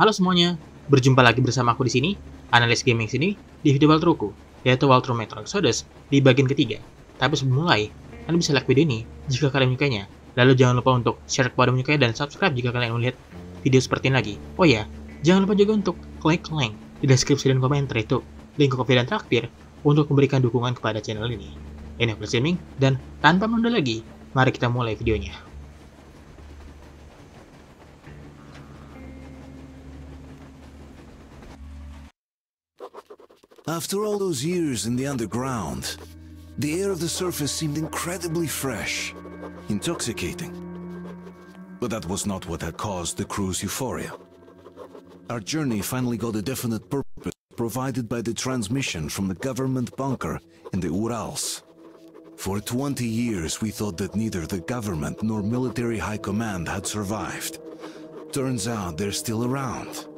Halo semuanya, berjumpa lagi bersama aku di sini, analis gaming sini, di video Waltruku, yaitu Waltru Metro Exodus di bagian ketiga. Tapi sebelum mulai, kalian bisa like video ini jika kalian menyukainya. Lalu jangan lupa untuk share kepada menyukai dan subscribe jika kalian melihat video seperti ini lagi. Oh ya, jangan lupa juga untuk klik link di deskripsi dan komentar itu, link kopi dan traktir untuk memberikan dukungan kepada channel ini. Ini Gaming, dan tanpa menunda lagi, mari kita mulai videonya. After all those years in the underground, the air of the surface seemed incredibly fresh, intoxicating. But that was not what had caused the crew's euphoria. Our journey finally got a definite purpose provided by the transmission from the government bunker in the Urals. For 20 years, we thought that neither the government nor military high command had survived. Turns out they're still around.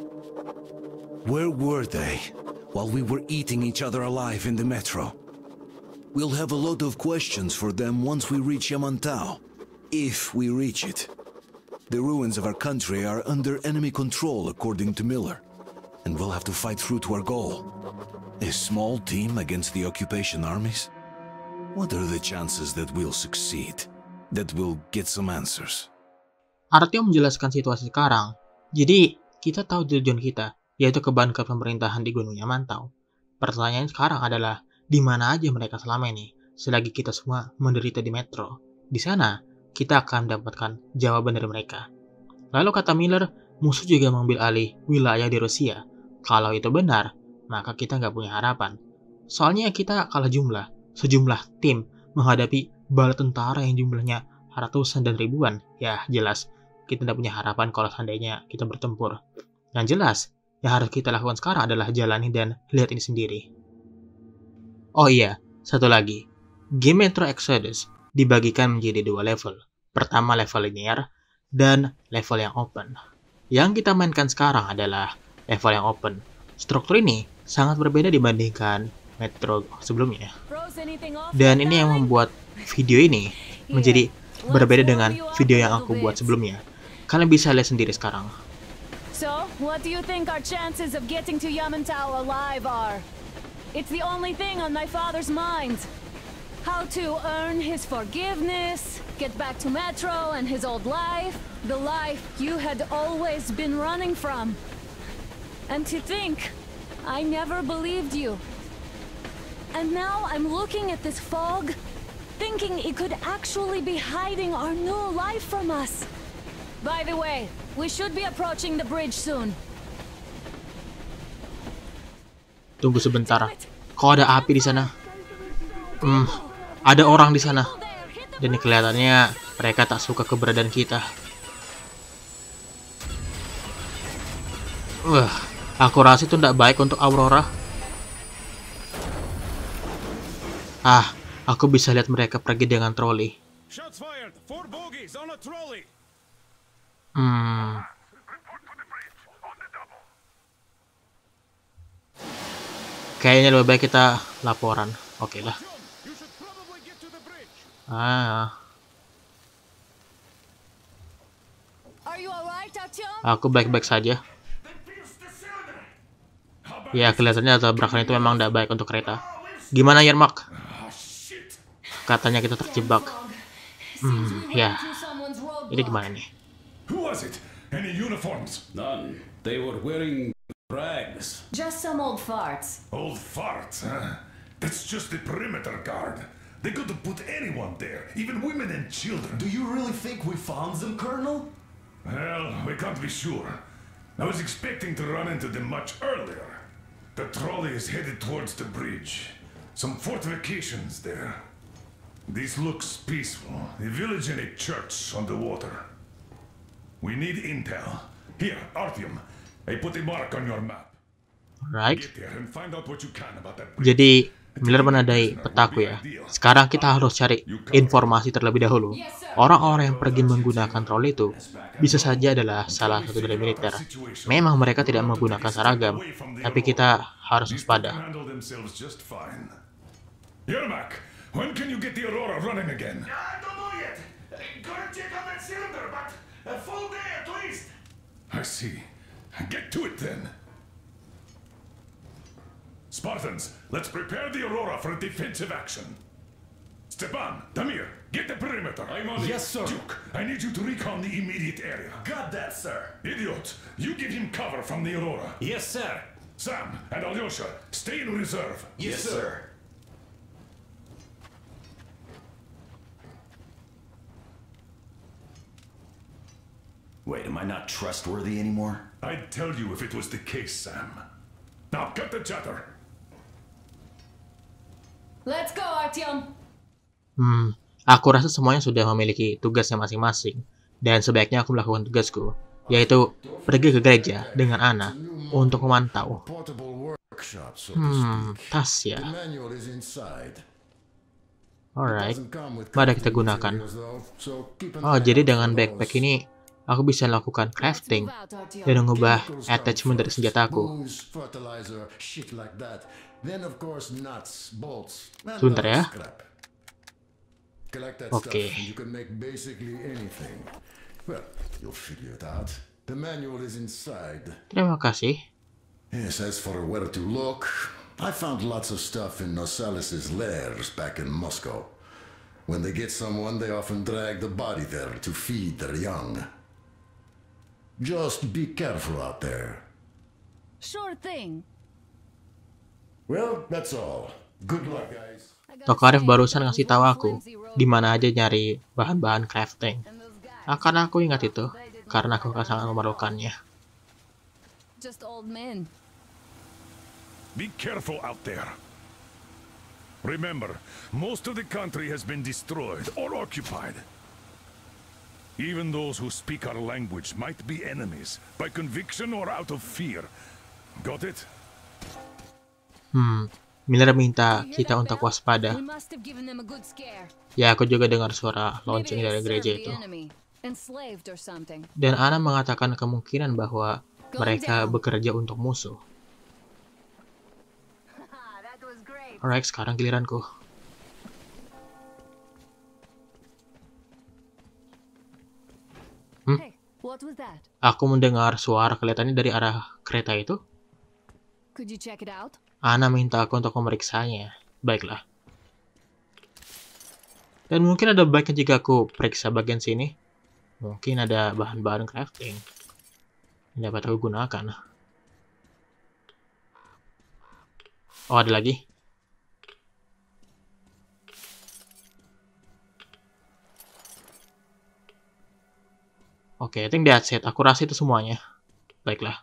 Where were they? while we were eating each other alive in the metro. We'll have a lot of questions for them once we reach Yamantau, if we reach it. The ruins of our country are under enemy control, according to Miller, and we'll have to fight through to our goal. A small team against the occupation armies? What are the chances that we'll succeed? That we'll get some answers? Artyom menjelaskan situasi sekarang. Jadi, kita tahu tujuan kita, yaitu ke pemerintahan di Gunung Yamantau. Pertanyaan sekarang adalah, di mana aja mereka selama ini, selagi kita semua menderita di metro? Di sana, kita akan mendapatkan jawaban dari mereka. Lalu kata Miller, musuh juga mengambil alih wilayah di Rusia. Kalau itu benar, maka kita nggak punya harapan. Soalnya kita kalah jumlah, sejumlah tim menghadapi bala tentara yang jumlahnya ratusan dan ribuan. Ya, jelas, kita tidak punya harapan kalau seandainya kita bertempur. Yang jelas, yang harus kita lakukan sekarang adalah jalani dan lihat ini sendiri. Oh iya, satu lagi. Game Metro Exodus dibagikan menjadi dua level. Pertama level linear dan level yang open. Yang kita mainkan sekarang adalah level yang open. Struktur ini sangat berbeda dibandingkan Metro sebelumnya. Dan ini yang membuat video ini menjadi iya. berbeda dengan video yang aku buat sebelumnya. Kalian bisa lihat sendiri sekarang. What do you think our chances of getting to Yamantau alive are? It's the only thing on my father's mind. How to earn his forgiveness, get back to Metro and his old life, the life you had always been running from. And to think, I never believed you. And now I'm looking at this fog, thinking it could actually be hiding our new life from us. By the way, we should be approaching the bridge soon. Tunggu sebentar. Kok ada api di sana? Hmm, ada orang di sana. Dan kelihatannya mereka tak suka keberadaan kita. Wah, aku rasa itu tidak baik untuk Aurora. Ah, aku bisa lihat mereka pergi dengan troli. Shots fired. Four bogies on a trolley. Hmm. Kayaknya lebih baik kita laporan. Oke lah. Ah. Aku baik-baik saja. Ya, kelihatannya tabrakan itu memang tidak baik untuk kereta. Gimana, Yermak? Katanya kita terjebak. Hmm, ya. Ini gimana nih? Who was it? Any uniforms? None. They were wearing rags. Just some old farts. Old farts, huh? That's just the perimeter guard. They could have put anyone there, even women and children. Do you really think we found them, Colonel? Well, we can't be sure. I was expecting to run into them much earlier. The trolley is headed towards the bridge. Some fortifications there. This looks peaceful. A village and a church on the water. We need intel. Here, Artyom, I put a mark on your map. Right. Jadi Miller menandai petaku ya. Sekarang kita harus cari informasi terlebih dahulu. Orang-orang yang pergi menggunakan troll itu bisa saja adalah salah satu dari militer. Memang mereka tidak menggunakan seragam, tapi kita harus waspada. When A full day at least! I see. Get to it then! Spartans, let's prepare the Aurora for a defensive action. Stepan, Damir, get the perimeter. I'm on Yes, sir. Duke, I need you to recon the immediate area. Got that, sir. Idiot, you give him cover from the Aurora. Yes, sir. Sam and Alyosha, stay in reserve. Yes, yes sir. sir. Wait, am I not trustworthy anymore? I'd tell you if it was the case, Sam. Now cut the chatter! Let's go, Artyom! Hmm, aku rasa semuanya sudah memiliki tugasnya masing-masing. Dan sebaiknya aku melakukan tugasku, yaitu pergi ke gereja dengan Ana untuk memantau. Hmm, tas ya. Alright, mari kita gunakan. Oh, jadi dengan backpack ini aku bisa melakukan crafting dan mengubah attachment dari senjataku. Sebentar ya. Oke. Okay. Terima kasih. Yes, as for where to look, I found lots of stuff in Nosalis's lairs back in Moscow. When they get someone, they often drag the body there to feed their young. Just be careful out there. Sure thing. Well, that's all. Good luck, guys. Toko Arif barusan ngasih tahu aku di mana aja nyari bahan-bahan crafting. Akan ah, aku ingat itu karena aku sangat memerlukannya. Just old men. Be careful out there. Remember, most of the country has been destroyed or occupied. Even those who speak our language might be enemies, by conviction or out of fear. Got it? Hmm, Miller minta kita untuk waspada. Ya, aku juga dengar suara lonceng dari gereja itu. Dan Anna mengatakan kemungkinan bahwa mereka bekerja untuk musuh. Alright, sekarang giliranku. Hmm? Aku mendengar suara kelihatannya dari arah kereta itu. Ana minta aku untuk memeriksanya. Baiklah. Dan mungkin ada baiknya jika aku periksa bagian sini. Mungkin ada bahan-bahan crafting. Yang dapat aku gunakan. Oh, ada lagi. Oke, okay, I think that's it. Aku rasa itu semuanya. Baiklah.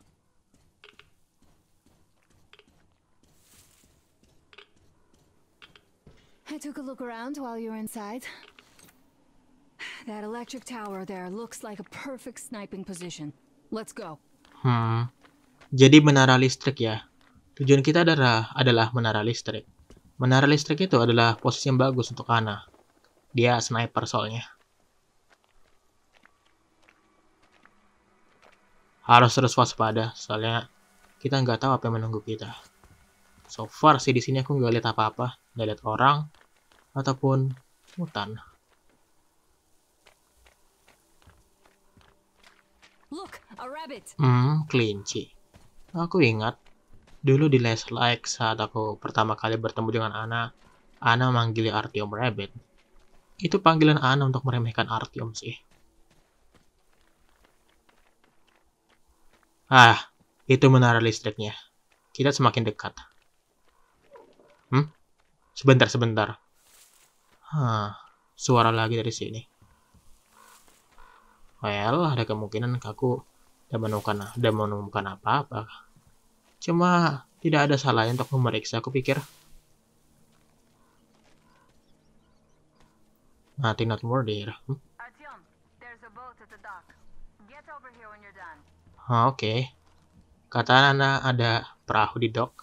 I took a look around while you were inside. That electric tower there looks like a perfect sniping position. Let's go. Hmm. Jadi menara listrik ya. Tujuan kita adalah adalah menara listrik. Menara listrik itu adalah posisi yang bagus untuk Ana. Dia sniper soalnya. harus terus waspada soalnya kita nggak tahu apa yang menunggu kita. So far sih di sini aku nggak lihat apa-apa, nggak lihat orang ataupun hutan. Look, a rabbit. Hmm, kelinci. Aku ingat dulu di Last Like saat aku pertama kali bertemu dengan Ana, Ana manggil Artyom Rabbit. Itu panggilan Ana untuk meremehkan Artyom sih. Ah, itu menara listriknya. Kita semakin dekat. Hmm? Sebentar, sebentar. Hah, suara lagi dari sini. Well, ada kemungkinan kaku dan menemukan, dan menemukan apa-apa. Cuma tidak ada salahnya untuk memeriksa, aku pikir. Nothing not worth Hmm? Artyom, there's a boat at the dock. Get over here when you're done. Oh, oke. Okay. Kata Nana ada perahu di dok.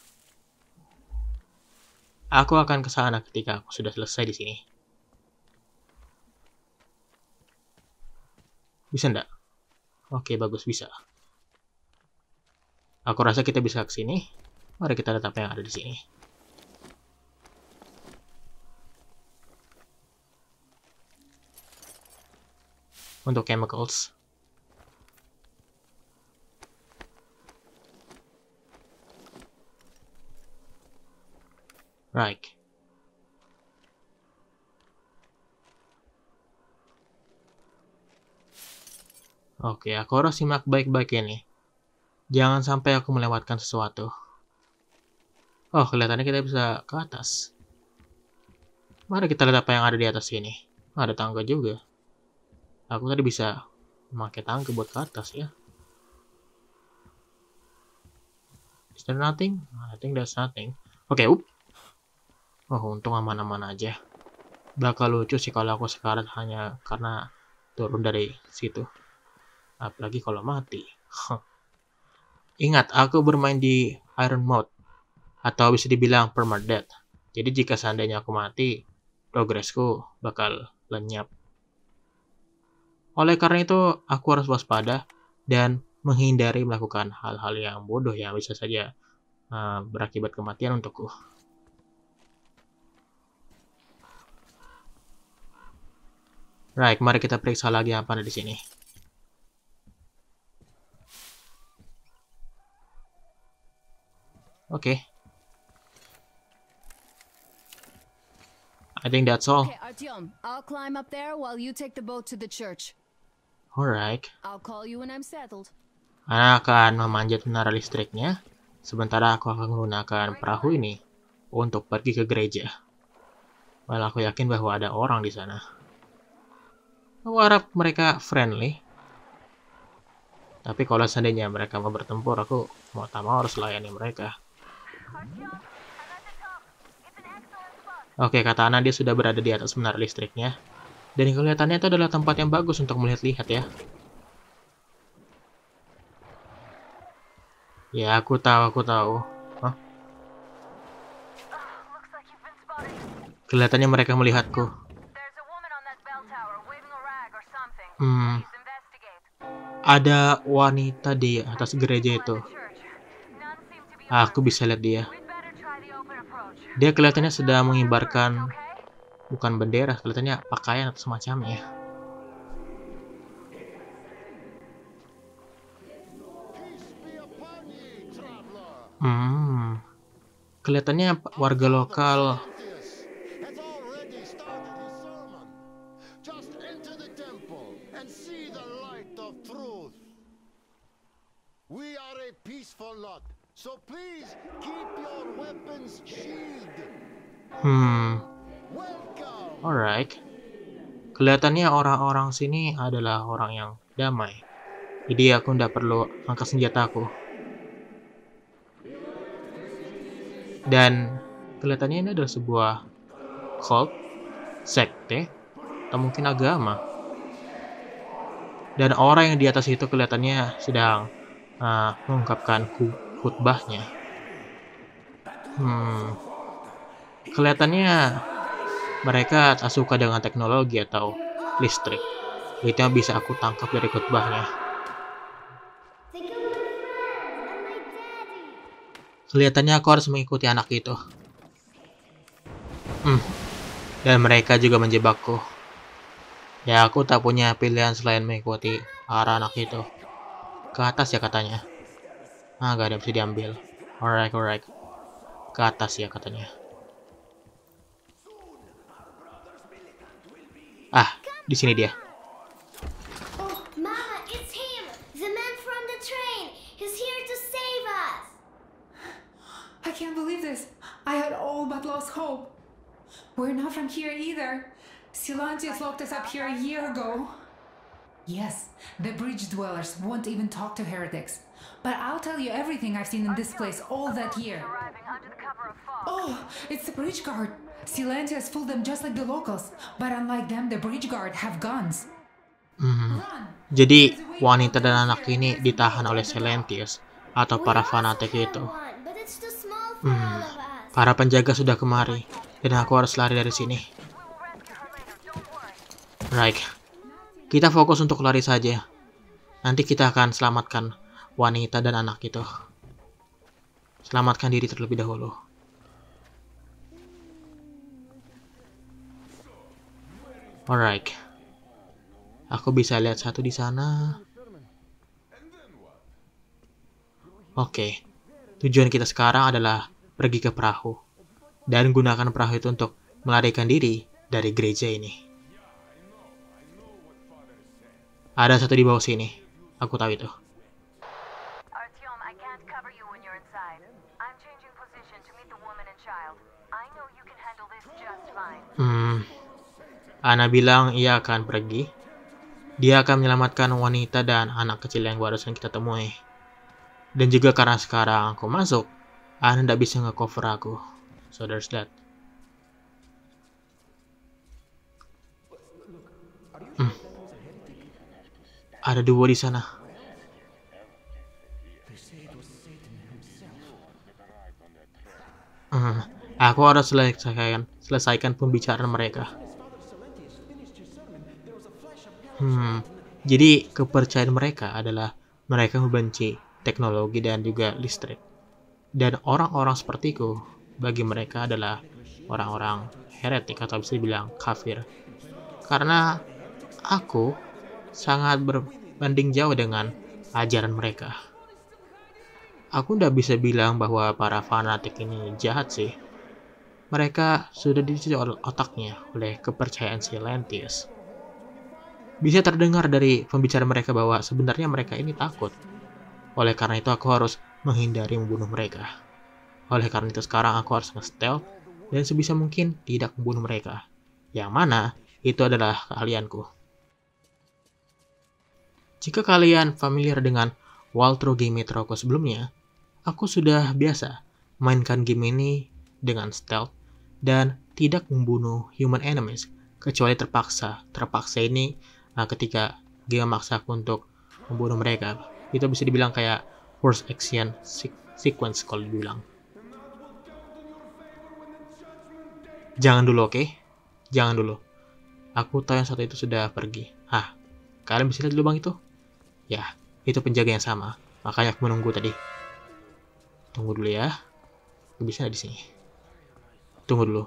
Aku akan ke sana ketika aku sudah selesai di sini. Bisa ndak? Oke, bagus bisa. Aku rasa kita bisa ke sini. Mari kita lihat apa yang ada di sini. Untuk chemicals. Right. Oke, aku harus simak baik-baik ini. Jangan sampai aku melewatkan sesuatu. Oh, kelihatannya kita bisa ke atas. Mari kita lihat apa yang ada di atas sini. ada tangga juga. Aku tadi bisa memakai tangga buat ke atas ya. Is there nothing? I think there's nothing. Oke, okay, Wah oh, untung aman-aman aja. Bakal lucu sih kalau aku sekarat hanya karena turun dari situ. Apalagi kalau mati. Ingat, aku bermain di Iron Mode. Atau bisa dibilang permadeath. Jadi jika seandainya aku mati, progresku bakal lenyap. Oleh karena itu, aku harus waspada dan menghindari melakukan hal-hal yang bodoh yang bisa saja uh, berakibat kematian untukku. Right, mari kita periksa lagi apa ada di sini. Oke. Okay. I think that's all. Okay, Artyom, I'll climb up there while you take the boat to the church. Alright. I'll call you when I'm settled. Anak akan memanjat menara listriknya. Sementara aku akan menggunakan perahu ini untuk pergi ke gereja. Well, aku yakin bahwa ada orang di sana. Aku harap mereka friendly. Tapi kalau seandainya mereka mau bertempur, aku mau tak mau harus layani mereka. Oke, kata Ana dia sudah berada di atas menara listriknya. Dan kelihatannya itu adalah tempat yang bagus untuk melihat-lihat ya. Ya, aku tahu, aku tahu. Hah? Kelihatannya mereka melihatku. Hmm. Ada wanita di atas gereja itu. aku bisa lihat dia. Dia kelihatannya sedang mengibarkan bukan bendera, kelihatannya pakaian atau semacamnya. Hmm. Kelihatannya warga lokal So please keep Hmm. Alright. Kelihatannya orang-orang sini adalah orang yang damai. Jadi aku tidak perlu angkat senjataku. Dan kelihatannya ini adalah sebuah cult, sekte, atau mungkin agama. Dan orang yang di atas itu kelihatannya sedang uh, mengungkapkan khutbahnya. Hmm, kelihatannya mereka tak suka dengan teknologi atau listrik. Itu yang bisa aku tangkap dari khutbahnya. Kelihatannya aku harus mengikuti anak itu. Hmm. Dan mereka juga menjebakku. Ya aku tak punya pilihan selain mengikuti arah anak itu. Ke atas ya katanya. Ah, nggak ada bisa diambil. Alright, alright. Ke atas ya katanya. Ah, di sini dia. Oh, Mama, it's him. The man from the train. He's here to save us. I can't believe this. I had all but lost hope. We're not from here either. Silantius locked us up here a year ago. Yes, the bridge dwellers won't even talk to heretics. But I'll tell you everything I've seen in this place all that year. Oh, it's the bridge guard. Silencio has fooled them just like the locals, but unlike them, the bridge guard have guns. Mm -hmm. Jadi, wanita dan anak ini ditahan oleh Silentius atau para fanatik itu. Hmm, para penjaga sudah kemari, dan aku harus lari dari sini. Right, kita fokus untuk lari saja. Nanti kita akan selamatkan wanita dan anak itu. Selamatkan diri terlebih dahulu. Alright. Aku bisa lihat satu di sana. Oke. Okay. Tujuan kita sekarang adalah pergi ke perahu. Dan gunakan perahu itu untuk melarikan diri dari gereja ini. Ada satu di bawah sini. Aku tahu itu. Hmm. Ana bilang ia akan pergi. Dia akan menyelamatkan wanita dan anak kecil yang barusan kita temui. Dan juga karena sekarang aku masuk, Ana tidak bisa ngecover aku. So there's that. Hmm. Ada dua di sana. Aku harus selesaikan, selesaikan pembicaraan mereka. Hmm, jadi kepercayaan mereka adalah mereka membenci teknologi dan juga listrik. Dan orang-orang sepertiku bagi mereka adalah orang-orang heretik atau bisa dibilang kafir. Karena aku sangat berbanding jauh dengan ajaran mereka. Aku tidak bisa bilang bahwa para fanatik ini jahat sih, mereka sudah dicuci otaknya oleh kepercayaan Silentis. Bisa terdengar dari pembicara mereka bahwa sebenarnya mereka ini takut. Oleh karena itu aku harus menghindari membunuh mereka. Oleh karena itu sekarang aku harus nge dan sebisa mungkin tidak membunuh mereka. Yang mana itu adalah keahlianku. Jika kalian familiar dengan Waltro Game Metroku sebelumnya, aku sudah biasa mainkan game ini dengan stealth dan tidak membunuh human enemies kecuali terpaksa. Terpaksa ini uh, ketika game memaksa aku untuk membunuh mereka. Itu bisa dibilang kayak force action sequence kalau dibilang. Jangan dulu, oke? Okay? Jangan dulu. Aku tahu yang satu itu sudah pergi. ah kalian bisa lihat lubang itu? Ya, itu penjaga yang sama. Makanya aku menunggu tadi. Tunggu dulu ya. Aku bisa di sini. Tunggu dulu.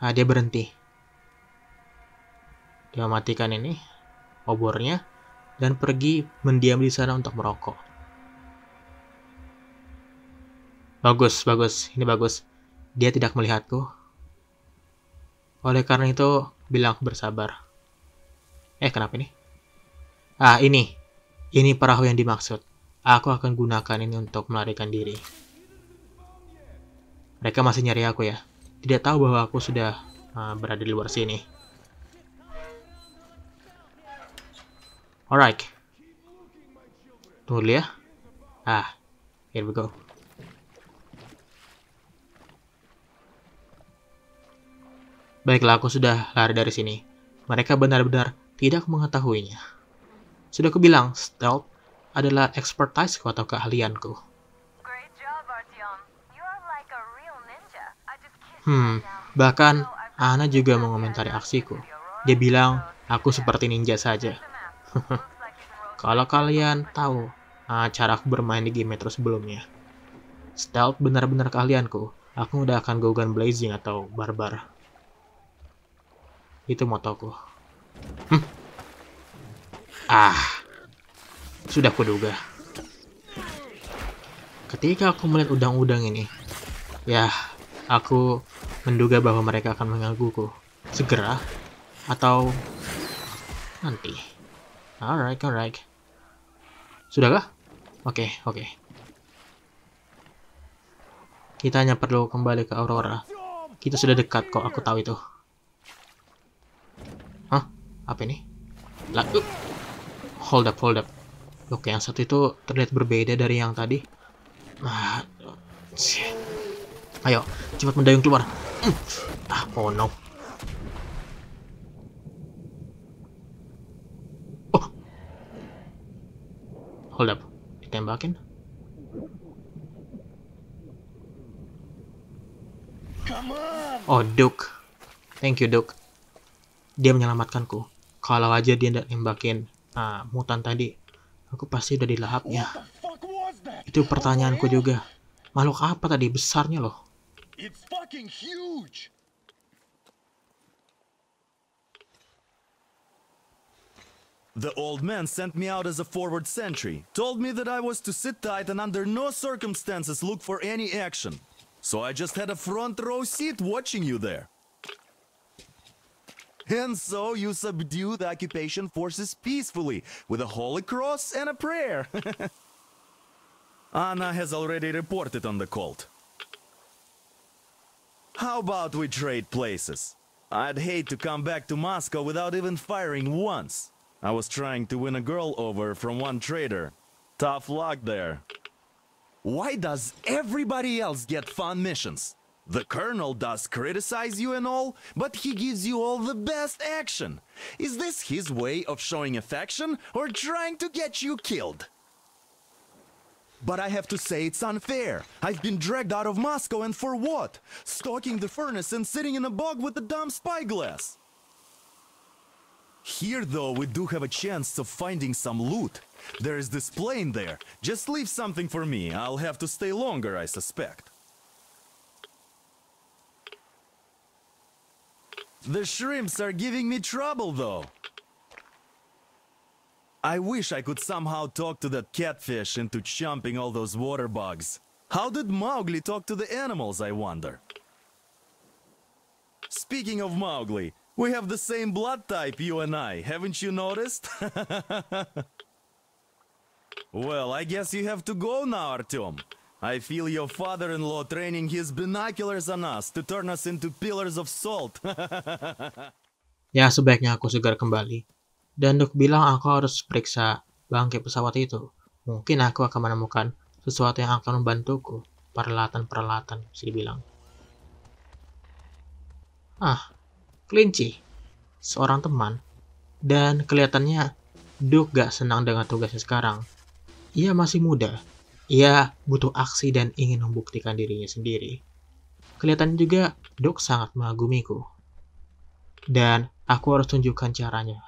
Nah, dia berhenti. Dia matikan ini, obornya, dan pergi mendiam di sana untuk merokok. Bagus, bagus. Ini bagus. Dia tidak melihatku. Oleh karena itu, bilang bersabar. Eh, kenapa ini? Ah, ini. Ini perahu yang dimaksud. Aku akan gunakan ini untuk melarikan diri. Mereka masih nyari aku ya. Tidak tahu bahwa aku sudah uh, berada di luar sini. Alright. Tunggu dulu ya. Ah, here we go. Baiklah, aku sudah lari dari sini. Mereka benar-benar tidak mengetahuinya. Sudah kubilang, stealth adalah expertise atau keahlianku. Hmm, bahkan Ana juga mengomentari aksiku. Dia bilang, aku seperti ninja saja. Kalau kalian tahu uh, cara aku bermain di game Metro sebelumnya. Stealth benar-benar keahlianku. Aku udah akan Gogan Blazing atau Barbar. Itu motoku. Hmm. Ah. Sudah kuduga. Ketika aku melihat udang-udang ini, ya Aku menduga bahwa mereka akan menggangguku. Segera? Atau... Nanti? Alright, alright. Sudahkah? Oke, okay, oke. Okay. Kita hanya perlu kembali ke Aurora. Kita sudah dekat kok, aku tahu itu. Hah? Apa ini? La uh. Hold up, hold up. Oke, yang satu itu terlihat berbeda dari yang tadi. Ah, shit. Ayo, cepat mendayung keluar. Hmm. Ah, oh Oh. Hold up. Ditembakin. Oh, Duke. Thank you, Duke. Dia menyelamatkanku. Kalau aja dia tidak nembakin nah, mutan tadi, aku pasti udah dilahapnya Itu pertanyaanku juga. Makhluk apa tadi? Besarnya loh. It's fucking huge! The old man sent me out as a forward sentry, told me that I was to sit tight and under no circumstances look for any action. So I just had a front row seat watching you there. And so you subdue the occupation forces peacefully, with a holy cross and a prayer. Anna has already reported on the cult. How about we trade places? I'd hate to come back to Moscow without even firing once. I was trying to win a girl over from one trader. Tough luck there. Why does everybody else get fun missions? The colonel does criticize you and all, but he gives you all the best action. Is this his way of showing affection or trying to get you killed? But I have to say it's unfair. I've been dragged out of Moscow and for what? Stalking the furnace and sitting in a bog with a dumb spyglass. Here, though, we do have a chance of finding some loot. There is this plane there. Just leave something for me. I'll have to stay longer, I suspect. The shrimps are giving me trouble, though. I wish I could somehow talk to that catfish into chomping all those water bugs. How did Mowgli talk to the animals, I wonder? Speaking of Mowgli, we have the same blood type, you and I. Haven't you noticed? well, I guess you have to go now, Artyom. I feel your father-in-law training his binoculars on us to turn us into pillars of salt. ya, sebaiknya aku segera kembali. Dan Duke bilang aku harus periksa bangkai pesawat itu. Oh. Mungkin aku akan menemukan sesuatu yang akan membantuku. Peralatan-peralatan, si bilang. Ah, kelinci. Seorang teman. Dan kelihatannya Duke gak senang dengan tugasnya sekarang. Ia masih muda. Ia butuh aksi dan ingin membuktikan dirinya sendiri. Kelihatan juga Duke sangat mengagumiku. Dan aku harus tunjukkan caranya.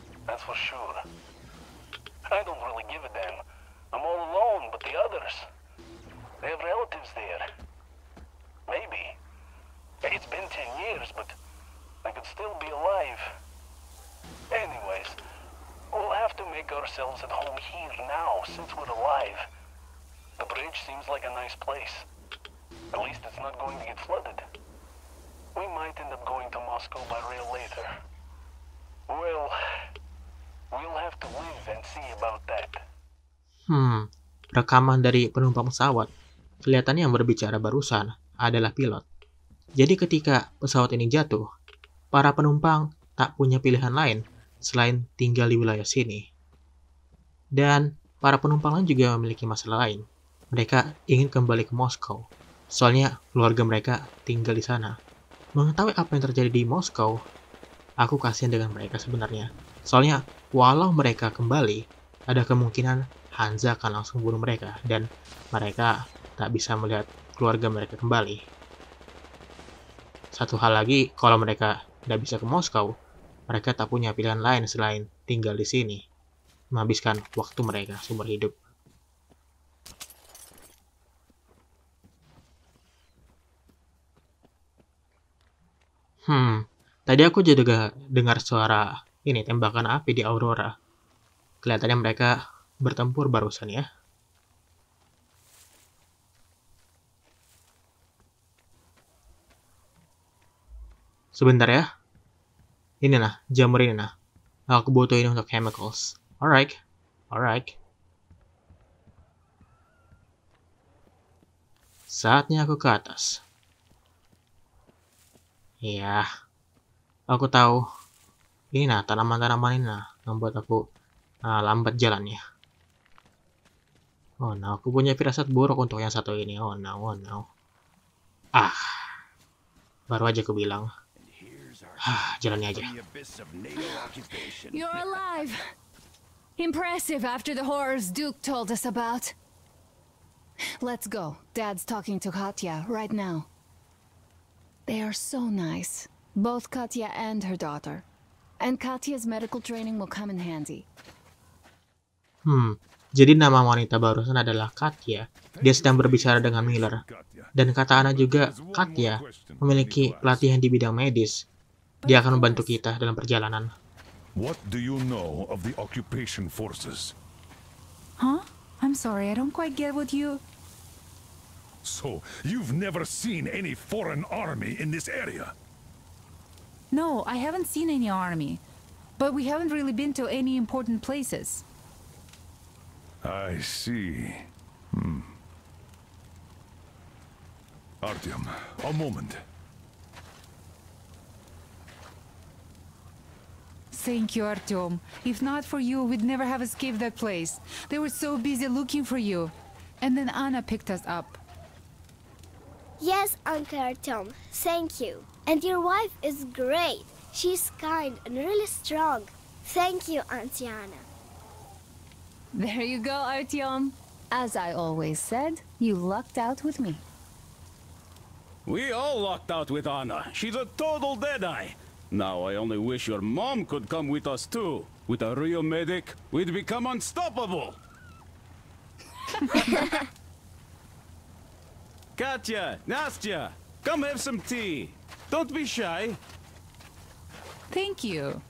that's for sure. I don't really give a damn. I'm all alone, but the others, they have relatives there. Maybe. It's been ten years, but I could still be alive. Anyways, we'll have to make ourselves at home here now, since we're alive. The bridge seems like a nice place. At least it's not going to get flooded. We might end up going to Moscow by rail later. Well, We'll have to live and see about that. Hmm, rekaman dari penumpang pesawat kelihatannya yang berbicara barusan adalah pilot. Jadi ketika pesawat ini jatuh, para penumpang tak punya pilihan lain selain tinggal di wilayah sini. Dan para penumpang lain juga memiliki masalah lain. Mereka ingin kembali ke Moskow, soalnya keluarga mereka tinggal di sana. Mengetahui apa yang terjadi di Moskow, aku kasihan dengan mereka sebenarnya. Soalnya walau mereka kembali, ada kemungkinan Hanza akan langsung bunuh mereka dan mereka tak bisa melihat keluarga mereka kembali. Satu hal lagi, kalau mereka tidak bisa ke Moskow, mereka tak punya pilihan lain selain tinggal di sini, menghabiskan waktu mereka sumber hidup. Hmm, tadi aku juga dengar suara ini tembakan api di Aurora. Kelihatannya mereka bertempur barusan ya. Sebentar ya. Ini nah, jamur ini nah. Aku butuh ini untuk chemicals. Alright. Alright. Saatnya aku ke atas. Iya. Aku tahu ini nah tanaman-tanaman ini nah yang buat aku uh, lambat jalannya oh nah aku punya firasat buruk untuk yang satu ini oh no nah, oh no nah. ah baru aja aku bilang ah jalannya aja you're alive impressive after the horrors Duke told us about Let's go. Dad's talking to Katya right now. They are so nice. Both Katya and her daughter. And Katia's medical training will come in handy. Hmm, jadi nama wanita barusan adalah Katya. Dia sedang berbicara dengan Miller. Dan kata Ana juga, Katya memiliki pelatihan di bidang medis. Dia akan membantu kita dalam perjalanan. What do you know of the occupation forces? Huh? I'm sorry, I don't quite get what you... So, you've never seen any foreign army in this area? No, I haven't seen any army. But we haven't really been to any important places. I see. Hmm. Artyom, a moment. Thank you, Artyom. If not for you, we'd never have escaped that place. They were so busy looking for you. And then Anna picked us up. Yes, Uncle Artyom. Thank you. And your wife is great. She's kind and really strong. Thank you, Auntie Anna. There you go, Artyom. As I always said, you lucked out with me. We all lucked out with Anna. She's a total deadeye. Now I only wish your mom could come with us too. With a real medic, we'd become unstoppable. Katya, Nastya, come have some tea. Don't be shy. Thank you.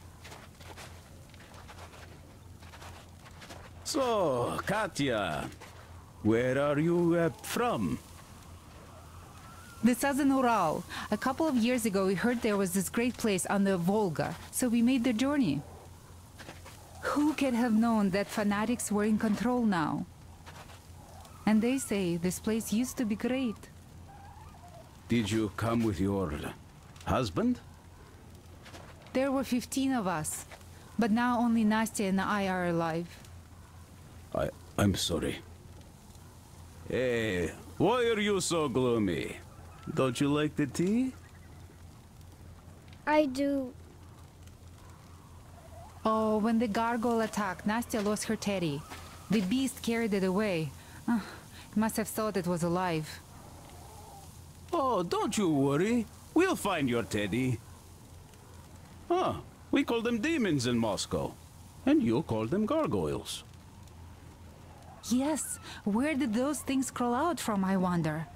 So, Katya, where are you uh, from? The Southern Ural. A couple of years ago, we heard there was this great place on the Volga, so we made the journey. Who could have known that fanatics were in control now? And they say this place used to be great. Did you come with your Husband? There were 15 of us, but now only Nastya and I are alive. I... I'm sorry. Hey, eh, why are you so gloomy? Don't you like the tea? I do. Oh, when the gargoyle attacked, Nastya lost her teddy. The beast carried it away. Uh, must have thought it was alive. Oh, don't you worry. We'll find your teddy. Huh. Ah, we call them demons in Moscow. And you call them gargoyles. Yes. Where did those things crawl out from, I wonder?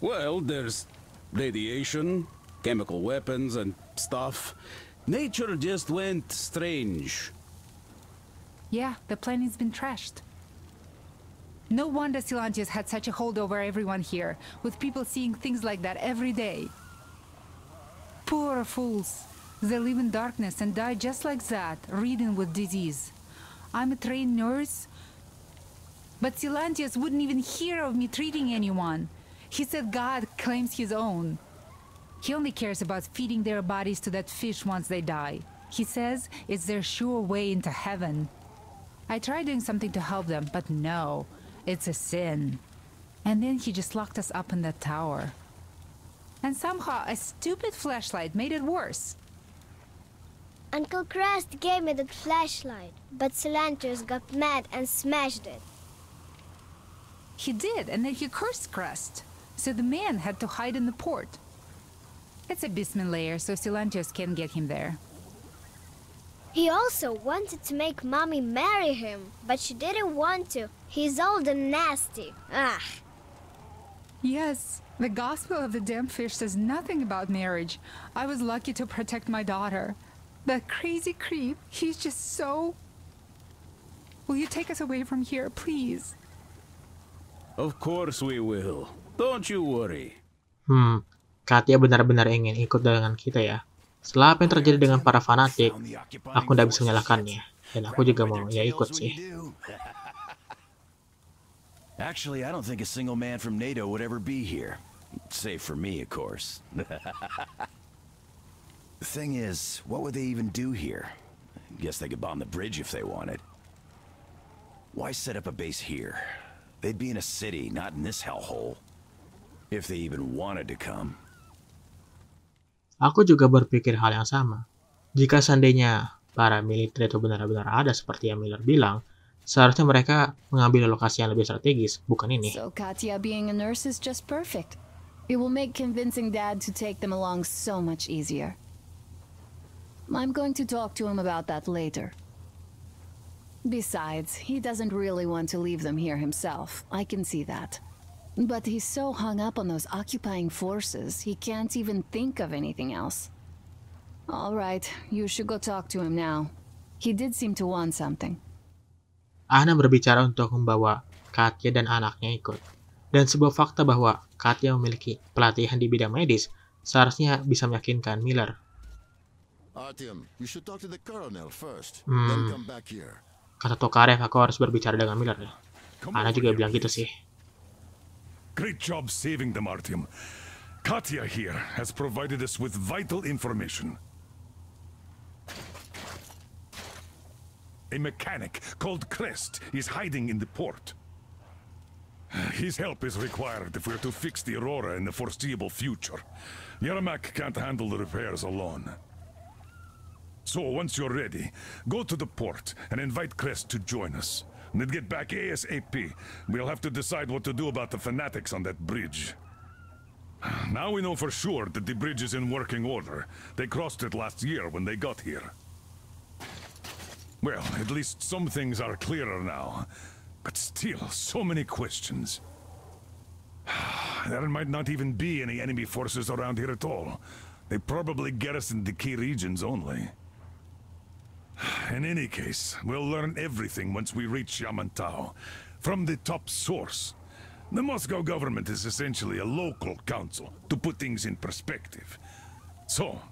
Well, there's radiation, chemical weapons, and stuff. Nature just went strange. Yeah, the planet's been trashed. No wonder Silantius had such a hold over everyone here, with people seeing things like that every day. Poor fools! They live in darkness and die just like that, ridden with disease. I'm a trained nurse, but Silantius wouldn't even hear of me treating anyone. He said God claims his own. He only cares about feeding their bodies to that fish once they die. He says it's their sure way into heaven. I tried doing something to help them, but no. It's a sin. And then he just locked us up in that tower. And somehow a stupid flashlight made it worse. Uncle Crest gave me that flashlight, but Cilantros got mad and smashed it. He did, and then he cursed Crest, so the man had to hide in the port. It's a basement layer, so Cilantros can not get him there. He also wanted to make Mommy marry him, but she didn't want to He's old and nasty. Ah. Yes, the Gospel of the Damn Fish says nothing about marriage. I was lucky to protect my daughter. That crazy creep, he's just so... Will you take us away from here, please? Of course we will. Don't you worry. Hmm, Katya benar-benar ingin ikut dengan kita ya. Setelah apa yang terjadi dengan para fanatik, aku tidak bisa menyalahkannya. Dan aku juga mau ya ikut sih. Actually, I don't think a single man from NATO would ever be here. Save for me, of course. the thing is, what would they even do here? Guess they could bomb the bridge if they wanted. Why set up a base here? They'd be in a city, not in this hellhole. If they even wanted to come. Aku juga berpikir hal yang sama. Jika seandainya para militer itu benar-benar ada seperti yang Miller bilang, Seharusnya mereka mengambil lokasi yang lebih strategis, bukan ini. So Katya being a nurse is just perfect. It will make convincing Dad to take them along so much easier. I'm going to talk to him about that later. Besides, he doesn't really want to leave them here himself. I can see that. But he's so hung up on those occupying forces, he can't even think of anything else. All right, you should go talk to him now. He did seem to want something. Ana berbicara untuk membawa Katya dan anaknya ikut. Dan sebuah fakta bahwa Katya memiliki pelatihan di bidang medis seharusnya bisa meyakinkan Miller. Hmm. Kata Tokarev, aku harus berbicara dengan Miller. Ya. Ana juga bilang gitu sih. Great job saving them, Artyom. Katya here has provided us with vital information. A mechanic called Crest is hiding in the port. His help is required if we're to fix the Aurora in the foreseeable future. Yermak can't handle the repairs alone. So once you're ready, go to the port and invite Crest to join us. Then get back ASAP. We'll have to decide what to do about the fanatics on that bridge. Now we know for sure that the bridge is in working order. They crossed it last year when they got here. Well, at least some things are clearer now. But still, so many questions. there might not even be any enemy forces around here at all. They probably garrisoned the key regions only. In any case, we'll learn everything once we reach Yamantau. From the top source. The Moscow government is essentially a local council, to put things in perspective. So,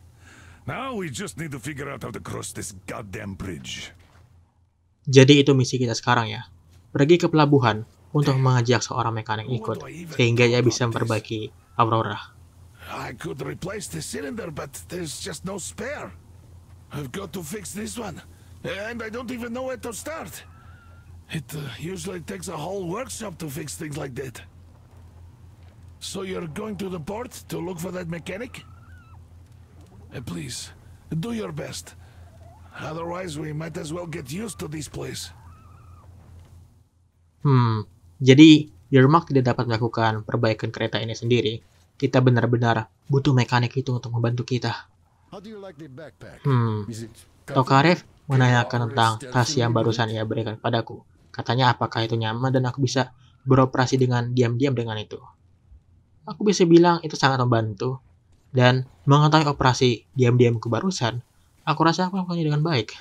now we just need to figure out how to cross this goddamn bridge. Jadi itu misi kita sekarang ya. Pergi ke pelabuhan untuk mengajak seorang mekanik ikut, sehingga ia bisa memperbaiki Aurora. I could replace the cylinder, but there's just no spare. I've got to fix this one, and I don't even know where to start. It uh, usually takes a whole workshop to fix things like that. So you're going to the port to look for that mechanic? Uh, please, do your best. Otherwise we might as well get used to this place. Hmm, jadi Yermak tidak dapat melakukan perbaikan kereta ini sendiri. Kita benar-benar butuh mekanik itu untuk membantu kita. Hmm, Tokarev menanyakan tentang tas yang barusan ia berikan padaku. Katanya apakah itu nyaman dan aku bisa beroperasi dengan diam-diam dengan itu. Aku bisa bilang itu sangat membantu. Dan mengetahui operasi diam-diamku barusan Aku rasa aku melakukannya dengan baik.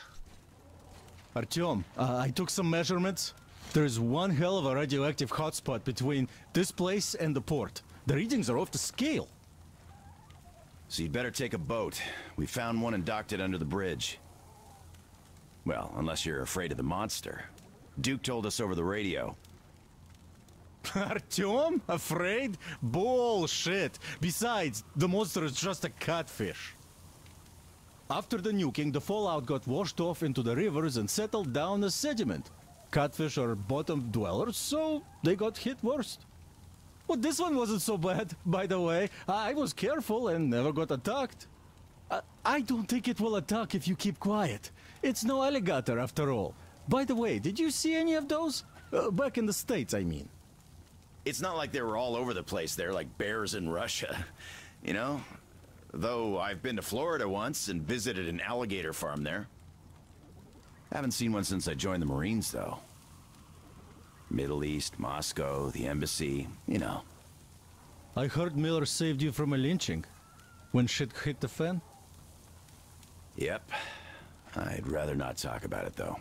Artyom, uh, I took some measurements. There's one hell of a radioactive hotspot between this place and the port. The readings are off the scale. So you'd better take a boat. We found one and docked it under the bridge. Well, unless you're afraid of the monster. Duke told us over the radio. Artyom? Afraid? Bullshit! Besides, the monster is just a catfish. After the nuking, the fallout got washed off into the rivers and settled down as sediment. Catfish are bottom dwellers, so they got hit worst. Well, this one wasn't so bad, by the way. I was careful and never got attacked. I, I don't think it will attack if you keep quiet. It's no alligator after all. By the way, did you see any of those? Uh, back in the States, I mean. It's not like they were all over the place there, like bears in Russia. You know, Though I've been to Florida once and visited an alligator farm there. Haven't seen one since I joined the Marines, though. Middle East, Moscow, the embassy, you know. I heard Miller saved you from a lynching. When shit hit the fan? Yep. I'd rather not talk about it, though.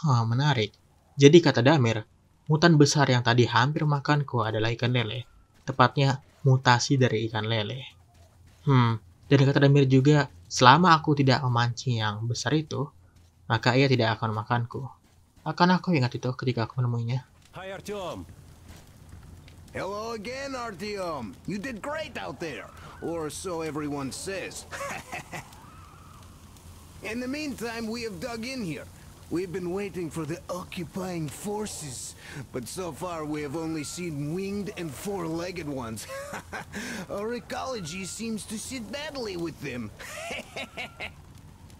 Huh, menarik. Jadi kata Damir, mutan besar yang tadi hampir makanku adalah ikan lele. Tepatnya, mutasi dari ikan lele. Hmm, dari kata Demir juga, selama aku tidak memancing yang besar itu, maka ia tidak akan memakanku. Akan aku ingat itu ketika aku menemuinya. Hai Artyom. Hello again, Artyom. You did great out there, or so everyone says. in the meantime, we have dug in here. We've been waiting for the occupying forces, but so far we have only seen winged and four-legged ones. Our ecology seems to sit badly with them.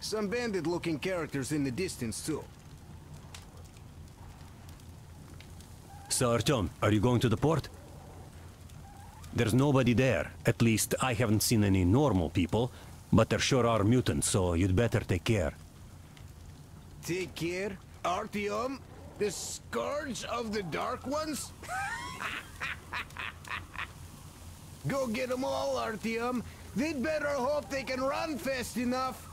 Some bandit-looking characters in the distance, too. So, Artyom, are you going to the port? There's nobody there. At least, I haven't seen any normal people. But there sure are mutants, so you'd better take care. Take care, Artyom, the scourge of the Dark Ones. Go get them all, Artyom. They'd better hope they can run fast enough.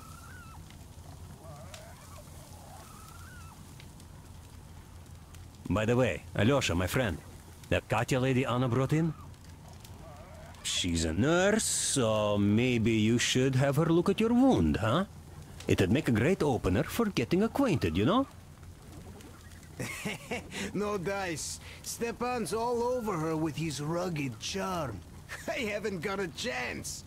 By the way, Alyosha, my friend, that Katya lady Anna brought in? She's a nurse, so maybe you should have her look at your wound, huh? It'd make a great opener for getting acquainted, you know? no dice. Stepan's all over her with his rugged charm. I haven't got a chance.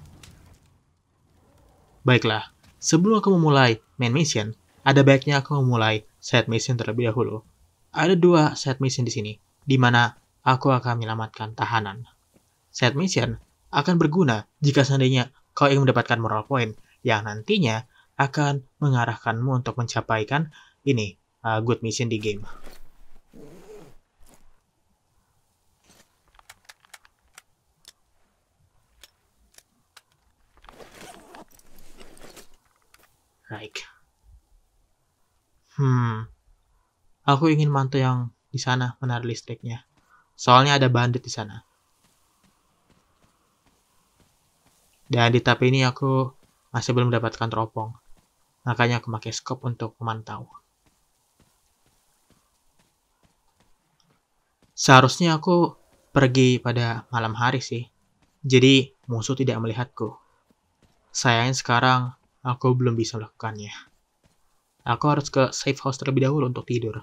Baiklah, sebelum aku memulai main mission, ada baiknya aku memulai side mission terlebih dahulu. Ada dua side mission di sini, di mana aku akan menyelamatkan tahanan. Side mission akan berguna jika seandainya kau ingin mendapatkan moral point yang nantinya akan mengarahkanmu untuk mencapaikan ini uh, good mission di game. Right. Hmm. Aku ingin mantu yang di sana menarik listriknya. Soalnya ada bandit di sana. Dan di tahap ini aku masih belum mendapatkan teropong. Makanya aku pakai scope untuk memantau. Seharusnya aku pergi pada malam hari sih. Jadi musuh tidak melihatku. Sayangnya sekarang aku belum bisa melakukannya. Aku harus ke safe house terlebih dahulu untuk tidur.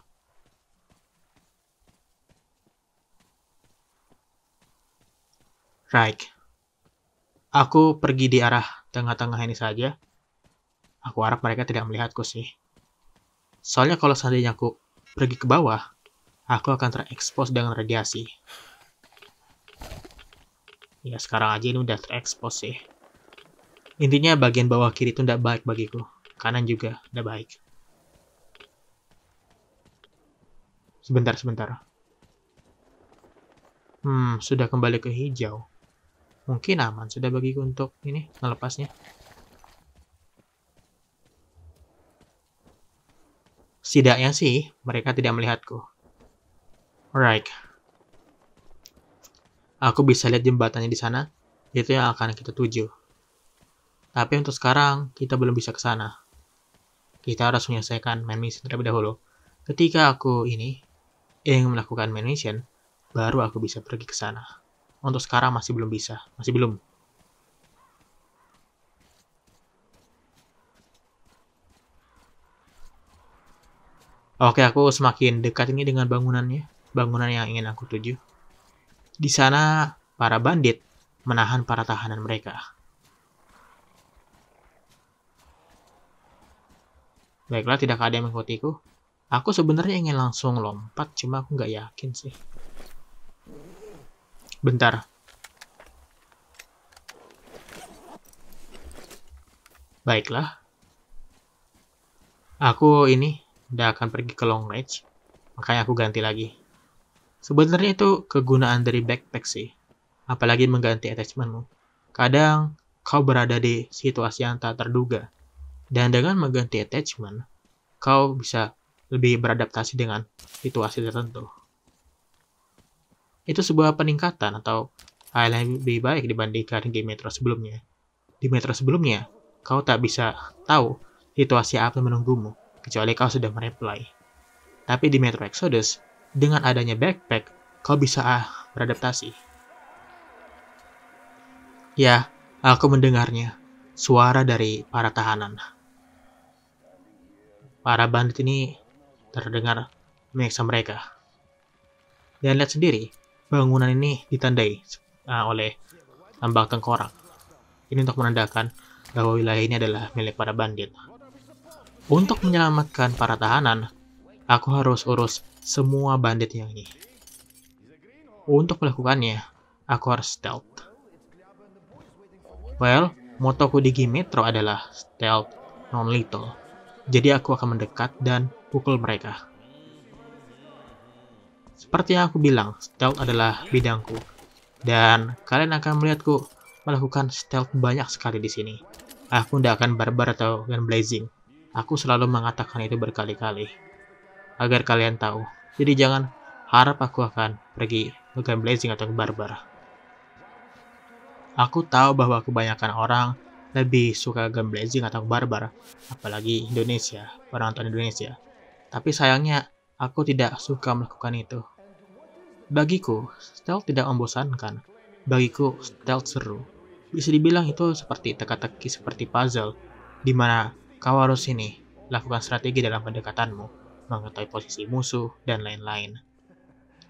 Right, Aku pergi di arah tengah-tengah ini saja. Aku harap mereka tidak melihatku sih. Soalnya kalau seandainya aku pergi ke bawah, aku akan terekspos dengan radiasi. Ya sekarang aja ini udah terekspos sih. Intinya bagian bawah kiri itu tidak baik bagiku. Kanan juga tidak baik. Sebentar, sebentar. Hmm, sudah kembali ke hijau. Mungkin aman sudah bagi untuk ini melepasnya. Setidaknya sih mereka tidak melihatku. Alright. Aku bisa lihat jembatannya di sana. Itu yang akan kita tuju. Tapi untuk sekarang, kita belum bisa ke sana. Kita harus menyelesaikan main mission terlebih dahulu. Ketika aku ini ingin melakukan main mission, baru aku bisa pergi ke sana untuk sekarang masih belum bisa, masih belum. Oke, aku semakin dekat ini dengan bangunannya, bangunan yang ingin aku tuju. Di sana, para bandit menahan para tahanan mereka. Baiklah, tidak ada yang mengikutiku. Aku sebenarnya ingin langsung lompat, cuma aku nggak yakin sih. Bentar. Baiklah. Aku ini udah akan pergi ke long range. Makanya aku ganti lagi. Sebenarnya itu kegunaan dari backpack sih. Apalagi mengganti attachmentmu. Kadang kau berada di situasi yang tak terduga. Dan dengan mengganti attachment, kau bisa lebih beradaptasi dengan situasi tertentu itu sebuah peningkatan atau hal yang lebih baik dibandingkan game Metro sebelumnya. Di Metro sebelumnya, kau tak bisa tahu situasi apa yang menunggumu, kecuali kau sudah mereply. Tapi di Metro Exodus, dengan adanya backpack, kau bisa ah, beradaptasi. Ya, aku mendengarnya. Suara dari para tahanan. Para bandit ini terdengar menyiksa mereka. Dan lihat sendiri, bangunan ini ditandai uh, oleh lambang tengkorak. Ini untuk menandakan bahwa wilayah ini adalah milik para bandit. Untuk menyelamatkan para tahanan, aku harus urus semua bandit yang ini. Untuk melakukannya, aku harus stealth. Well, motoku di game Metro adalah stealth non-lethal. Jadi aku akan mendekat dan pukul mereka. Seperti yang aku bilang, stealth adalah bidangku. Dan kalian akan melihatku melakukan stealth banyak sekali di sini. Aku tidak akan barbar atau gun blazing. Aku selalu mengatakan itu berkali-kali. Agar kalian tahu. Jadi jangan harap aku akan pergi ke gun blazing atau ke barbar. Aku tahu bahwa kebanyakan orang lebih suka gun blazing atau barbar. Apalagi Indonesia, orang tua Indonesia. Tapi sayangnya, aku tidak suka melakukan itu. Bagiku, stealth tidak membosankan. Bagiku, stealth seru. Bisa dibilang itu seperti teka-teki seperti puzzle, di mana kau harus ini, lakukan strategi dalam pendekatanmu, mengetahui posisi musuh, dan lain-lain.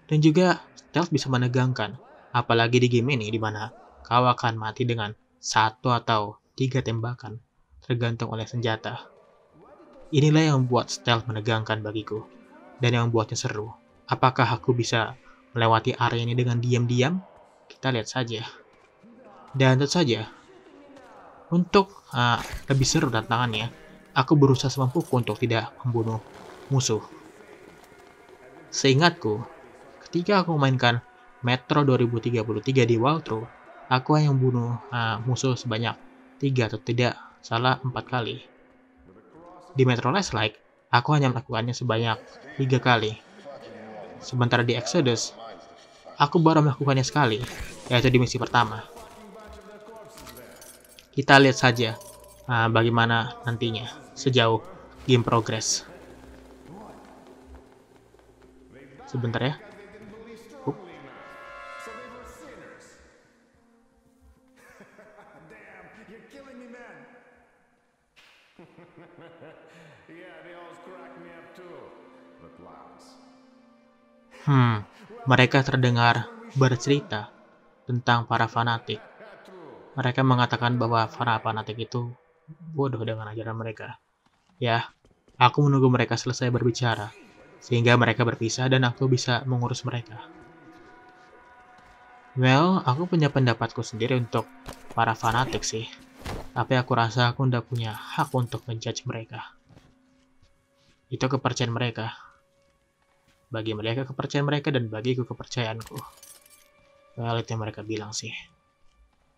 Dan juga, stealth bisa menegangkan, apalagi di game ini di mana kau akan mati dengan satu atau tiga tembakan, tergantung oleh senjata. Inilah yang membuat stealth menegangkan bagiku, dan yang membuatnya seru. Apakah aku bisa melewati area ini dengan diam-diam? Kita lihat saja. Dan tentu saja, untuk uh, lebih seru tantangannya, aku berusaha semampuku untuk tidak membunuh musuh. Seingatku, ketika aku memainkan Metro 2033 di Waltro, aku hanya membunuh uh, musuh sebanyak 3 atau tidak salah 4 kali. Di Metro Last Light, aku hanya melakukannya sebanyak tiga kali. Sementara di Exodus, Aku baru melakukannya sekali, yaitu di misi pertama. Kita lihat saja uh, bagaimana nantinya sejauh game progress. Sebentar ya. Mereka terdengar bercerita tentang para fanatik. Mereka mengatakan bahwa para fanatik itu bodoh dengan ajaran mereka. Ya, aku menunggu mereka selesai berbicara, sehingga mereka berpisah dan aku bisa mengurus mereka. Well, aku punya pendapatku sendiri untuk para fanatik sih. Tapi aku rasa aku tidak punya hak untuk menjudge mereka. Itu kepercayaan mereka. Bagi mereka kepercayaan mereka dan ku kepercayaanku. Well, itu yang mereka bilang sih.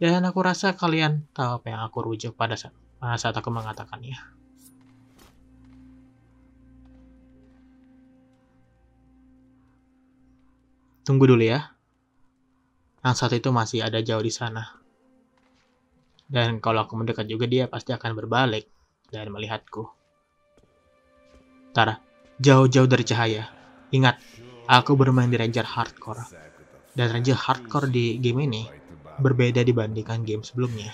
Dan aku rasa kalian tahu apa yang aku rujuk pada saat, saat aku mengatakannya. Tunggu dulu ya. Yang saat itu masih ada jauh di sana. Dan kalau aku mendekat juga dia pasti akan berbalik dan melihatku. Tara, jauh-jauh dari cahaya. Ingat, aku bermain di Ranger Hardcore. Dan Ranger Hardcore di game ini berbeda dibandingkan game sebelumnya.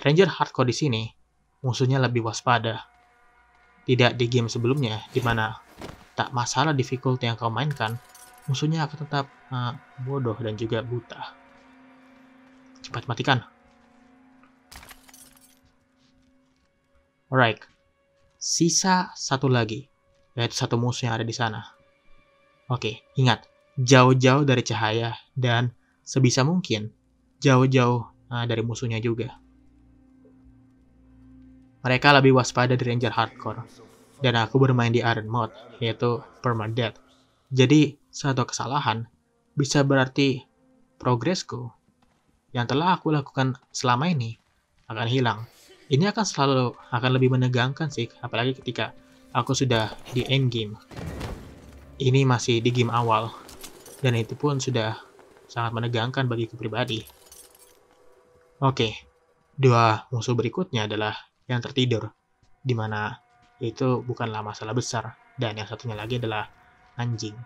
Ranger Hardcore di sini, musuhnya lebih waspada. Tidak di game sebelumnya, di mana tak masalah difficulty yang kau mainkan, musuhnya akan tetap uh, bodoh dan juga buta. Cepat matikan. Alright, sisa satu lagi, yaitu satu musuh yang ada di sana. Oke, ingat, jauh-jauh dari cahaya dan sebisa mungkin jauh-jauh nah, dari musuhnya juga. Mereka lebih waspada di Ranger Hardcore, dan aku bermain di Iron Mode, yaitu Permadeath. Jadi, satu kesalahan bisa berarti progresku yang telah aku lakukan selama ini akan hilang ini akan selalu akan lebih menegangkan sih apalagi ketika aku sudah di end game ini masih di game awal dan itu pun sudah sangat menegangkan bagi pribadi oke dua musuh berikutnya adalah yang tertidur dimana itu bukanlah masalah besar dan yang satunya lagi adalah anjing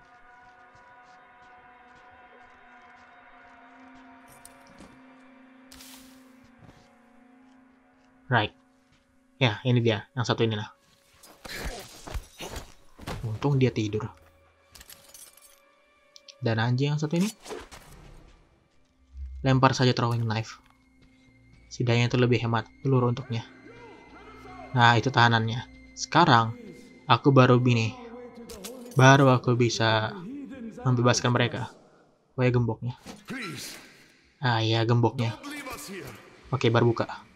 Right. Ya, ini dia. Yang satu ini lah. Untung dia tidur. Dan anjing yang satu ini. Lempar saja throwing knife. Setidaknya itu lebih hemat peluru untuknya. Nah, itu tahanannya. Sekarang, aku baru bini. Baru aku bisa membebaskan mereka. Wah, oh ya, gemboknya. Ah, ya gemboknya. Oke, baru buka.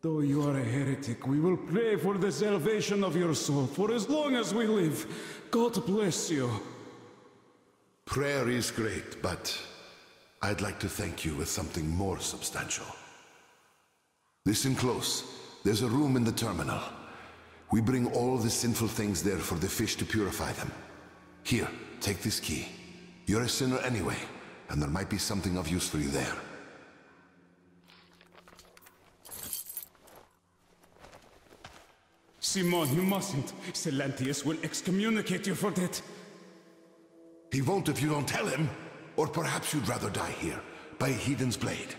Though you are a heretic, we will pray for the salvation of your soul for as long as we live. God bless you. Prayer is great, but I'd like to thank you with something more substantial. Listen close. There's a room in the terminal. We bring all the sinful things there for the fish to purify them. Here, take this key. You're a sinner anyway, and there might be something of use for you there. Simon, you mustn't. Celantius will excommunicate you for that. He won't if you don't tell him. Or perhaps you'd rather die here, by Heathen's blade.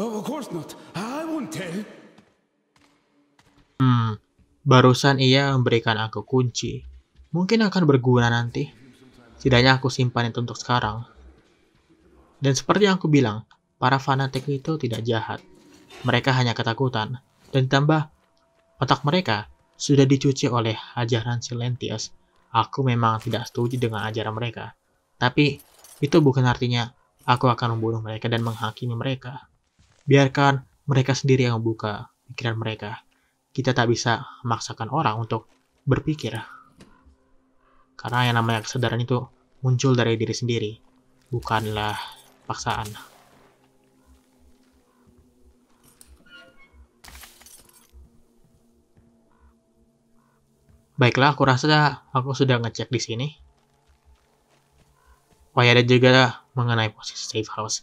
Oh, of course not. I won't tell. Hmm, barusan ia memberikan aku kunci. Mungkin akan berguna nanti. Setidaknya aku simpan itu untuk sekarang. Dan seperti yang aku bilang, para fanatik itu tidak jahat. Mereka hanya ketakutan. Dan ditambah, Otak mereka sudah dicuci oleh ajaran Silentius. Aku memang tidak setuju dengan ajaran mereka. Tapi, itu bukan artinya aku akan membunuh mereka dan menghakimi mereka. Biarkan mereka sendiri yang membuka pikiran mereka. Kita tak bisa memaksakan orang untuk berpikir. Karena yang namanya kesadaran itu muncul dari diri sendiri, bukanlah paksaan. Baiklah, aku rasa aku sudah ngecek di sini. Oh ya, ada juga mengenai posisi safe house.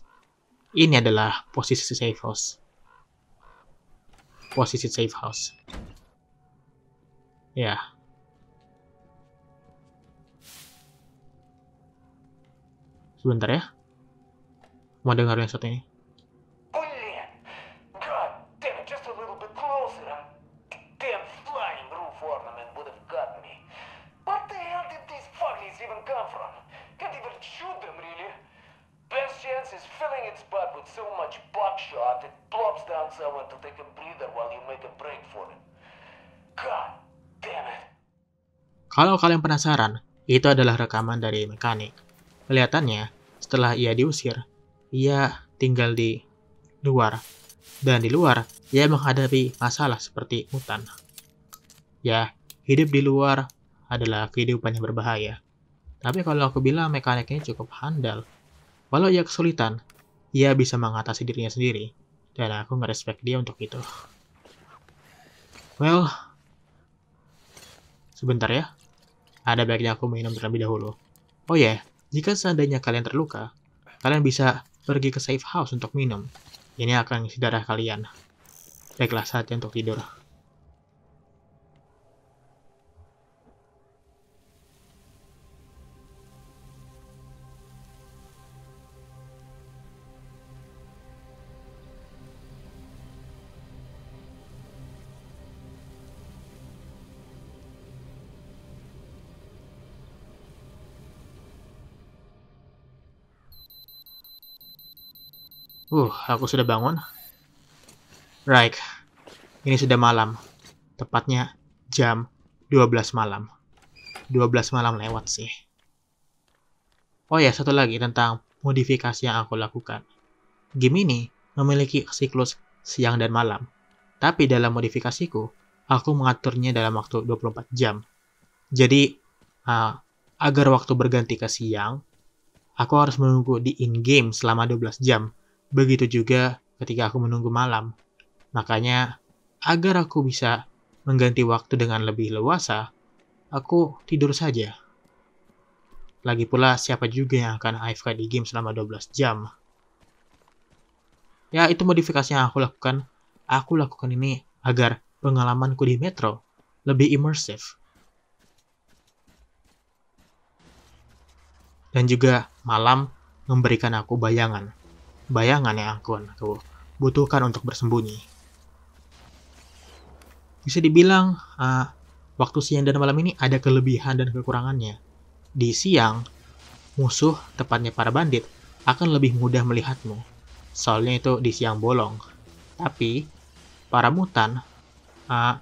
Ini adalah posisi safe house. Posisi safe house. Ya. Yeah. Sebentar ya. Mau dengar yang satu ini. is filling its butt with so much buckshot it plops down somewhere to take a breather while you make a break for it. God damn it. Kalau kalian penasaran, itu adalah rekaman dari mekanik. Kelihatannya, setelah ia diusir, ia tinggal di luar. Dan di luar, ia menghadapi masalah seperti hutan. Ya, hidup di luar adalah kehidupan yang berbahaya. Tapi kalau aku bilang mekaniknya cukup handal, Walau ia kesulitan, ia bisa mengatasi dirinya sendiri, dan aku merespek dia untuk itu. Well, sebentar ya. Ada baiknya aku minum terlebih dahulu. Oh ya, yeah. jika seandainya kalian terluka, kalian bisa pergi ke safe house untuk minum. Ini akan mengisi darah kalian. Baiklah saatnya untuk tidur. Uh, aku sudah bangun. Right. Ini sudah malam. Tepatnya jam 12 malam. 12 malam lewat sih. Oh ya, satu lagi tentang modifikasi yang aku lakukan. Game ini memiliki siklus siang dan malam. Tapi dalam modifikasiku, aku mengaturnya dalam waktu 24 jam. Jadi, uh, agar waktu berganti ke siang, aku harus menunggu di in-game selama 12 jam Begitu juga ketika aku menunggu malam. Makanya, agar aku bisa mengganti waktu dengan lebih leluasa, aku tidur saja. Lagi pula, siapa juga yang akan AFK di game selama 12 jam? Ya, itu modifikasi yang aku lakukan. Aku lakukan ini agar pengalamanku di Metro lebih imersif. Dan juga malam memberikan aku bayangan bayangan yang aku, butuhkan untuk bersembunyi. Bisa dibilang, uh, waktu siang dan malam ini ada kelebihan dan kekurangannya. Di siang, musuh, tepatnya para bandit, akan lebih mudah melihatmu. Soalnya itu di siang bolong. Tapi, para mutan, uh,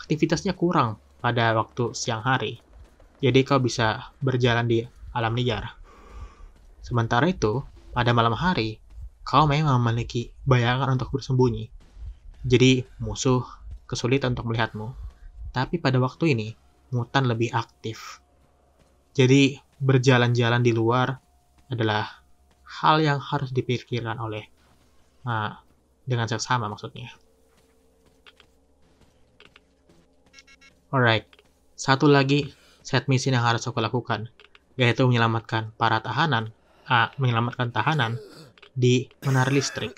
aktivitasnya kurang pada waktu siang hari. Jadi kau bisa berjalan di alam liar. Sementara itu, pada malam hari, kau memang memiliki bayangan untuk bersembunyi. Jadi, musuh kesulitan untuk melihatmu. Tapi pada waktu ini, mutan lebih aktif. Jadi, berjalan-jalan di luar adalah hal yang harus dipikirkan oleh nah, dengan seksama maksudnya. Alright, satu lagi set misi yang harus aku lakukan, yaitu menyelamatkan para tahanan, Ah, menyelamatkan tahanan di menara listrik.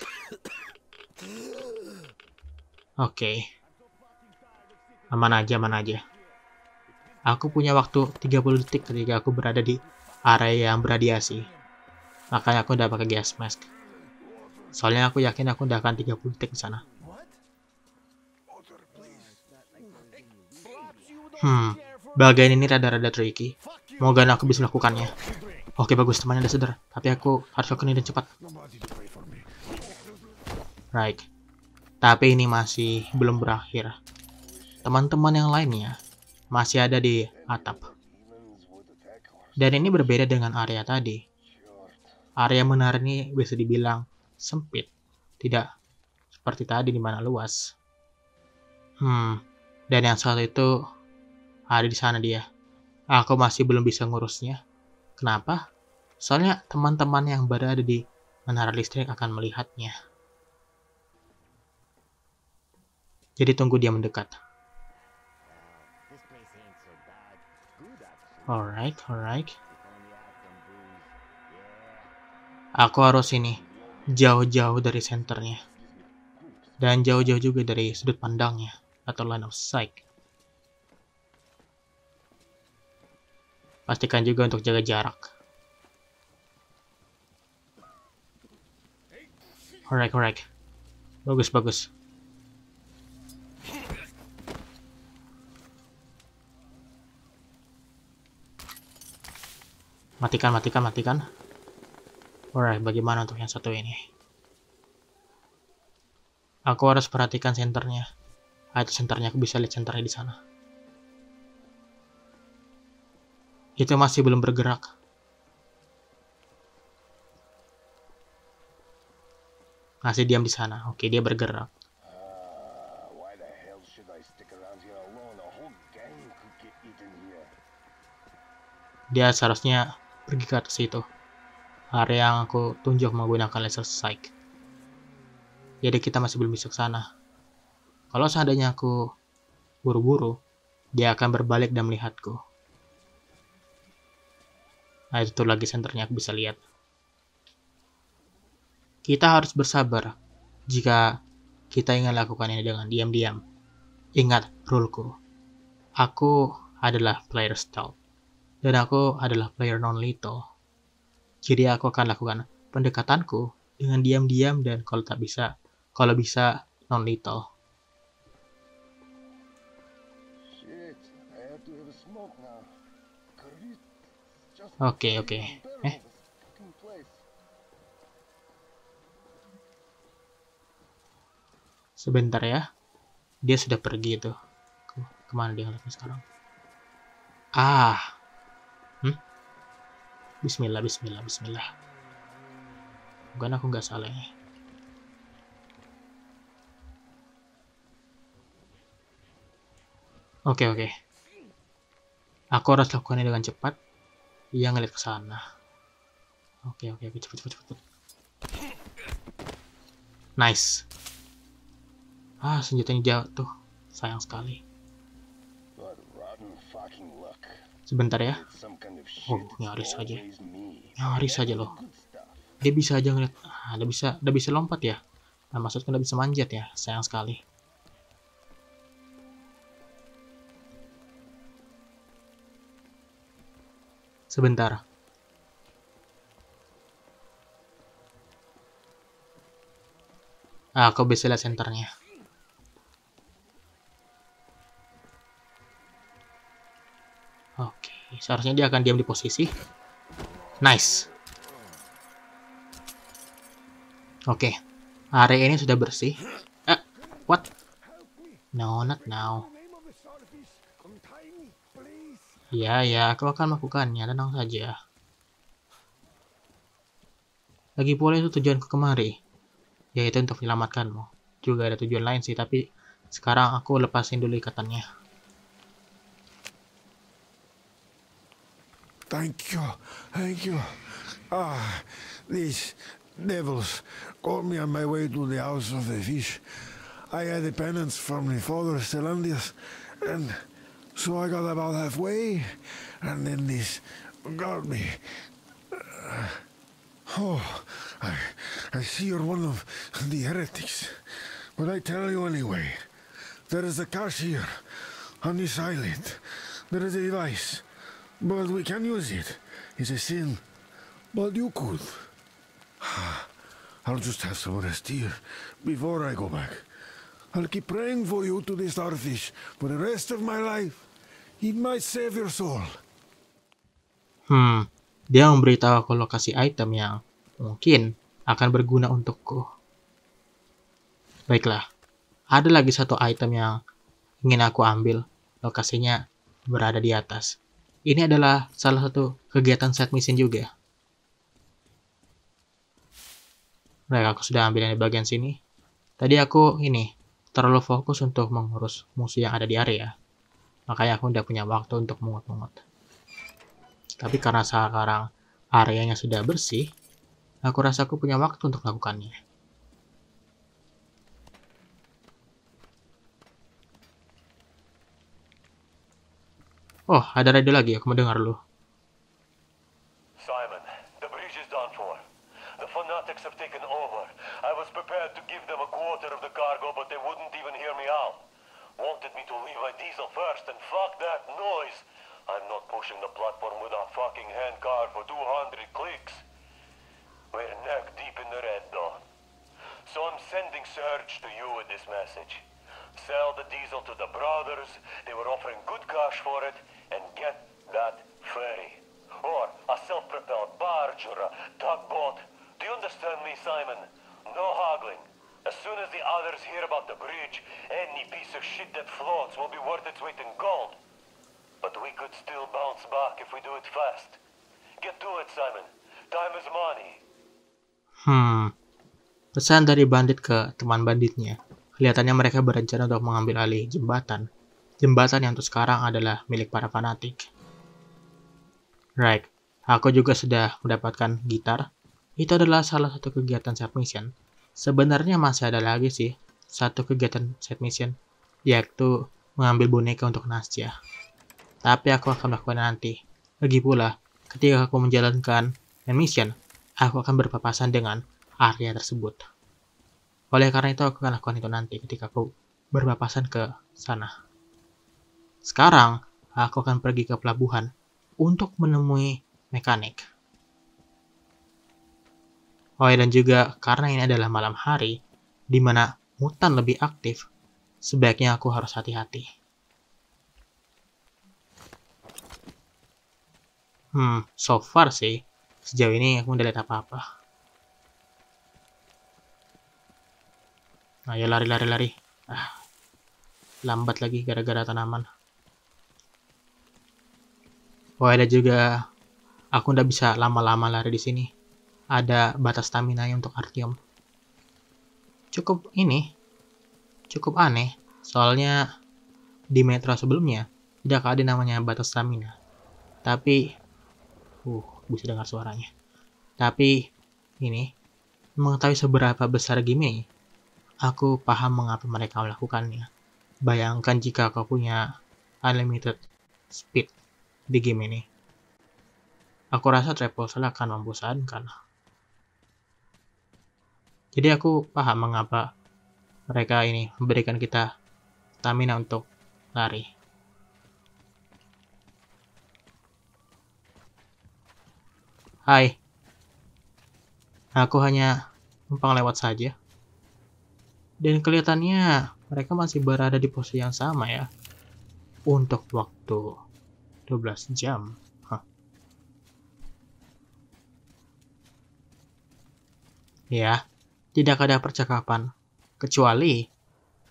Oke. Okay. Aman aja, aman aja. Aku punya waktu 30 detik ketika aku berada di area yang beradiasi. Makanya aku udah pakai gas mask. Soalnya aku yakin aku udah akan 30 detik di sana. Hmm, bagian ini rada-rada tricky. Moga aku bisa melakukannya. Oke bagus temannya udah sadar, tapi aku harus ke dan cepat. Right. Tapi ini masih belum berakhir. Teman-teman yang lainnya masih ada di atap. Dan ini berbeda dengan area tadi. Area menara ini bisa dibilang sempit, tidak seperti tadi di mana luas. Hmm, dan yang satu itu ada di sana dia. Aku masih belum bisa ngurusnya Kenapa? Soalnya teman-teman yang berada di menara listrik akan melihatnya. Jadi tunggu dia mendekat. Alright, alright. Aku harus ini, jauh-jauh dari senternya. Dan jauh-jauh juga dari sudut pandangnya, atau line of sight. Pastikan juga untuk jaga jarak. Alright, alright. Bagus, bagus. Matikan, matikan, matikan. Alright, bagaimana untuk yang satu ini? Aku harus perhatikan senternya. Ah, itu senternya. Aku bisa lihat senternya di sana. Itu masih belum bergerak. Masih diam di sana. Oke, dia bergerak. Ah, dia seharusnya pergi ke atas itu. Area yang aku tunjuk menggunakan laser sight. Jadi kita masih belum bisa ke sana. Kalau seandainya aku buru-buru, dia akan berbalik dan melihatku. Nah, itu lagi senternya aku bisa lihat. Kita harus bersabar jika kita ingin lakukan ini dengan diam-diam. Ingat ruleku. Aku adalah player stout. Dan aku adalah player non-lethal. Jadi aku akan lakukan pendekatanku dengan diam-diam dan kalau tak bisa, kalau bisa non-lethal. Oke, okay, oke. Okay. Eh. Sebentar ya. Dia sudah pergi itu. Kemana dia ngeliatnya sekarang? Ah. Hmm? Bismillah, bismillah, bismillah. Bukan aku nggak salah ya. Oke, oke. Aku harus lakukannya dengan cepat. Iya ngeliat ke sana. Oke oke oke cepet cepet cepet. Nice. Ah senjata senjatanya jatuh. Sayang sekali. Sebentar ya. Oh nyaris aja. Nyaris aja loh. Dia bisa aja ngeliat. Ah, dia bisa, dia bisa lompat ya. Nah maksudnya dia bisa manjat ya. Sayang sekali. Sebentar. Ah, kau bisa lihat senternya. Oke, seharusnya dia akan diam di posisi. Nice. Oke, area ini sudah bersih. Eh, what? No, not now. Ya, ya, aku akan melakukannya, tenang saja. Lagi pula itu tujuanku kemari, yaitu untuk menyelamatkanmu. Juga ada tujuan lain sih, tapi sekarang aku lepasin dulu ikatannya. Thank you, thank you. Ah, these devils caught me on my way to the house of the fish. I had a penance from my father Celandius, and So I got about halfway, and then this got me. Uh, oh, I, I see you're one of the heretics. But I tell you anyway, there is a cache here, on this island. There is a device, but we can use it. It's a sin, but you could. I'll just have some rest here before I go back. I'll keep praying for you to the starfish for the rest of my life. It might save your soul. Hmm, dia memberitahu aku lokasi item yang mungkin akan berguna untukku. Baiklah, ada lagi satu item yang ingin aku ambil. Lokasinya berada di atas. Ini adalah salah satu kegiatan set mission juga. Baik, aku sudah ambil yang di bagian sini. Tadi aku ini terlalu fokus untuk mengurus musuh yang ada di area. Makanya aku tidak punya waktu untuk mengut-mengut. Tapi karena sekarang areanya sudah bersih, aku rasa aku punya waktu untuk melakukannya. Oh, ada radio lagi, aku mendengar lu. first and fuck that noise. I'm not pushing the platform with a fucking handcar for 200 clicks. We're neck deep in the red though. So I'm sending Serge to you with this message. Sell the diesel to the brothers, they were offering good cash for it, and get that ferry. Or a self-propelled barge or a tugboat. Do you understand me, Simon? No haggling. As soon as the others hear about the bridge, any piece of shit that floats will be worth its weight in gold. But we could still bounce back if we do it fast. Get to it, Simon. Time is money. Hmm. Pesan dari bandit ke teman banditnya. Kelihatannya mereka berencana untuk mengambil alih jembatan. Jembatan yang untuk sekarang adalah milik para fanatik. Right. Aku juga sudah mendapatkan gitar. Itu adalah salah satu kegiatan submission Sebenarnya masih ada lagi sih satu kegiatan side mission, yaitu mengambil boneka untuk Nasya. Tapi aku akan melakukan nanti. Lagi pula, ketika aku menjalankan main mission, aku akan berpapasan dengan area tersebut. Oleh karena itu, aku akan lakukan itu nanti ketika aku berpapasan ke sana. Sekarang, aku akan pergi ke pelabuhan untuk menemui mekanik. Oh ya, dan juga karena ini adalah malam hari, di mana mutan lebih aktif, sebaiknya aku harus hati-hati. Hmm, so far sih, sejauh ini aku tidak lihat apa-apa. Ayo lari, lari, lari. Ah, lambat lagi gara-gara tanaman. Oh, ada juga. Aku ndak bisa lama-lama lari di sini ada batas stamina untuk Artyom. Cukup ini, cukup aneh, soalnya di Metro sebelumnya tidak ada namanya batas stamina. Tapi, uh, bisa dengar suaranya. Tapi, ini, mengetahui seberapa besar game ini aku paham mengapa mereka melakukannya. Bayangkan jika kau punya unlimited speed di game ini. Aku rasa Trepol akan membosankan. Jadi aku paham mengapa mereka ini memberikan kita stamina untuk lari. Hai. Aku hanya numpang lewat saja. Dan kelihatannya mereka masih berada di posisi yang sama ya. Untuk waktu 12 jam. Hah. Ya. Tidak ada percakapan, kecuali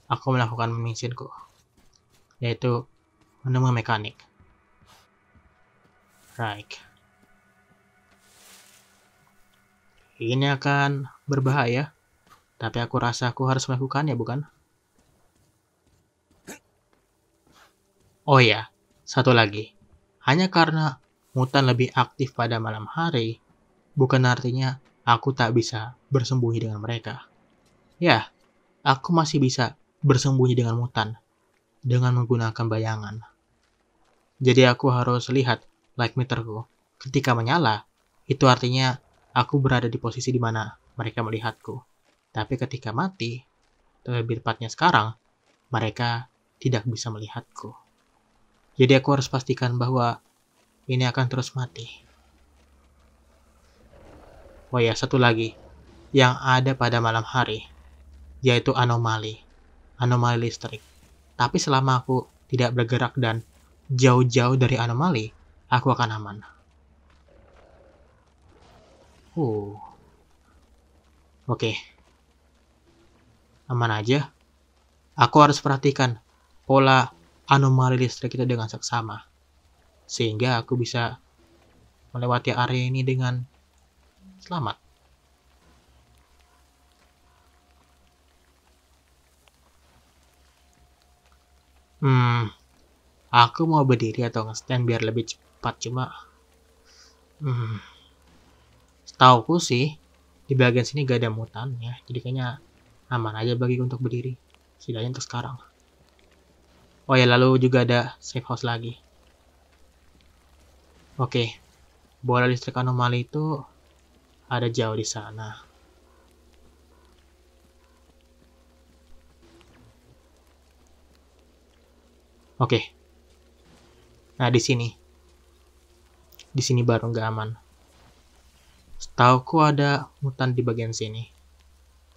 aku melakukan mesinku, yaitu menemui mekanik. Right. Ini akan berbahaya, tapi aku rasa aku harus melakukannya, bukan? Oh ya, satu lagi. Hanya karena mutan lebih aktif pada malam hari, bukan artinya aku tak bisa bersembunyi dengan mereka. Ya, aku masih bisa bersembunyi dengan mutan, dengan menggunakan bayangan. Jadi aku harus lihat light meterku. Ketika menyala, itu artinya aku berada di posisi di mana mereka melihatku. Tapi ketika mati, lebih tepatnya sekarang, mereka tidak bisa melihatku. Jadi aku harus pastikan bahwa ini akan terus mati. Oh ya, satu lagi yang ada pada malam hari, yaitu anomali, anomali listrik. Tapi selama aku tidak bergerak dan jauh-jauh dari anomali, aku akan aman. Uh. Oke. Okay. Aman aja. Aku harus perhatikan pola anomali listrik itu dengan seksama. Sehingga aku bisa melewati area ini dengan Selamat. Hmm, aku mau berdiri atau ngestan biar lebih cepat cuma hmm, setauku sih di bagian sini gak ada mutan ya jadi kayaknya aman aja bagi untuk berdiri setidaknya untuk sekarang oh ya lalu juga ada safe house lagi oke bola listrik anomali itu ada jauh di sana. Oke. Nah, di sini. Di sini baru nggak aman. Setauku ada hutan di bagian sini.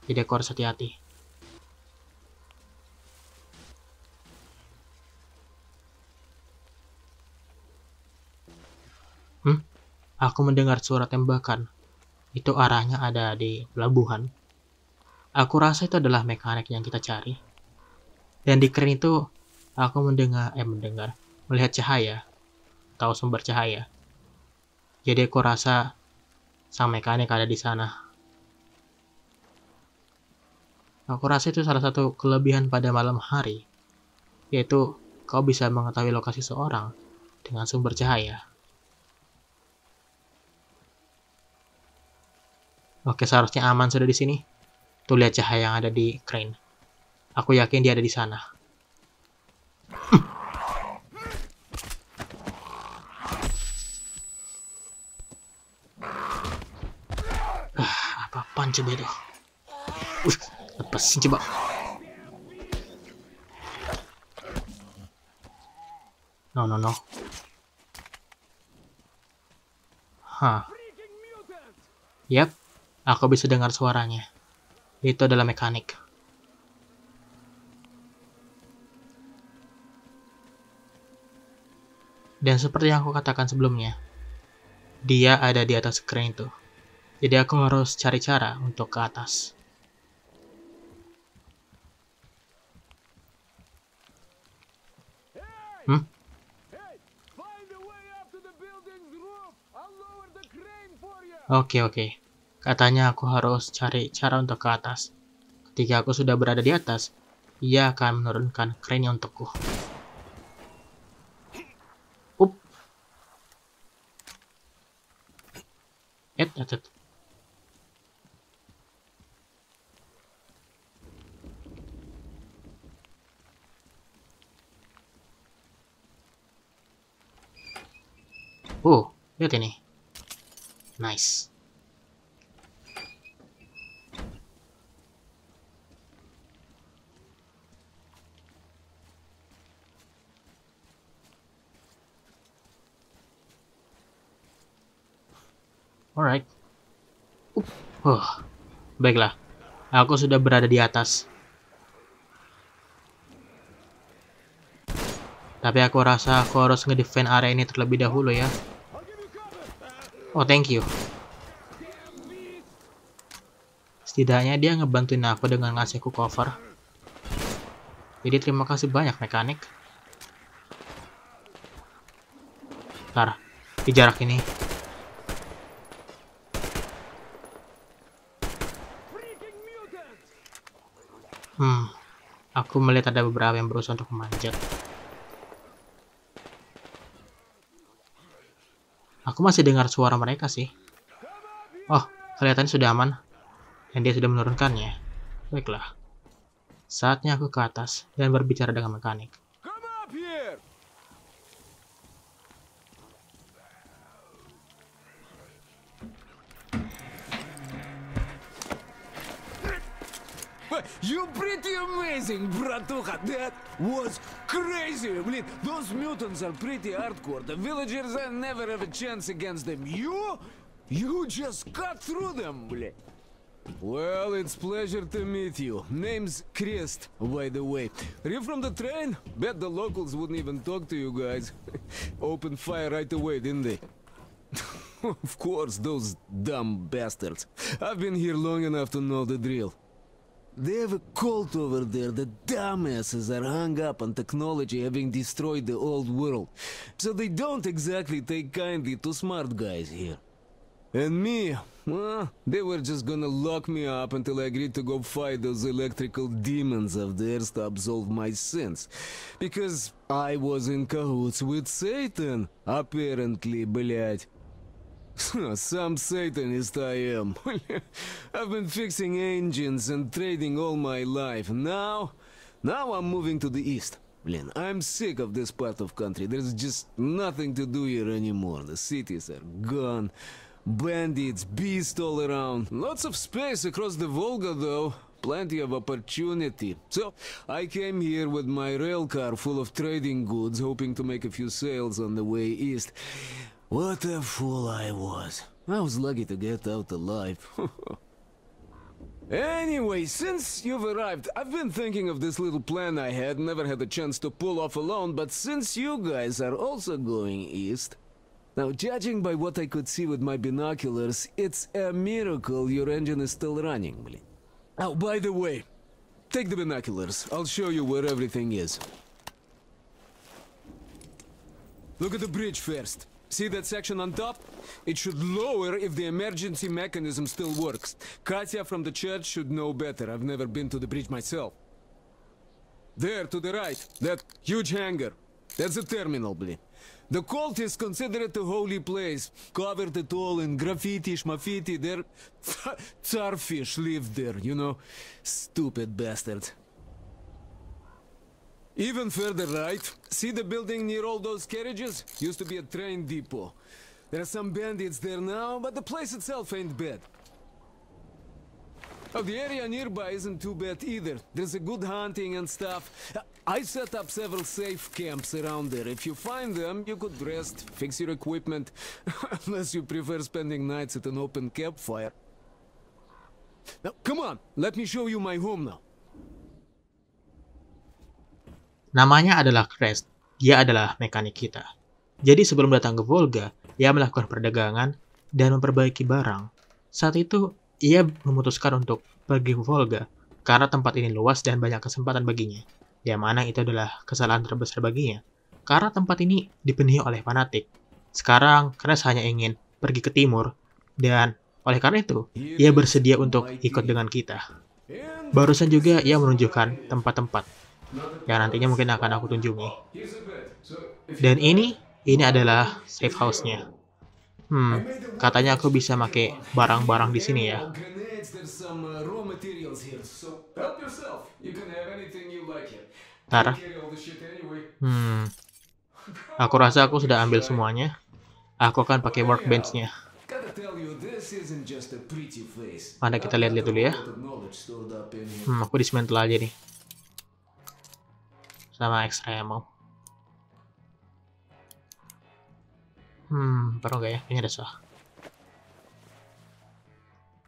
Jadi aku harus hati-hati. Hmm? Aku mendengar suara tembakan. Itu arahnya ada di pelabuhan. Aku rasa itu adalah mekanik yang kita cari. Dan di keren itu aku mendengar, eh mendengar, melihat cahaya. Tahu sumber cahaya. Jadi aku rasa sang mekanik ada di sana. Aku rasa itu salah satu kelebihan pada malam hari, yaitu kau bisa mengetahui lokasi seorang dengan sumber cahaya. Oke, seharusnya aman sudah di sini. Tuh lihat cahaya yang ada di crane. Aku yakin dia ada di sana. Ah, apa-apaan coba deh. Uh, lepasin coba. No, no, no. Hah. Yap. Aku bisa dengar suaranya. Itu adalah mekanik. Dan seperti yang aku katakan sebelumnya, dia ada di atas screen itu. Jadi aku harus cari cara untuk ke atas. Hmm? Oke, okay, oke. Okay. Katanya aku harus cari cara untuk ke atas. Ketika aku sudah berada di atas, ia akan menurunkan kerennya untukku. Up. Et, et, et. Oh, lihat ini. Nice. Alright. Huh. Baiklah. Aku sudah berada di atas. Tapi aku rasa aku harus ngedefend area ini terlebih dahulu ya. Oh, thank you. Setidaknya dia ngebantuin aku dengan ngasih aku cover. Jadi terima kasih banyak mekanik. Ntar, di jarak ini Hmm. Aku melihat ada beberapa yang berusaha untuk memanjat. Aku masih dengar suara mereka sih. Oh, kelihatannya sudah aman. Dan dia sudah menurunkannya. Baiklah. Saatnya aku ke atas dan berbicara dengan mekanik. You're pretty amazing, bratuha. That was crazy, блин. Those mutants are pretty hardcore. The villagers, never have a chance against them. You? You just cut through them, блин. Well, it's pleasure to meet you. Name's Crest, by the way. Are you from the train? Bet the locals wouldn't even talk to you guys. Opened fire right away, didn't they? of course, those dumb bastards. I've been here long enough to know the drill. They have a cult over there. The dumbasses are hung up on technology having destroyed the old world. So they don't exactly take kindly to smart guys here. And me, well, they were just gonna lock me up until I agreed to go fight those electrical demons of theirs to absolve my sins. Because I was in cahoots with Satan, apparently, блядь. Some Satanist I am. I've been fixing engines and trading all my life. Now, now I'm moving to the east. Blin, I'm sick of this part of country. There's just nothing to do here anymore. The cities are gone. Bandits, beasts all around. Lots of space across the Volga, though. Plenty of opportunity. So, I came here with my rail car full of trading goods, hoping to make a few sales on the way east. What a fool I was. I was lucky to get out alive. anyway, since you've arrived, I've been thinking of this little plan I had, never had a chance to pull off alone, but since you guys are also going east... Now, judging by what I could see with my binoculars, it's a miracle your engine is still running, Oh, by the way, take the binoculars. I'll show you where everything is. Look at the bridge first. See that section on top? It should lower if the emergency mechanism still works. Katya from the church should know better. I've never been to the bridge myself. There, to the right. That huge hangar. That's a terminal, Blee. The cult is considered a holy place. Covered it all in graffiti, schmaffiti. Their tsarfish lived there, you know. Stupid bastards. Even further right, see the building near all those carriages? Used to be a train depot. There are some bandits there now, but the place itself ain't bad. Oh, the area nearby isn't too bad either. There's a good hunting and stuff. I set up several safe camps around there. If you find them, you could rest, fix your equipment, unless you prefer spending nights at an open campfire. Now, come on, let me show you my home now. Namanya adalah Crest, dia adalah mekanik kita. Jadi sebelum datang ke Volga, ia melakukan perdagangan dan memperbaiki barang. Saat itu, ia memutuskan untuk pergi ke Volga karena tempat ini luas dan banyak kesempatan baginya. Yang mana itu adalah kesalahan terbesar baginya, karena tempat ini dipenuhi oleh fanatik. Sekarang, Crest hanya ingin pergi ke timur, dan oleh karena itu, ia bersedia untuk ikut dengan kita. Barusan juga ia menunjukkan tempat-tempat yang nantinya mungkin akan aku tunjungi. Dan ini, ini adalah safe house-nya. Hmm, katanya aku bisa pakai barang-barang di sini ya. Ntar. Hmm. Aku rasa aku sudah ambil semuanya. Aku akan pakai workbench-nya. Mana kita lihat-lihat dulu ya. Hmm, aku dismantle aja nih sama ekstremo. Ya, hmm, perlu gak ya? Ini ada salah.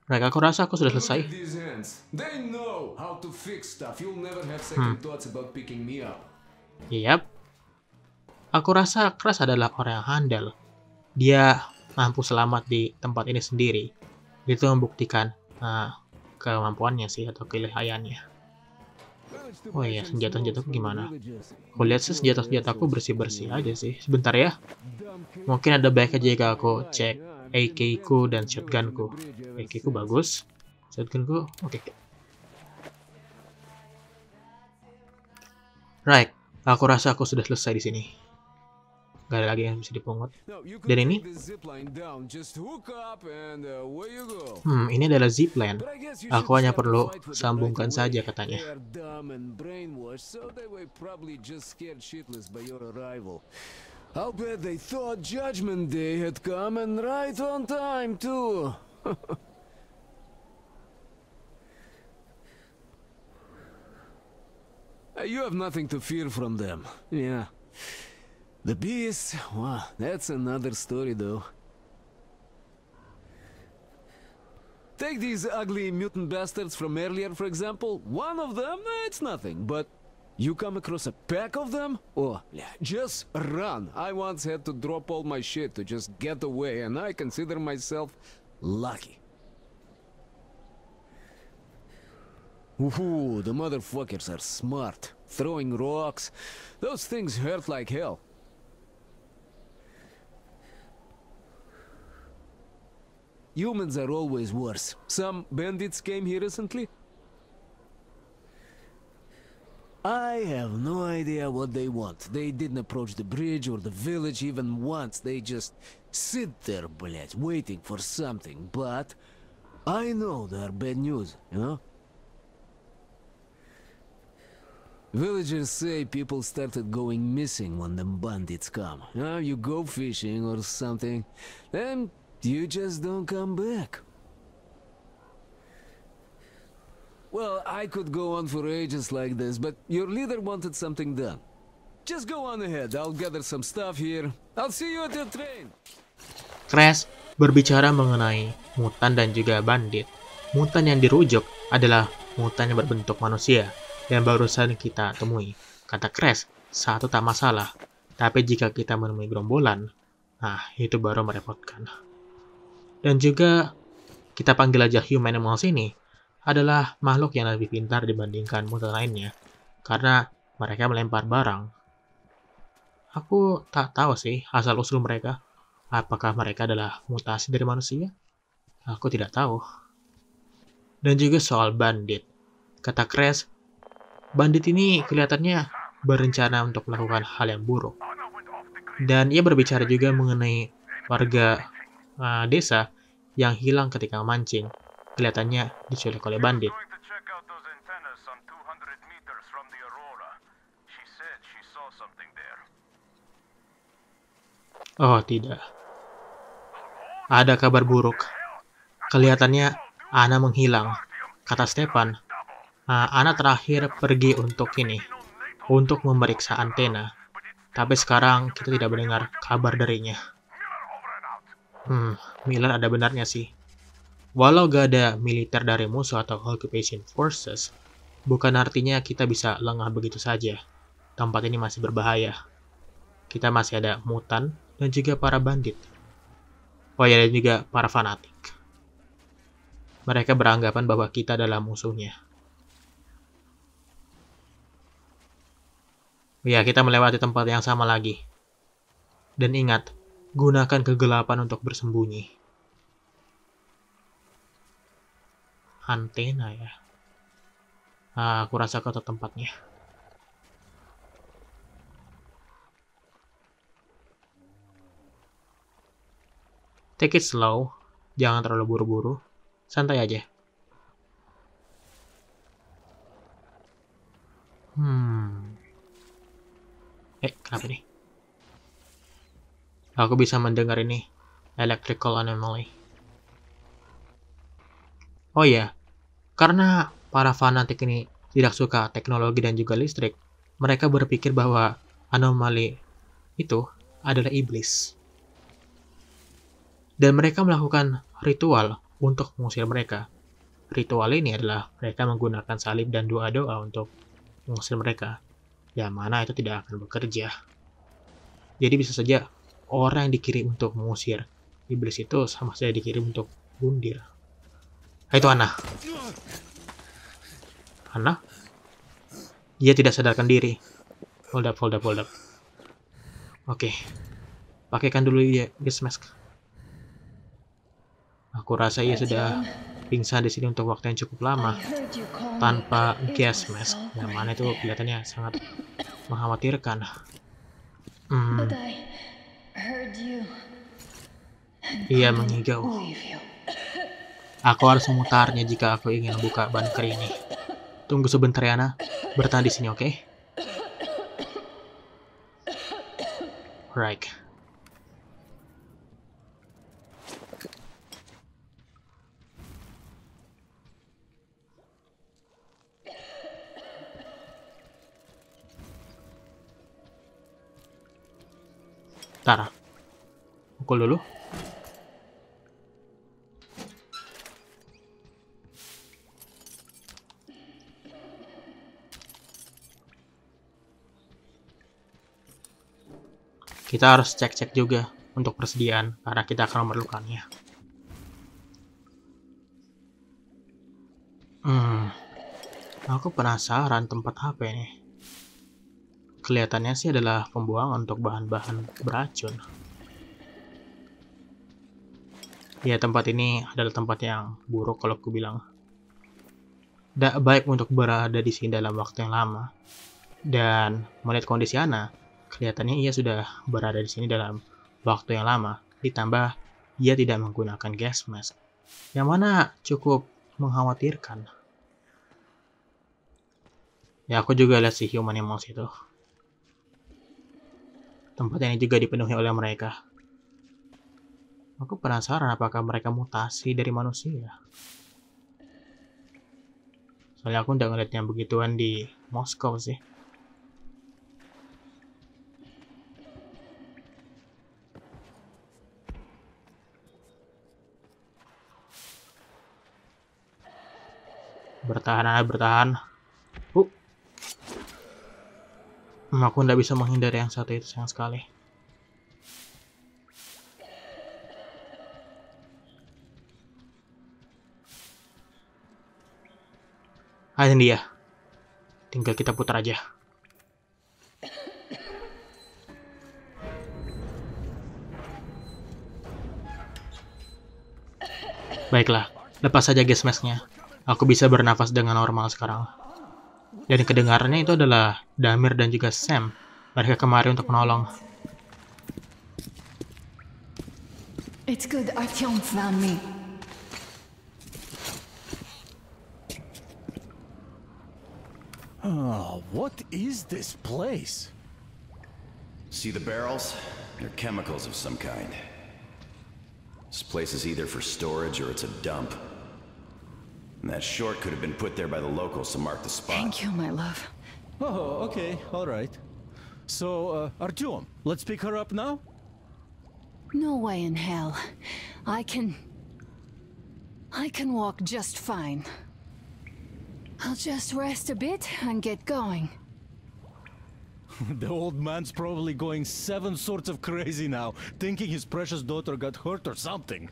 Mereka aku rasa aku sudah selesai. Hmm. Yap. Aku rasa keras adalah orang yang handal. Dia mampu selamat di tempat ini sendiri. Itu membuktikan uh, kemampuannya sih atau kelihayannya. Oh iya, senjata-senjataku gimana? Aku lihat sih senjata-senjataku bersih-bersih aja sih. Sebentar ya. Mungkin ada baik aja jika ya, aku cek AK ku dan shotgun ku. AK ku bagus. Shotgun ku, oke. Okay. Right, aku rasa aku sudah selesai di sini. Gak ada lagi yang bisa dipungut. Dan ini? Uh, hmm, ini adalah zipline. Aku hanya perlu sambungkan saja katanya. I'll bet they thought Judgment Day had come and right on time too. Uh, you have nothing to fear from them. Yeah. The bees, Wow, that's another story though. Take these ugly mutant bastards from earlier, for example. One of them, eh, it's nothing, but you come across a pack of them? Oh, just run. I once had to drop all my shit to just get away, and I consider myself lucky. Ooh, the motherfuckers are smart. Throwing rocks. Those things hurt like hell. Humans are always worse. Some bandits came here recently? I have no idea what they want. They didn't approach the bridge or the village even once. They just sit there, blять, waiting for something. But I know there are bad news, you know? Villagers say people started going missing when the bandits come. You, know, you go fishing or something, then You just don't come back. Well, I could go on for ages like this, but your leader wanted something done. Just go on ahead, I'll gather some stuff here. I'll see you at the train. Crash berbicara mengenai mutan dan juga bandit. Mutan yang dirujuk adalah mutan yang berbentuk manusia yang barusan kita temui. Kata Crash, satu tak masalah. Tapi jika kita menemui gerombolan, nah itu baru merepotkan. Dan juga kita panggil aja human animals ini adalah makhluk yang lebih pintar dibandingkan mutant lainnya karena mereka melempar barang. Aku tak tahu sih asal-usul mereka. Apakah mereka adalah mutasi dari manusia? Aku tidak tahu. Dan juga soal bandit. Kata Crash, bandit ini kelihatannya berencana untuk melakukan hal yang buruk. Dan ia berbicara juga mengenai warga uh, desa yang hilang ketika mancing, kelihatannya diculik oleh bandit. Oh tidak. Ada kabar buruk. Kelihatannya Ana menghilang, kata Stefan. Ah, Ana terakhir pergi untuk ini, untuk memeriksa antena. Tapi sekarang kita tidak mendengar kabar darinya. Hmm, Milan ada benarnya sih. Walau gak ada militer dari musuh atau occupation forces, bukan artinya kita bisa lengah begitu saja. Tempat ini masih berbahaya. Kita masih ada mutan dan juga para bandit. Oh ya, dan juga para fanatik. Mereka beranggapan bahwa kita adalah musuhnya. Ya, kita melewati tempat yang sama lagi. Dan ingat, Gunakan kegelapan untuk bersembunyi. Antena ya. Ah, aku rasa kata tempatnya. Take it slow. Jangan terlalu buru-buru. Santai aja. Hmm. Eh, kenapa nih? Aku bisa mendengar ini. Electrical Anomaly. Oh iya, karena para fanatik ini tidak suka teknologi dan juga listrik, mereka berpikir bahwa anomali itu adalah iblis. Dan mereka melakukan ritual untuk mengusir mereka. Ritual ini adalah mereka menggunakan salib dan doa-doa untuk mengusir mereka. Yang mana itu tidak akan bekerja. Jadi bisa saja orang yang dikirim untuk mengusir. Iblis itu sama saja dikirim untuk bundir. Hai itu Ana. Ana? Dia tidak sadarkan diri. Hold up, hold up, hold up. Oke. Okay. Pakaikan dulu ya gas mask. Aku rasa ia sudah pingsan di sini untuk waktu yang cukup lama tanpa gas mask. Yang mana itu kelihatannya sangat mengkhawatirkan. Hmm. Ia mengigau. Aku harus memutarnya jika aku ingin membuka bunker ini. Tunggu sebentar, Yana. Ya, Bertahan di sini, oke? Okay? Right. Bentar. Pukul dulu. Kita harus cek-cek juga untuk persediaan, karena kita akan memerlukannya. Hmm, aku penasaran tempat HP ini kelihatannya sih adalah pembuangan untuk bahan-bahan beracun. Ya, tempat ini adalah tempat yang buruk kalau aku bilang. Tidak baik untuk berada di sini dalam waktu yang lama. Dan melihat kondisi Ana, kelihatannya ia sudah berada di sini dalam waktu yang lama. Ditambah, ia tidak menggunakan gas mask. Yang mana cukup mengkhawatirkan. Ya, aku juga lihat si human emosi itu tempat yang juga dipenuhi oleh mereka. Aku penasaran apakah mereka mutasi dari manusia. Soalnya aku udah ngeliatnya begituan di Moskow sih. Bertahan aja, bertahan. Uh. Hmm, aku tidak bisa menghindari yang satu itu sayang sekali. Ah, ini dia. Tinggal kita putar aja. Baiklah, lepas saja gas masknya. Aku bisa bernafas dengan normal sekarang. Dan kedengarannya itu adalah Damir dan juga Sam. Mereka kemari untuk menolong. It's good Artyom found me. Oh, what is this place? See the barrels? They're chemicals of some kind. This place is either for storage or it's a dump. And that short could have been put there by the locals to mark the spot. Thank you, my love. Oh, okay, all right. So, uh, Artyom, let's pick her up now? No way in hell. I can... I can walk just fine. I'll just rest a bit and get going. the old man's probably going seven sorts of crazy now, thinking his precious daughter got hurt or something.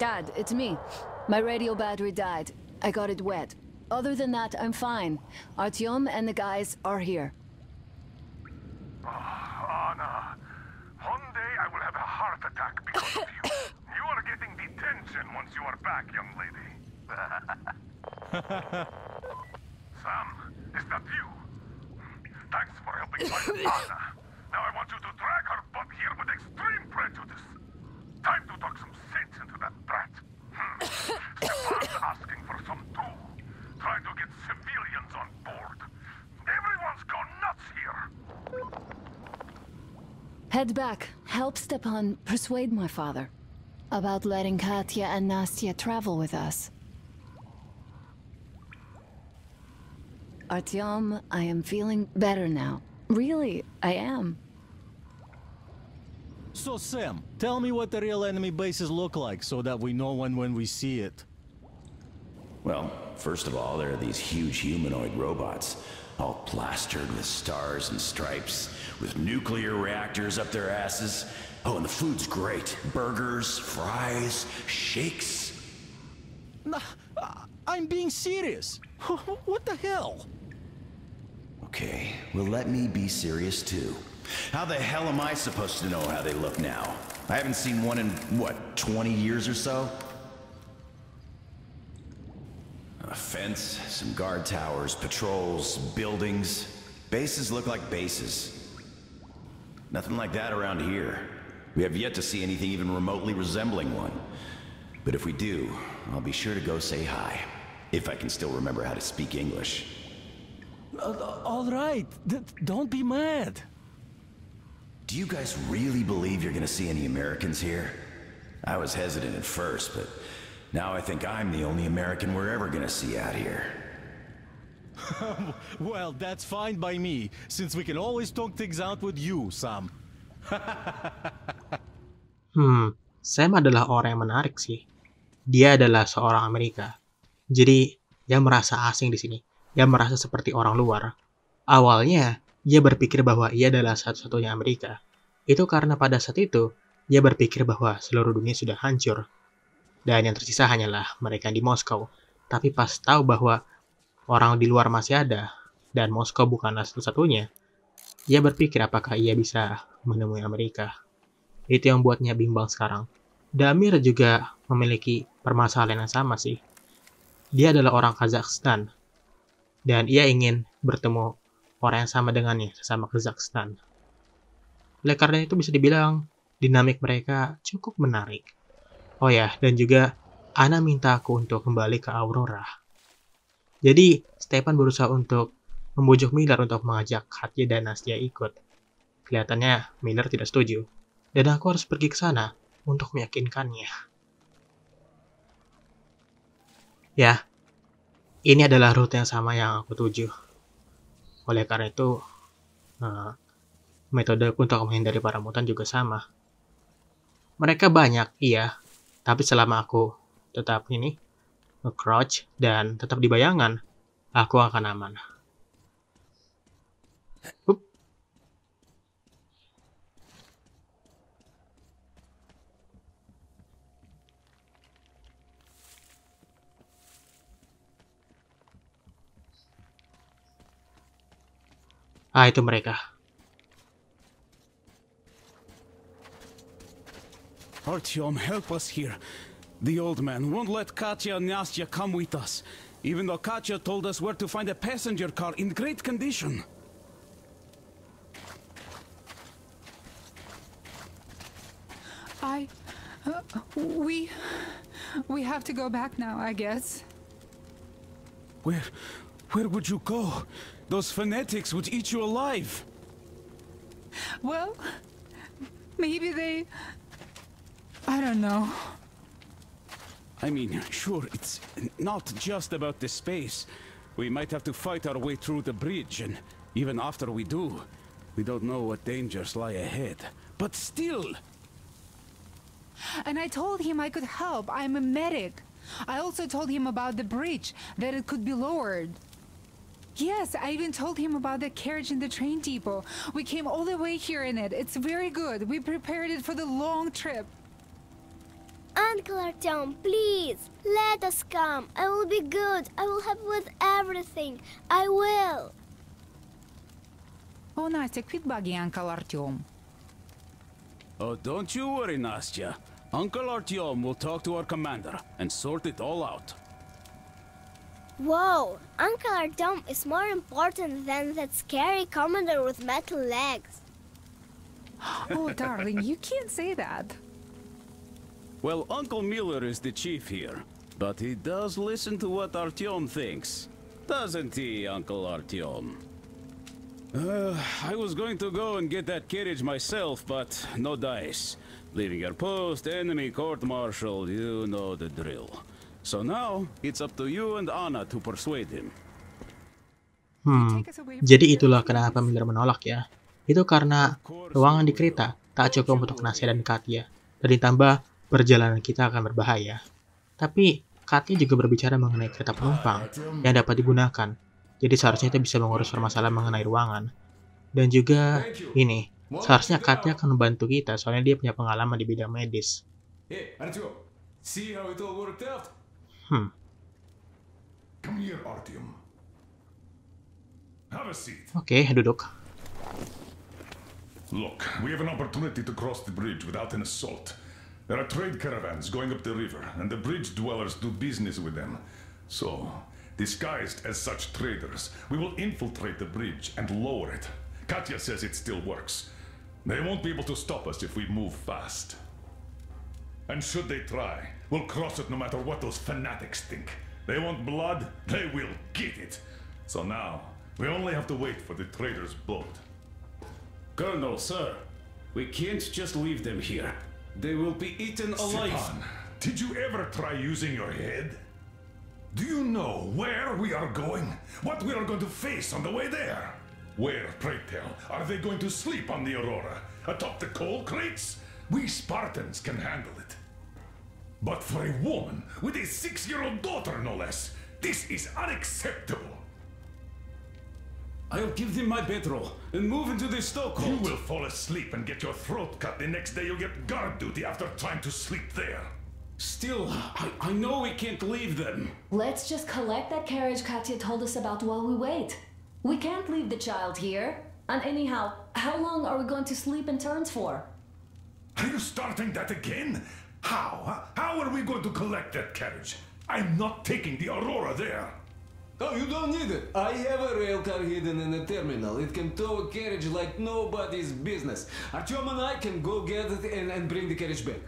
Dad, it's me. My radio battery died. I got it wet. Other than that, I'm fine. Artyom and the guys are here. Oh, Anna. One day I will have a heart attack because of you. You are getting detention once you are back, young lady. Sam, is that you? Thanks for helping find Anna. Now I want you to drag her butt here with extreme prejudice. Time to talk some asking for some too. Trying to get civilians on board. Everyone's gone nuts here. Head back. Help Stepan persuade my father about letting Katya and Nastya travel with us. Artyom, I am feeling better now. Really, I am. So Sam, tell me what the real enemy bases look like so that we know when when we see it. Well, first of all, there are these huge humanoid robots, all plastered with stars and stripes, with nuclear reactors up their asses. Oh, and the food's great. Burgers, fries, shakes. Nah, I'm being serious. what the hell? Okay, well let me be serious too. How the hell am I supposed to know how they look now? I haven't seen one in, what, 20 years or so? A fence, some guard towers, patrols, buildings. Bases look like bases. Nothing like that around here. We have yet to see anything even remotely resembling one. But if we do, I'll be sure to go say hi. If I can still remember how to speak English. Uh, all right, D don't be mad. Do you guys really believe you're gonna see any Americans here? I was hesitant at first, but Now I think I'm the only American we're ever gonna see out here. well, that's fine by me, since we can always talk things out with you, Sam. hmm, Sam adalah orang yang menarik sih. Dia adalah seorang Amerika. Jadi, dia merasa asing di sini. Dia merasa seperti orang luar. Awalnya, dia berpikir bahwa ia adalah satu-satunya Amerika. Itu karena pada saat itu, dia berpikir bahwa seluruh dunia sudah hancur dan yang tersisa hanyalah mereka di Moskow. Tapi pas tahu bahwa orang di luar masih ada, dan Moskow bukanlah satu-satunya, ia berpikir apakah ia bisa menemui Amerika. Itu yang buatnya bimbang sekarang. Damir juga memiliki permasalahan yang sama sih. Dia adalah orang Kazakhstan, dan ia ingin bertemu orang yang sama dengannya, sesama Kazakhstan. Oleh karena itu bisa dibilang, dinamik mereka cukup menarik. Oh ya, dan juga Ana minta aku untuk kembali ke Aurora. Jadi, Stepan berusaha untuk membujuk Miller untuk mengajak Katya dan Nastya ikut. Kelihatannya Miller tidak setuju. Dan aku harus pergi ke sana untuk meyakinkannya. Ya, ini adalah rute yang sama yang aku tuju. Oleh karena itu, uh, metode untuk menghindari para mutan juga sama. Mereka banyak, iya, tapi selama aku tetap ini nge-crouch dan tetap di bayangan, aku akan aman. Ah, itu mereka. Artyom, help us here. The old man won't let Katya and Nastya come with us, even though Katya told us where to find a passenger car in great condition. I... Uh, we... We have to go back now, I guess. Where... where would you go? Those fanatics would eat you alive! Well... Maybe they... I don't know. I mean, sure, it's not just about the space. We might have to fight our way through the bridge, and even after we do, we don't know what dangers lie ahead. But still! And I told him I could help. I'm a medic. I also told him about the bridge, that it could be lowered. Yes, I even told him about the carriage in the train depot. We came all the way here in it. It's very good. We prepared it for the long trip. Uncle Artem, please, let us come. I will be good. I will help with everything. I will. Oh, Nastya, quit bugging Uncle Artem. Oh, don't you worry, Nastya. Uncle Artyom will talk to our commander and sort it all out. Whoa, Uncle Artyom is more important than that scary commander with metal legs. oh, darling, you can't say that. Well, Uncle Miller is the chief here, but he does listen to what Artyom thinks. Doesn't he, Uncle Artyom? Uh, I was going to go and get that carriage myself, but no dice. Leaving your post, enemy court-martial, you know the drill. So now, it's up to you and Anna to persuade him. Hmm, jadi itulah kenapa Miller menolak ya. Itu karena ruangan di kereta tak cukup untuk Nasya dan Katya. Dan ditambah, perjalanan kita akan berbahaya. Tapi, Katya juga berbicara mengenai kereta penumpang yang dapat digunakan, jadi seharusnya kita bisa mengurus permasalahan mengenai ruangan. Dan juga, ini, seharusnya Katya akan membantu kita soalnya dia punya pengalaman di bidang medis. Hmm. Oke, okay, duduk. Look, we have an opportunity to cross the bridge without an assault. There are trade caravans going up the river, and the bridge dwellers do business with them. So, disguised as such traders, we will infiltrate the bridge and lower it. Katya says it still works. They won't be able to stop us if we move fast. And should they try, we'll cross it no matter what those fanatics think. They want blood, they will get it. So now, we only have to wait for the trader's boat. Colonel, sir, we can't just leave them here. They will be eaten alive. Sipan, did you ever try using your head? Do you know where we are going? What we are going to face on the way there? Where, pray tell, are they going to sleep on the Aurora? Atop the coal crates? We Spartans can handle it. But for a woman with a six-year-old daughter, no less, this is unacceptable. I'll give them my bedroll and move into the stokehold. You will fall asleep and get your throat cut. The next day you'll get guard duty after trying to sleep there. Still, I, I know we can't leave them. Let's just collect that carriage Katya told us about while we wait. We can't leave the child here. And anyhow, how long are we going to sleep in turns for? Are you starting that again? How? How are we going to collect that carriage? I'm not taking the Aurora there. Oh, you don't need it. I have a rail car hidden in a terminal. It can tow a carriage like nobody's business. Artyom and I can go get it and, and bring the carriage back.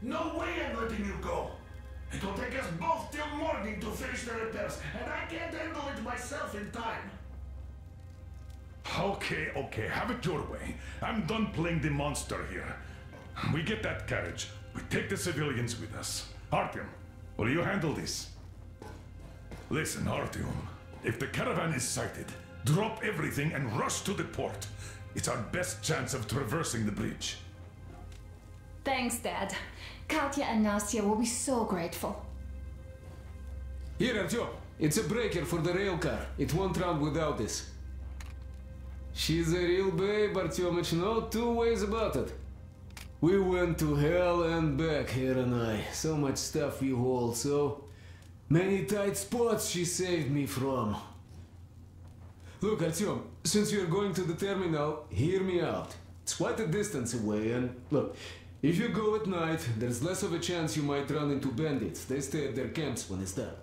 No way I'm letting you go. It'll take us both till morning to finish the repairs, and I can't handle it myself in time. Okay, okay, have it your way. I'm done playing the monster here. We get that carriage. We take the civilians with us. Artyom, will you handle this? Listen, Artyom. If the caravan is sighted, drop everything and rush to the port. It's our best chance of traversing the bridge. Thanks, Dad. Katya and Nastya will be so grateful. Here, Artyom. It's a breaker for the rail car. It won't run without this. She's a real babe, Artyomich. No two ways about it. We went to hell and back, here and I. So much stuff you hold, so... Many tight spots she saved me from. Look, Artyom, since you're going to the terminal, hear me out. It's quite a distance away, and look, if you go at night, there's less of a chance you might run into bandits. They stay at their camps when it's dark.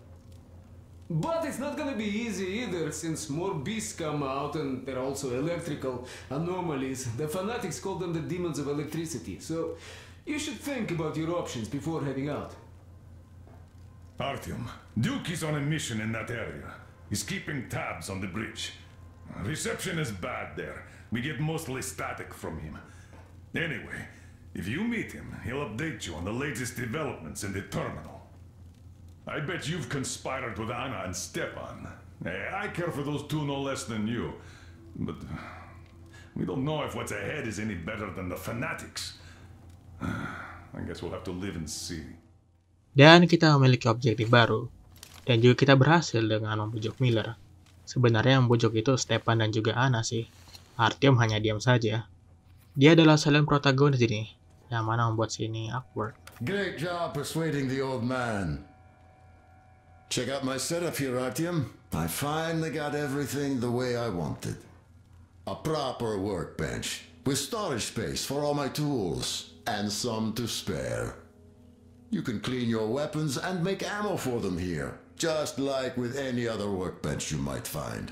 But it's not gonna be easy either, since more beasts come out and they're also electrical anomalies. The fanatics call them the demons of electricity, so you should think about your options before heading out. Artyom, Duke is on a mission in that area. He's keeping tabs on the bridge. Reception is bad there. We get mostly static from him. Anyway, if you meet him, he'll update you on the latest developments in the terminal. I bet you've conspired with Anna and Stepan. Eh, I care for those two no less than you. But uh, we don't know if what's ahead is any better than the fanatics. I guess we'll have to live and see. dan kita memiliki objektif baru. Dan juga kita berhasil dengan membujuk Miller. Sebenarnya yang membujuk itu Stepan dan juga Ana sih. Artyom hanya diam saja. Dia adalah silent protagonis ini, yang mana membuat sini awkward. Great job persuading the old man. Check out my setup here, Artyom. I finally got everything the way I wanted. A proper workbench, with storage space for all my tools, and some to spare. You can clean your weapons and make ammo for them here, just like with any other workbench you might find.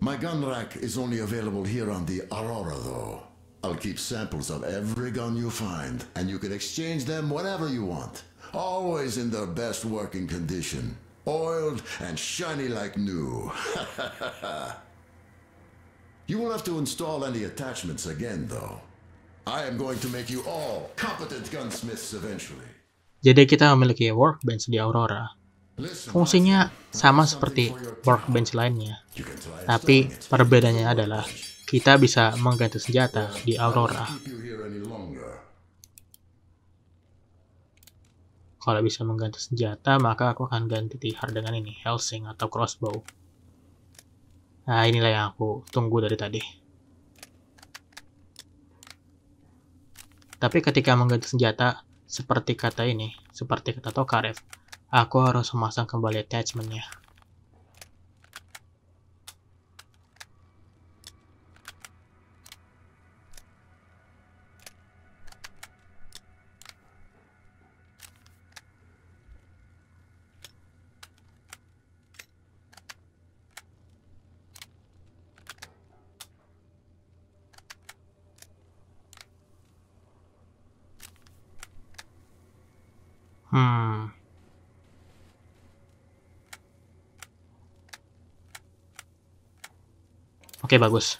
My gun rack is only available here on the Aurora, though. I'll keep samples of every gun you find, and you can exchange them whenever you want. Always in their best working condition. Oiled and shiny like new. you will have to install any attachments again, though. I am going to make you all competent gunsmiths eventually. Jadi kita memiliki workbench di Aurora. Fungsinya sama seperti workbench lainnya, tapi perbedaannya adalah kita bisa mengganti senjata di Aurora. Kalau bisa mengganti senjata, maka aku akan ganti tihar dengan ini, Helsing atau crossbow. Nah, inilah yang aku tunggu dari tadi. Tapi ketika mengganti senjata, seperti kata ini, seperti kata Tokarev, aku harus memasang kembali attachmentnya. Hmm. Oke, bagus.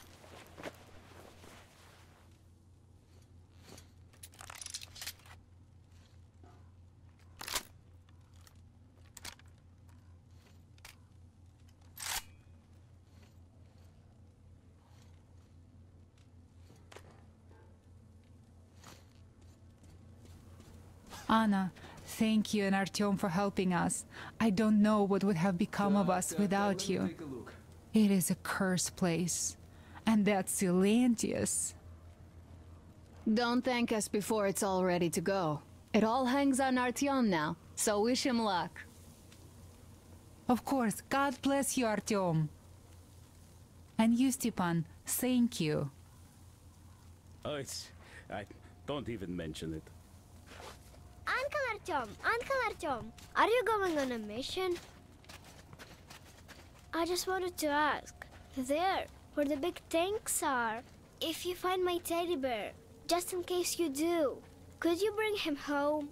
Ana, ah, Thank you and Artyom for helping us. I don't know what would have become of us without you. It is a cursed place. And that's Elantius. Don't thank us before it's all ready to go. It all hangs on Artyom now, so wish him luck. Of course, God bless you, Artyom. And you, Stepan, thank you. Oh, it's... I don't even mention it. Uncle Artyom, Uncle Artyom, are you going on a mission? I just wanted to ask, there, where the big tanks are, if you find my teddy bear, just in case you do, could you bring him home?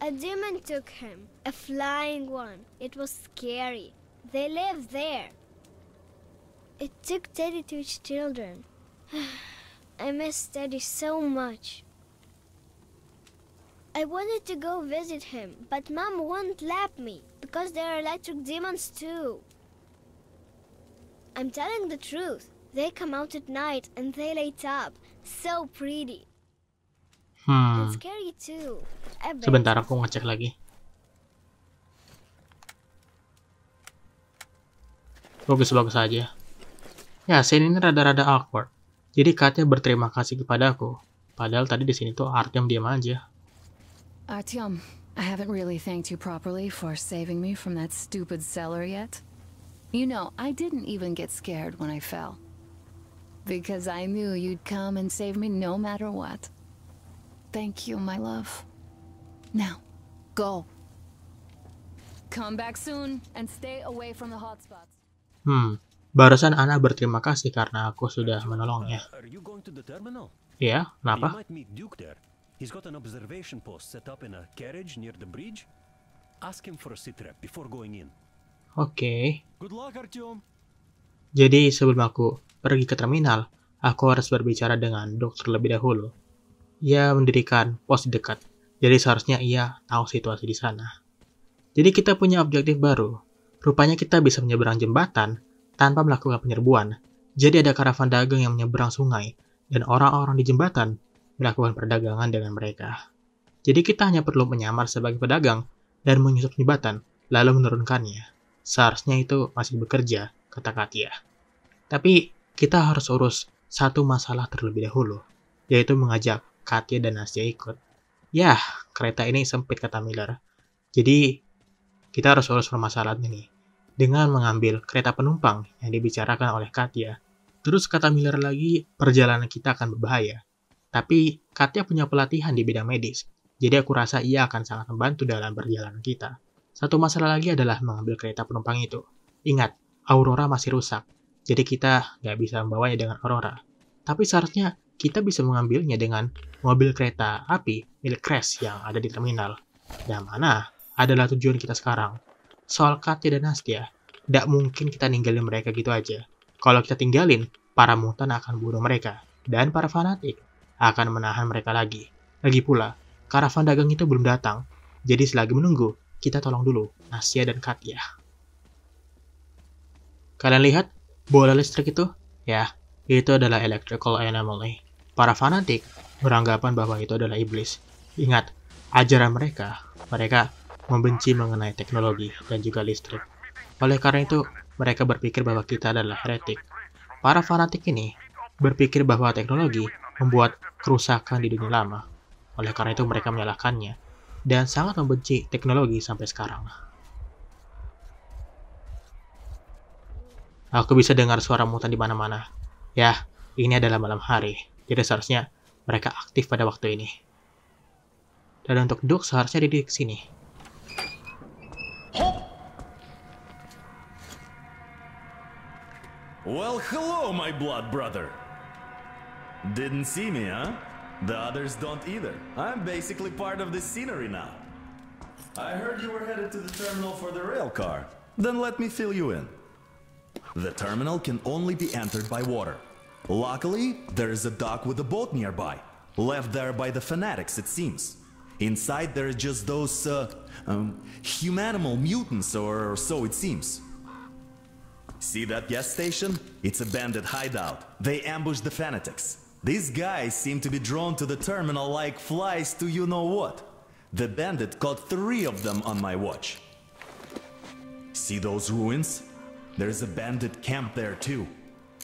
A demon took him, a flying one. It was scary. They live there. It took Teddy to its children. I miss Teddy so much. I wanted to go visit him, but Mom won't let me, because there are electric demons too. I'm telling the truth. They come out at night and they light up. So pretty. Hmm. scary too. Sebentar aku ngecek lagi. Bagus-bagus aja. Ya, scene ini rada-rada awkward. Jadi katanya berterima kasih kepada aku. Padahal tadi di sini tuh Artem diam aja. Uh, Artyom, I haven't really thanked you properly for saving me from that stupid cellar yet. You know, I didn't even get scared when I fell. Because I knew you'd come and save me no matter what. Thank you, my love. Now, go. Come back soon and stay away from the hotspots. Hmm, barusan Ana berterima kasih karena aku sudah menolongnya. Iya, yeah, kenapa? He's got an observation post set up in a carriage near the bridge. Ask him for a sitrep before going in. Oke. Good luck, Artyom. Jadi sebelum aku pergi ke terminal, aku harus berbicara dengan dokter lebih dahulu. Ia mendirikan pos di dekat, jadi seharusnya ia tahu situasi di sana. Jadi kita punya objektif baru. Rupanya kita bisa menyeberang jembatan tanpa melakukan penyerbuan. Jadi ada karavan dagang yang menyeberang sungai, dan orang-orang di jembatan melakukan perdagangan dengan mereka. Jadi kita hanya perlu menyamar sebagai pedagang dan menyusup jembatan, lalu menurunkannya. Seharusnya itu masih bekerja, kata Katia. Tapi kita harus urus satu masalah terlebih dahulu, yaitu mengajak Katia dan Nasya ikut. Yah, kereta ini sempit kata Miller. Jadi, kita harus urus permasalahan ini dengan mengambil kereta penumpang yang dibicarakan oleh Katia. Terus kata Miller lagi, perjalanan kita akan berbahaya. Tapi Katya punya pelatihan di bidang medis, jadi aku rasa ia akan sangat membantu dalam perjalanan kita. Satu masalah lagi adalah mengambil kereta penumpang itu. Ingat, Aurora masih rusak, jadi kita nggak bisa membawanya dengan Aurora. Tapi seharusnya kita bisa mengambilnya dengan mobil kereta api milik Crash yang ada di terminal. Dan mana adalah tujuan kita sekarang. Soal Katya dan Nastya, tidak mungkin kita ninggalin mereka gitu aja. Kalau kita tinggalin, para mutan akan bunuh mereka. Dan para fanatik akan menahan mereka lagi. Lagi pula, karavan dagang itu belum datang, jadi selagi menunggu, kita tolong dulu Nasya dan Katya. Kalian lihat bola listrik itu? Ya, itu adalah electrical anomaly. Para fanatik beranggapan bahwa itu adalah iblis. Ingat, ajaran mereka, mereka membenci mengenai teknologi dan juga listrik. Oleh karena itu, mereka berpikir bahwa kita adalah heretik. Para fanatik ini berpikir bahwa teknologi membuat kerusakan di dunia lama. Oleh karena itu mereka menyalahkannya dan sangat membenci teknologi sampai sekarang. Aku bisa dengar suara mutan di mana-mana. Ya, ini adalah malam hari, jadi seharusnya mereka aktif pada waktu ini. Dan untuk Duke seharusnya dia di sini. Well, hello, my blood brother. Didn't see me, huh? The others don't either. I'm basically part of the scenery now. I heard you were headed to the terminal for the rail car. Then let me fill you in. The terminal can only be entered by water. Luckily, there is a dock with a boat nearby, left there by the fanatics, it seems. Inside there are just those, uh, um, humanimal mutants, or, so it seems. See that gas station? It's a bandit hideout. They ambush the fanatics. These guys seem to be drawn to the terminal like flies to you-know-what. The bandit caught three of them on my watch. See those ruins? There's a bandit camp there too.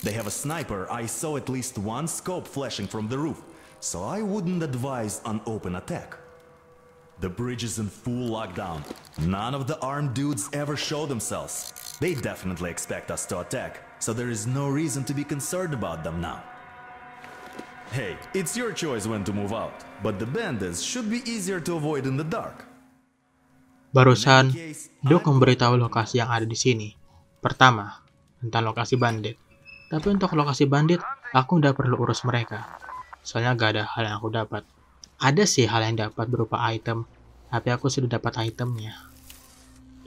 They have a sniper. I saw at least one scope flashing from the roof, so I wouldn't advise an open attack. The bridge is in full lockdown. None of the armed dudes ever show themselves. They definitely expect us to attack, so there is no reason to be concerned about them now. Hey, it's your choice when to move out, but the bandits should be easier to avoid in the dark. Barusan, Duke memberitahu lokasi yang ada di sini. Pertama, tentang lokasi bandit. Tapi untuk lokasi bandit, aku udah perlu urus mereka. Soalnya gak ada hal yang aku dapat. Ada sih hal yang dapat berupa item, tapi aku sudah dapat itemnya.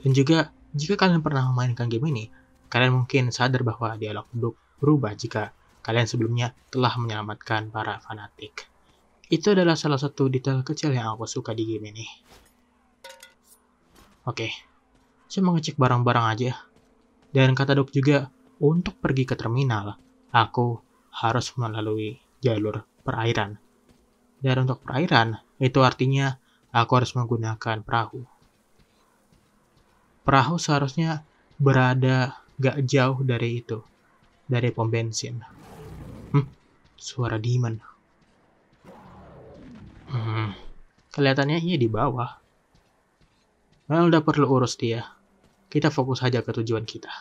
Dan juga, jika kalian pernah memainkan game ini, kalian mungkin sadar bahwa dialog Duke berubah jika kalian sebelumnya telah menyelamatkan para fanatik. Itu adalah salah satu detail kecil yang aku suka di game ini. Oke, saya mau ngecek barang-barang aja. Dan kata dok juga, untuk pergi ke terminal, aku harus melalui jalur perairan. Dan untuk perairan, itu artinya aku harus menggunakan perahu. Perahu seharusnya berada gak jauh dari itu, dari pom bensin. Hmm, suara demon. Hmm, kelihatannya ia di bawah. Well, udah perlu urus dia. Kita fokus saja ke tujuan kita.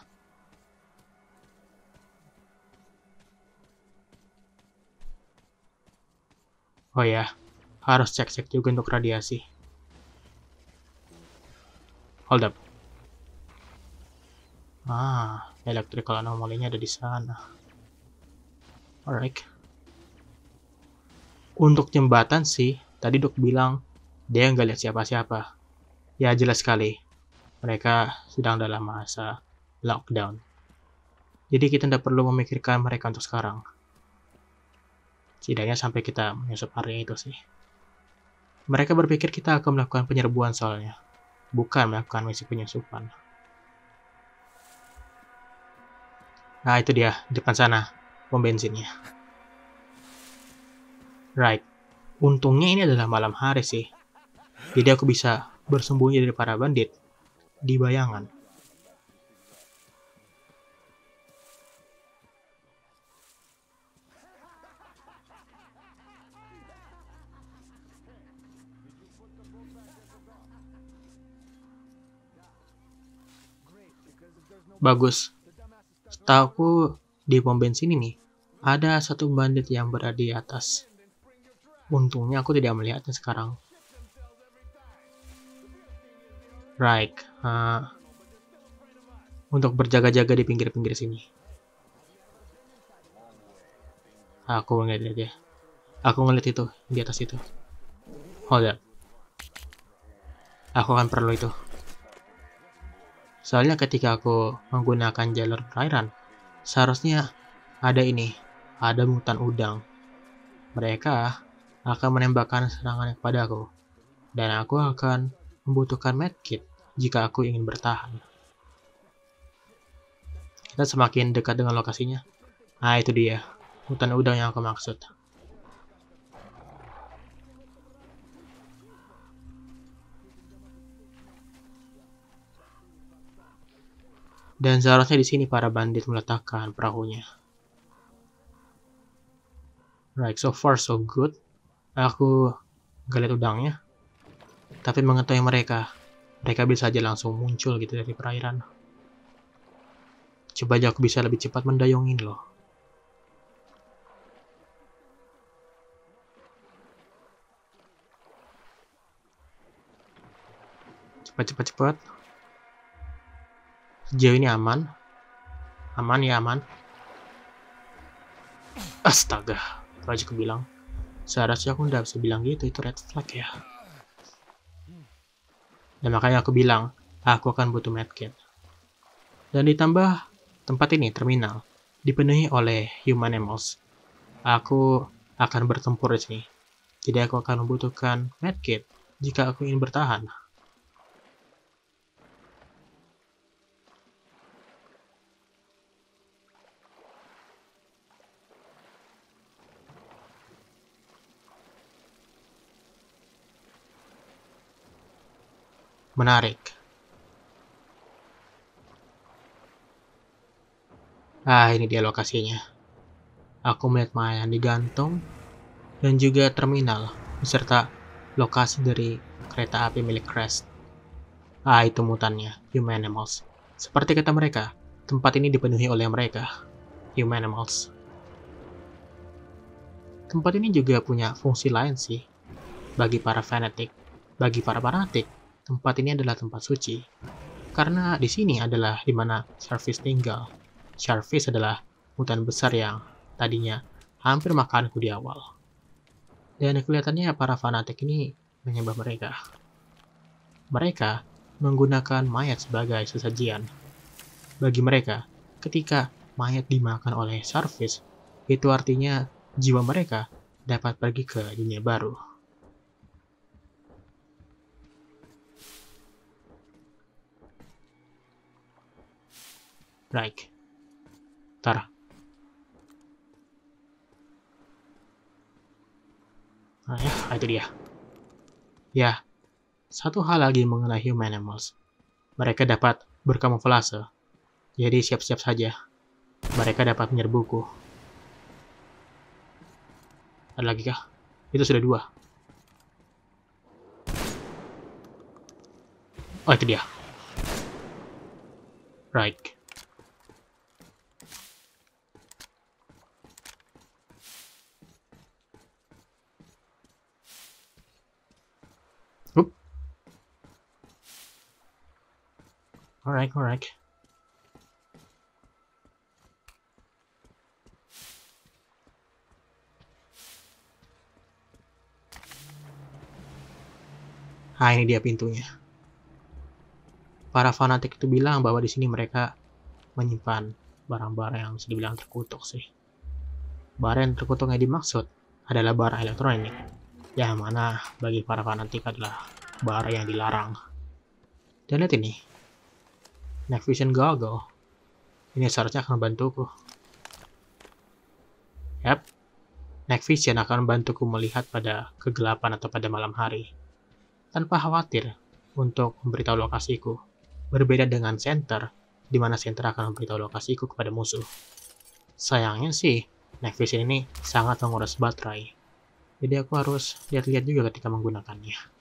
Oh ya, harus cek-cek juga untuk radiasi. Hold up. Ah, electrical anomaly-nya ada di sana. Alright. Untuk jembatan sih, tadi dok bilang dia nggak lihat siapa-siapa. Ya jelas sekali, mereka sedang dalam masa lockdown. Jadi kita tidak perlu memikirkan mereka untuk sekarang. Setidaknya sampai kita menyusup hari itu sih. Mereka berpikir kita akan melakukan penyerbuan soalnya, bukan melakukan misi penyusupan. Nah itu dia, depan sana pom bensinnya. Right. Untungnya ini adalah malam hari sih. Jadi aku bisa bersembunyi dari para bandit di bayangan. Bagus. Setahu di pom bensin ini, ada satu bandit yang berada di atas. Untungnya aku tidak melihatnya sekarang. Right. Uh, untuk berjaga-jaga di pinggir-pinggir sini. Aku ngeliat ya. Aku ngeliat itu, di atas itu. Hold up. Aku akan perlu itu. Soalnya ketika aku menggunakan jalur perairan, seharusnya ada ini, ada hutan udang. Mereka akan menembakkan serangan kepada aku, dan aku akan membutuhkan medkit jika aku ingin bertahan. Kita semakin dekat dengan lokasinya. Nah, itu dia. Hutan udang yang aku maksud. Dan seharusnya di sini para bandit meletakkan perahunya. Right, so far so good. Aku gak lihat udangnya. Tapi mengetahui mereka. Mereka bisa aja langsung muncul gitu dari perairan. Coba aja aku bisa lebih cepat mendayungin loh. Cepat, cepat, cepat. Sejauh ini aman. Aman ya aman. Astaga, Raja aku bilang. Seharusnya aku nggak bisa bilang gitu, itu red flag ya. Dan makanya aku bilang, aku akan butuh medkit. Dan ditambah, tempat ini, terminal, dipenuhi oleh human animals. Aku akan bertempur di sini. Jadi aku akan membutuhkan medkit jika aku ingin bertahan. menarik. Ah, ini dia lokasinya. Aku melihat mainan digantung dan juga terminal beserta lokasi dari kereta api milik Crest. Ah, itu mutannya, human animals. Seperti kata mereka, tempat ini dipenuhi oleh mereka, human animals. Tempat ini juga punya fungsi lain sih, bagi para fanatik. Bagi para fanatik, tempat ini adalah tempat suci. Karena di sini adalah di mana Sharfish tinggal. Sharfish adalah hutan besar yang tadinya hampir makanku di awal. Dan kelihatannya para fanatik ini menyembah mereka. Mereka menggunakan mayat sebagai sesajian. Bagi mereka, ketika mayat dimakan oleh Sharfish, itu artinya jiwa mereka dapat pergi ke dunia baru. Like. Ntar. Nah ya, ah, itu dia. Ya, satu hal lagi mengenai human animals. Mereka dapat berkamuflase. Jadi siap-siap saja. Mereka dapat menyerbuku. Ada lagi kah? Itu sudah dua. Oh, itu dia. Right. Alright, Alright. Nah, ini dia pintunya. Para fanatik itu bilang bahwa di sini mereka menyimpan barang-barang yang bisa dibilang terkutuk sih. Barang yang terkutuk yang dimaksud adalah barang elektronik, yang mana bagi para fanatik adalah barang yang dilarang. Dan lihat ini, Night Vision Goggle. Ini seharusnya akan membantuku. Yap. Night Vision akan membantuku melihat pada kegelapan atau pada malam hari. Tanpa khawatir untuk memberitahu lokasiku. Berbeda dengan Center, di mana Center akan memberitahu lokasiku kepada musuh. Sayangnya sih, Night Vision ini sangat menguras baterai. Jadi aku harus lihat-lihat juga ketika menggunakannya.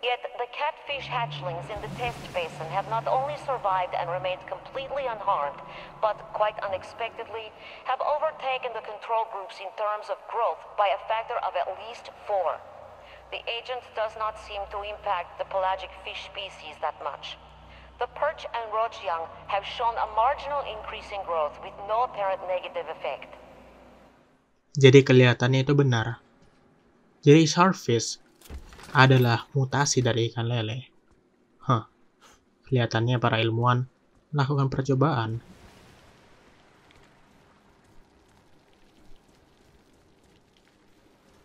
Yet the catfish hatchlings in the test basin have not only survived and remained completely unharmed, but quite unexpectedly have overtaken the control groups in terms of growth by a factor of at least four. The agent does not seem to impact the pelagic fish species that much. The perch and roach young have shown a marginal increase in growth with no apparent negative effect. Jadi kelihatannya itu benar. Jadi sharkfish adalah mutasi dari ikan lele. Hah, kelihatannya para ilmuwan melakukan percobaan.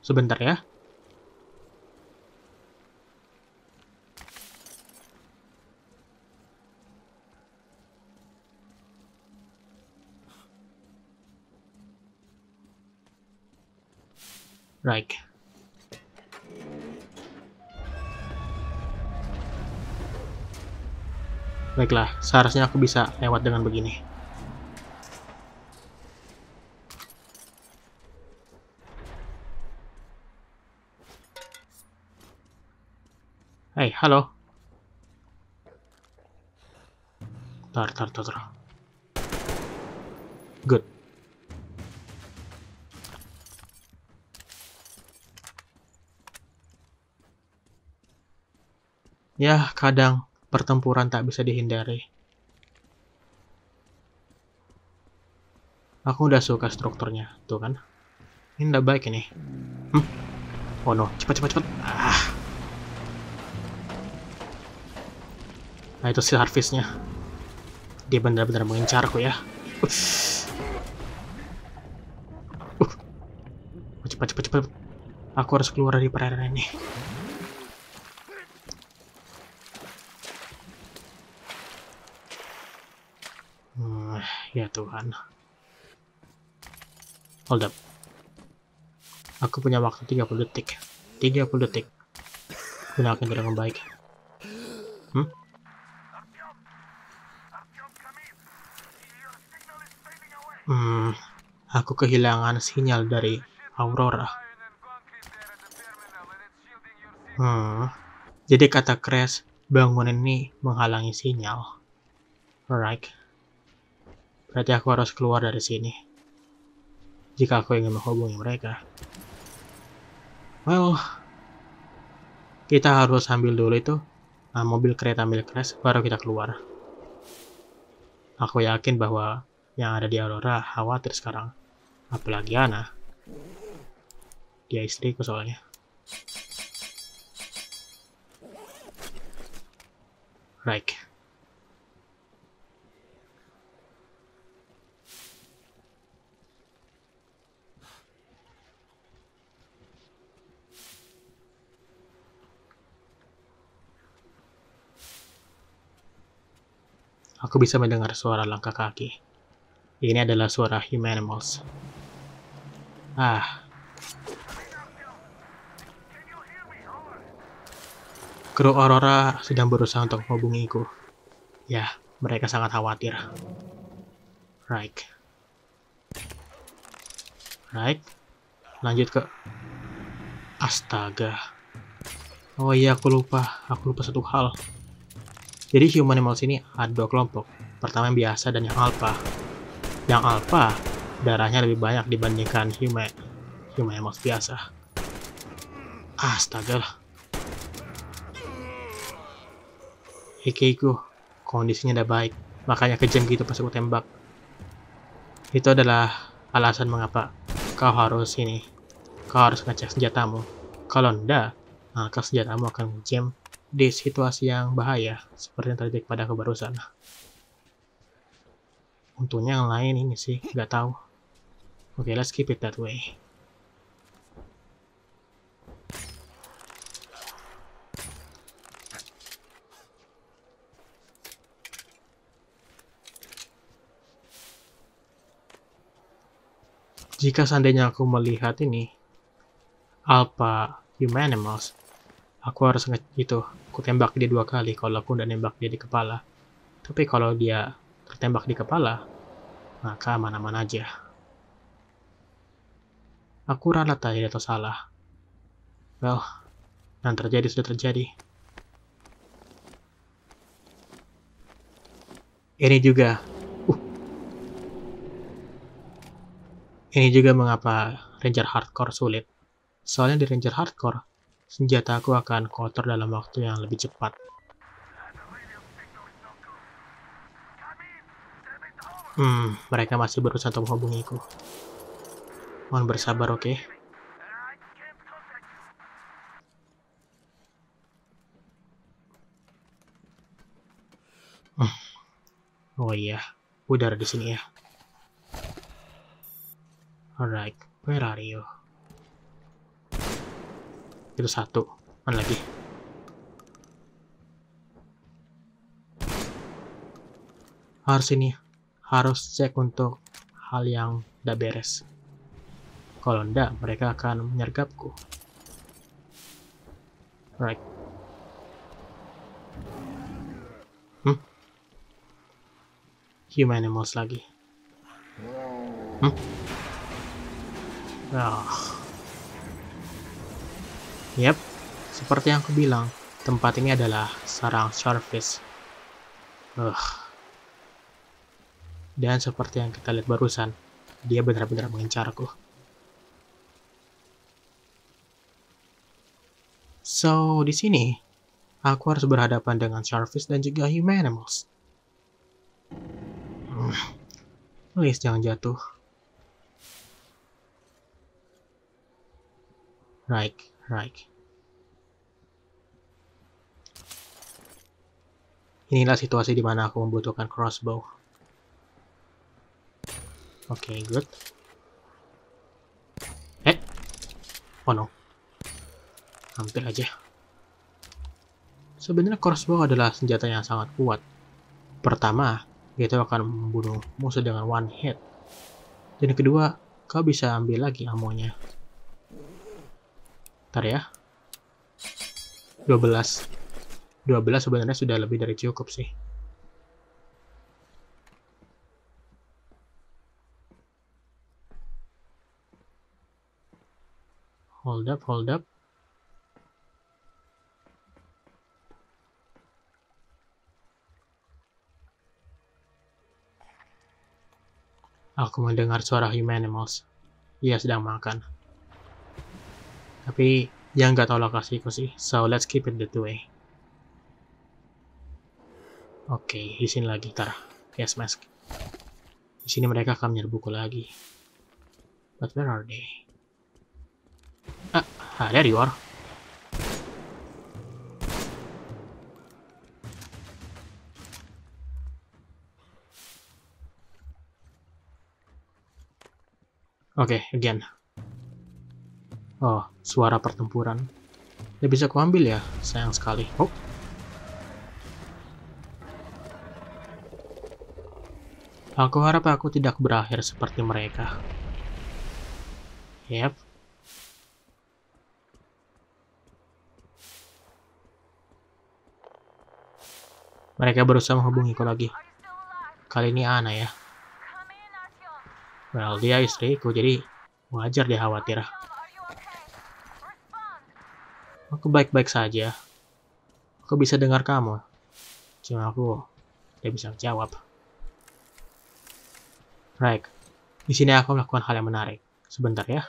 Sebentar ya. Right. Baiklah, seharusnya aku bisa lewat dengan begini. Hai, hey, halo. Tar, tar, tar, tar. Good. Ya, kadang pertempuran tak bisa dihindari. Aku udah suka strukturnya, tuh kan. Ini udah baik ini. Hmm. Oh no, cepat cepat cepat. Ah. Nah itu si harvestnya. Dia benar-benar mengincarku ya. Uh. uh. Oh, cepat cepat cepat. Aku harus keluar dari perairan ini. Tuhan. Hold up. Aku punya waktu 30 detik. 30 detik. Gunakan dengan baik. Hmm? Hmm, aku kehilangan sinyal dari Aurora. Hmm, jadi kata crash, bangunan ini menghalangi sinyal. Alright. Berarti aku harus keluar dari sini. Jika aku ingin menghubungi mereka. Well, kita harus ambil dulu itu uh, mobil kereta milik Crash, baru kita keluar. Aku yakin bahwa yang ada di Aurora khawatir sekarang. Apalagi Ana. Dia istriku soalnya. Right. Aku bisa mendengar suara langkah kaki. Ini adalah suara humanimals. Ah. Kru Aurora sedang berusaha untuk menghubungiku. Ya, mereka sangat khawatir. Right. Right. Lanjut ke... Astaga. Oh iya, aku lupa. Aku lupa satu hal. Jadi human animals ini ada dua kelompok. Pertama yang biasa dan yang alpha. Yang alpha darahnya lebih banyak dibandingkan human human animals biasa. Astaga Hikiku, kondisinya udah baik, makanya kejam gitu pas aku tembak. Itu adalah alasan mengapa kau harus ini. Kau harus ngecek senjatamu. Kalau ndak, maka senjatamu akan kejam di situasi yang bahaya, seperti yang terjadi pada kebarusan Untungnya yang lain ini sih, nggak tahu. Oke, okay, let's keep it that way. Jika seandainya aku melihat ini, Alpha Humanimals, aku harus nge itu aku tembak dia dua kali kalau aku udah nembak dia di kepala. Tapi kalau dia tertembak di kepala, maka aman-aman aja. Aku ralat tadi atau salah. Well, yang terjadi sudah terjadi. Ini juga. Uh. Ini juga mengapa Ranger Hardcore sulit. Soalnya di Ranger Hardcore, senjataku akan kotor dalam waktu yang lebih cepat. Hmm, mereka masih berusaha untuk menghubungiku. Mohon bersabar, oke? Okay? Hmm. Oh iya, udara di sini ya. Alright, where are you? itu satu mana lagi harus ini harus cek untuk hal yang tidak beres kalau tidak, mereka akan menyergapku. Right. Hmm? Human animals lagi. Hmm? Ah. Yap, seperti yang aku bilang, tempat ini adalah sarang starfish. Ugh. Dan seperti yang kita lihat barusan, dia benar-benar mengincarku. So, di sini, aku harus berhadapan dengan starfish dan juga human animals. Please jangan jatuh. Right. Right. Inilah situasi di mana aku membutuhkan crossbow. Oke, okay, good. Eh? Oh no. Hampir aja. Sebenarnya crossbow adalah senjata yang sangat kuat. Pertama, dia itu akan membunuh musuh dengan one hit. Dan kedua, kau bisa ambil lagi amonya. Ntar ya. 12. 12 sebenarnya sudah lebih dari cukup sih. Hold up, hold up. Aku mendengar suara human animals. Ia sedang makan. Tapi yang nggak tahu lokasiku sih. So let's keep it that way. Oke, okay, di sini lagi tar. Yes mask. Di sini mereka akan menyerbuku lagi. But where are they? Ah, ah there you are. Okay, again, Oh, suara pertempuran. Ya bisa kuambil ya, sayang sekali. Oh. Aku harap aku tidak berakhir seperti mereka. Yep. Mereka berusaha menghubungiku lagi. Kali ini Ana ya. Well, dia istriku, jadi wajar dia khawatir. Aku baik-baik saja. Aku bisa dengar kamu. Cuma aku tidak bisa jawab. Right. Di sini aku melakukan hal yang menarik. Sebentar ya.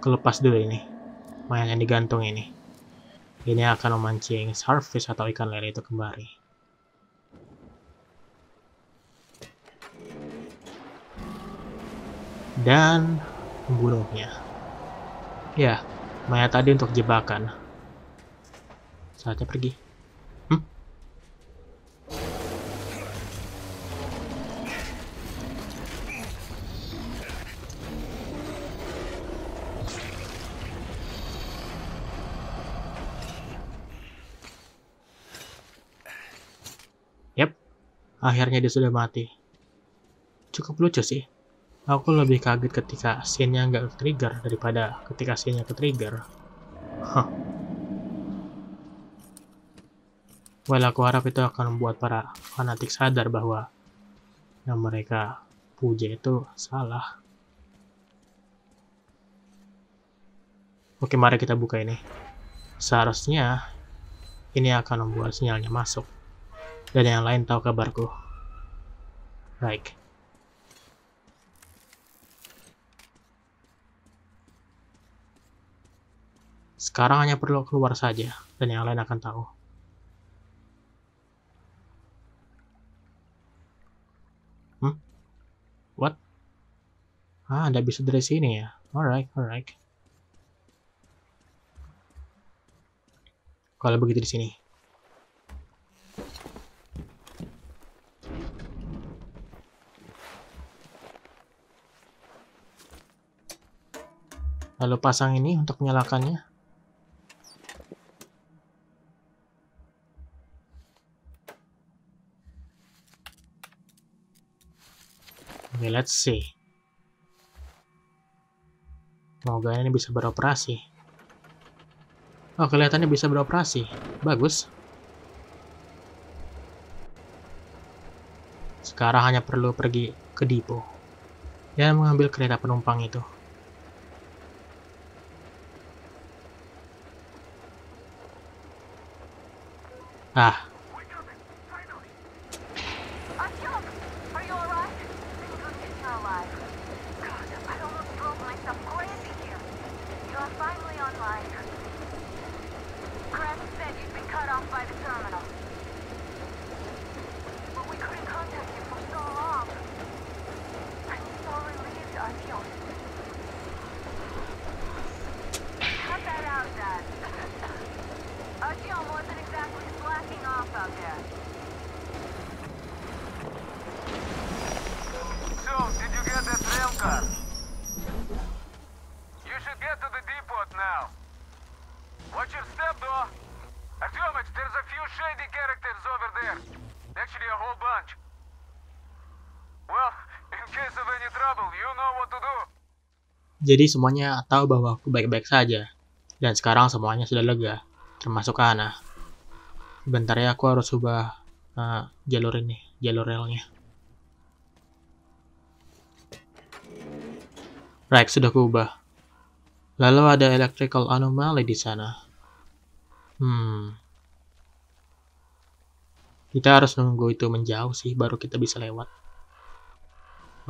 Kelepas dulu ini. Mayang yang digantung ini. Ini akan memancing surface atau ikan lele itu kembali. Dan membunuhnya. Ya, Mayat tadi untuk jebakan. Saatnya pergi. Hmm? Yap, akhirnya dia sudah mati. Cukup lucu sih. Aku lebih kaget ketika scene-nya nggak trigger daripada ketika scene-nya ke trigger. Huh. Well, aku harap itu akan membuat para fanatik sadar bahwa yang mereka puja itu salah. Oke, mari kita buka ini. Seharusnya ini akan membuat sinyalnya masuk. Dan yang lain tahu kabarku. Like. Sekarang hanya perlu keluar saja, dan yang lain akan tahu. Hmm? What? Ah, Anda bisa dari sini ya? Alright, alright. Kalau begitu di sini. Lalu pasang ini untuk menyalakannya. Okay, let's see. Semoga ini bisa beroperasi. Oh, kelihatannya bisa beroperasi. Bagus. Sekarang hanya perlu pergi ke depo dan ya, mengambil kereta penumpang itu. Ah, Jadi semuanya tahu bahwa aku baik-baik saja. Dan sekarang semuanya sudah lega, termasuk Ana. Bentar ya, aku harus ubah uh, jalur ini, jalur relnya. Right, sudah kuubah. Lalu ada electrical anomaly di sana. Hmm. Kita harus nunggu itu menjauh sih, baru kita bisa lewat.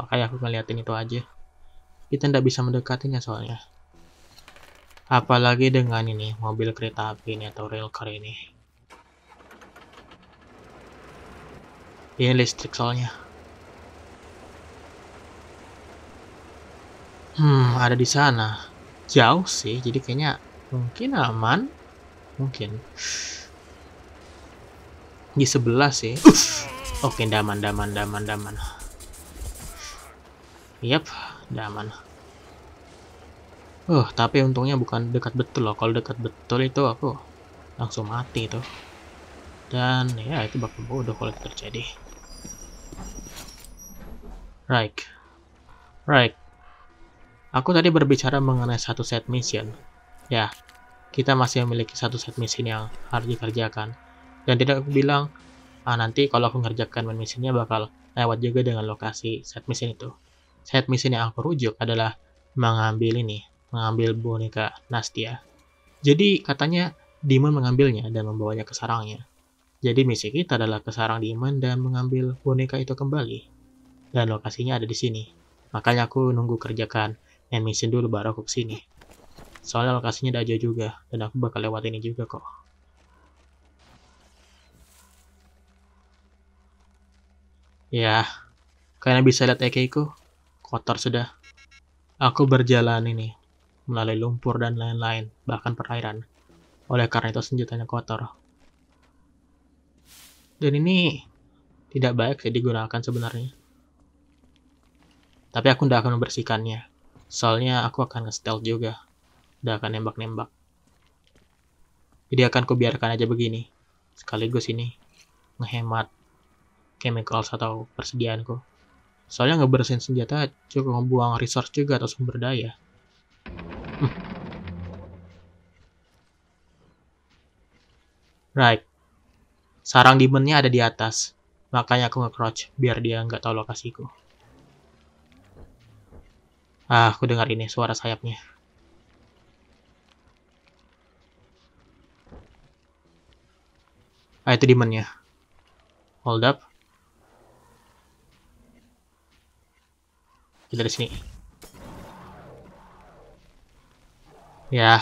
Makanya aku ngeliatin itu aja kita tidak bisa mendekatinya soalnya apalagi dengan ini mobil kereta api ini atau rail car ini ini iya, listrik soalnya hmm ada di sana jauh sih jadi kayaknya mungkin aman mungkin di sebelah sih oke daman daman daman daman yep udah aman uh tapi untungnya bukan dekat betul loh kalau dekat betul itu aku langsung mati tuh dan ya itu bakal bodoh kalau itu terjadi right right aku tadi berbicara mengenai satu set mission ya kita masih memiliki satu set mission yang harus dikerjakan dan tidak aku bilang ah nanti kalau aku ngerjakan mission bakal lewat juga dengan lokasi set mission itu head mission yang aku rujuk adalah mengambil ini, mengambil boneka Nastia. Jadi katanya Demon mengambilnya dan membawanya ke sarangnya. Jadi misi kita adalah ke sarang Demon dan mengambil boneka itu kembali. Dan lokasinya ada di sini. Makanya aku nunggu kerjakan yang misi dulu baru aku kesini. Soalnya lokasinya ada aja juga dan aku bakal lewat ini juga kok. Ya, kalian bisa lihat Ekeiko kotor sudah. Aku berjalan ini, melalui lumpur dan lain-lain, bahkan perairan. Oleh karena itu senjatanya kotor. Dan ini tidak baik sih digunakan sebenarnya. Tapi aku tidak akan membersihkannya. Soalnya aku akan nge-stealth juga. Tidak akan nembak-nembak. Jadi akan kubiarkan aja begini. Sekaligus ini menghemat chemicals atau persediaanku. Soalnya ngebersihin senjata cukup membuang resource juga atau sumber daya. Hmm. Right. Sarang demonnya ada di atas. Makanya aku nge-crouch, biar dia nggak tahu lokasiku. Ah, aku dengar ini suara sayapnya. Ah, itu demonnya. Hold up. Kita di sini. Ya,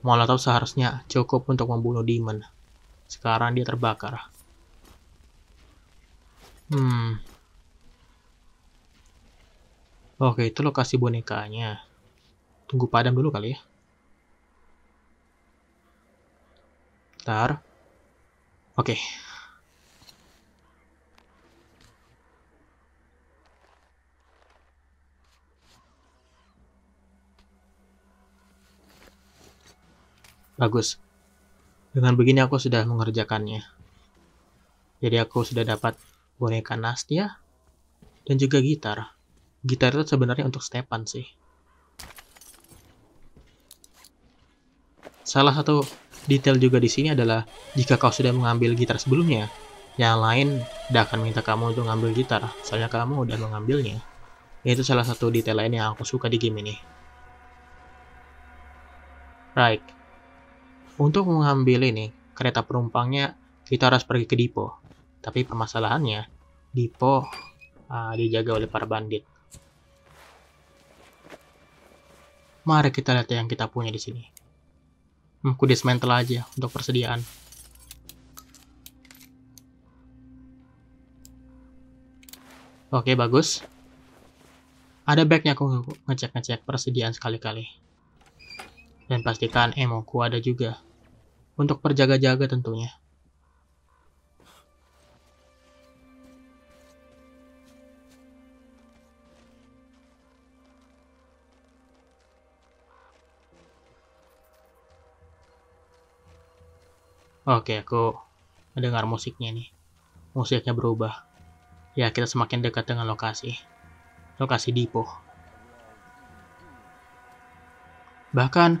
Molotov seharusnya cukup untuk membunuh Demon. Sekarang dia terbakar. Hmm. Oke, itu lokasi bonekanya. Tunggu padam dulu kali ya. Bentar. Oke, Bagus. Dengan begini aku sudah mengerjakannya. Jadi aku sudah dapat boneka Nastia dan juga gitar. Gitar itu sebenarnya untuk Stepan sih. Salah satu detail juga di sini adalah jika kau sudah mengambil gitar sebelumnya, yang lain tidak akan minta kamu untuk mengambil gitar, soalnya kamu udah mengambilnya. Itu salah satu detail lain yang aku suka di game ini. Right. Untuk mengambil ini, kereta penumpangnya kita harus pergi ke Depo. Tapi permasalahannya, Depo uh, dijaga oleh para bandit. Mari kita lihat yang kita punya di sini. Hmm, kudis mental aja untuk persediaan. Oke, bagus. Ada baiknya aku ngecek-ngecek persediaan sekali-kali. Dan pastikan emoku ada juga. Untuk perjaga jaga tentunya. Oke, aku mendengar musiknya nih. Musiknya berubah. Ya, kita semakin dekat dengan lokasi. Lokasi Dipo. Bahkan,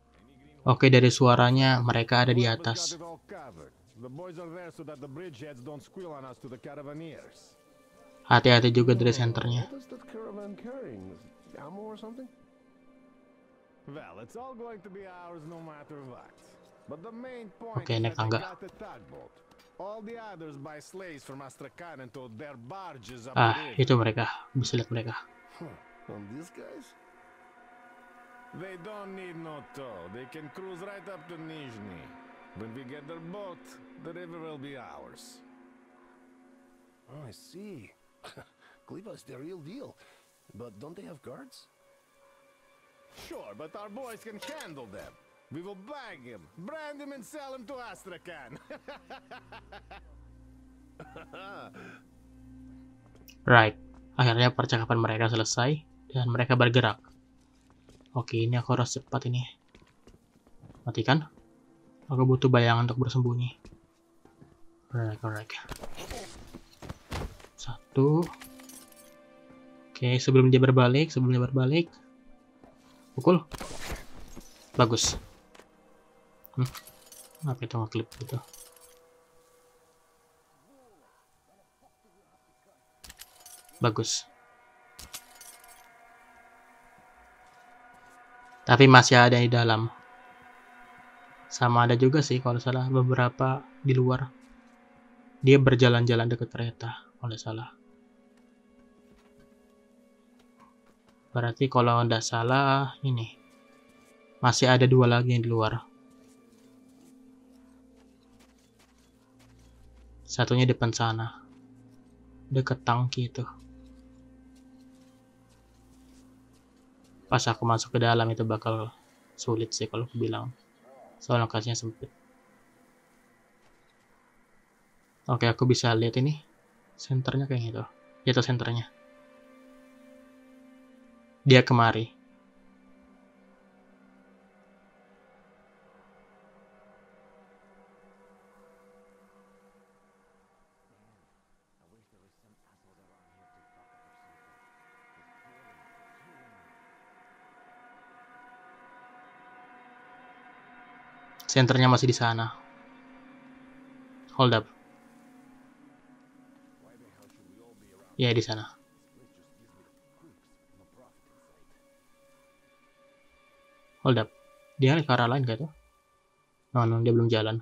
Oke, dari suaranya mereka ada di atas. Hati-hati juga dari senternya. Oke, naik tangga. Ah, itu mereka. Bisa lihat mereka. Hmm, They don't need no tow. They can cruise right up to Nizhny. When we get their boat, the river will be ours. Oh, I see. Kliva is the real deal. But don't they have guards? Sure, but our boys can handle them. We will bag him, brand him, and sell him to Astrakhan. right. Akhirnya percakapan mereka selesai dan mereka bergerak. Oke, ini aku harus cepat ini. Matikan. Aku butuh bayangan untuk bersembunyi. Alright, alright. Satu. Oke, sebelum dia berbalik, sebelum dia berbalik. Pukul. Bagus. Hmm. Apa itu ngeklip gitu. Bagus. tapi masih ada di dalam sama ada juga sih kalau salah beberapa di luar dia berjalan-jalan dekat kereta kalau salah berarti kalau anda salah ini masih ada dua lagi yang di luar satunya depan sana dekat tangki itu pas aku masuk ke dalam itu bakal sulit sih kalau aku bilang soal lokasinya sempit oke aku bisa lihat ini senternya kayak gitu Itu senternya dia kemari Senternya masih di sana. Hold up. Ya, di sana. Hold up. Dia ke arah lain kayak tuh? No, no, dia belum jalan.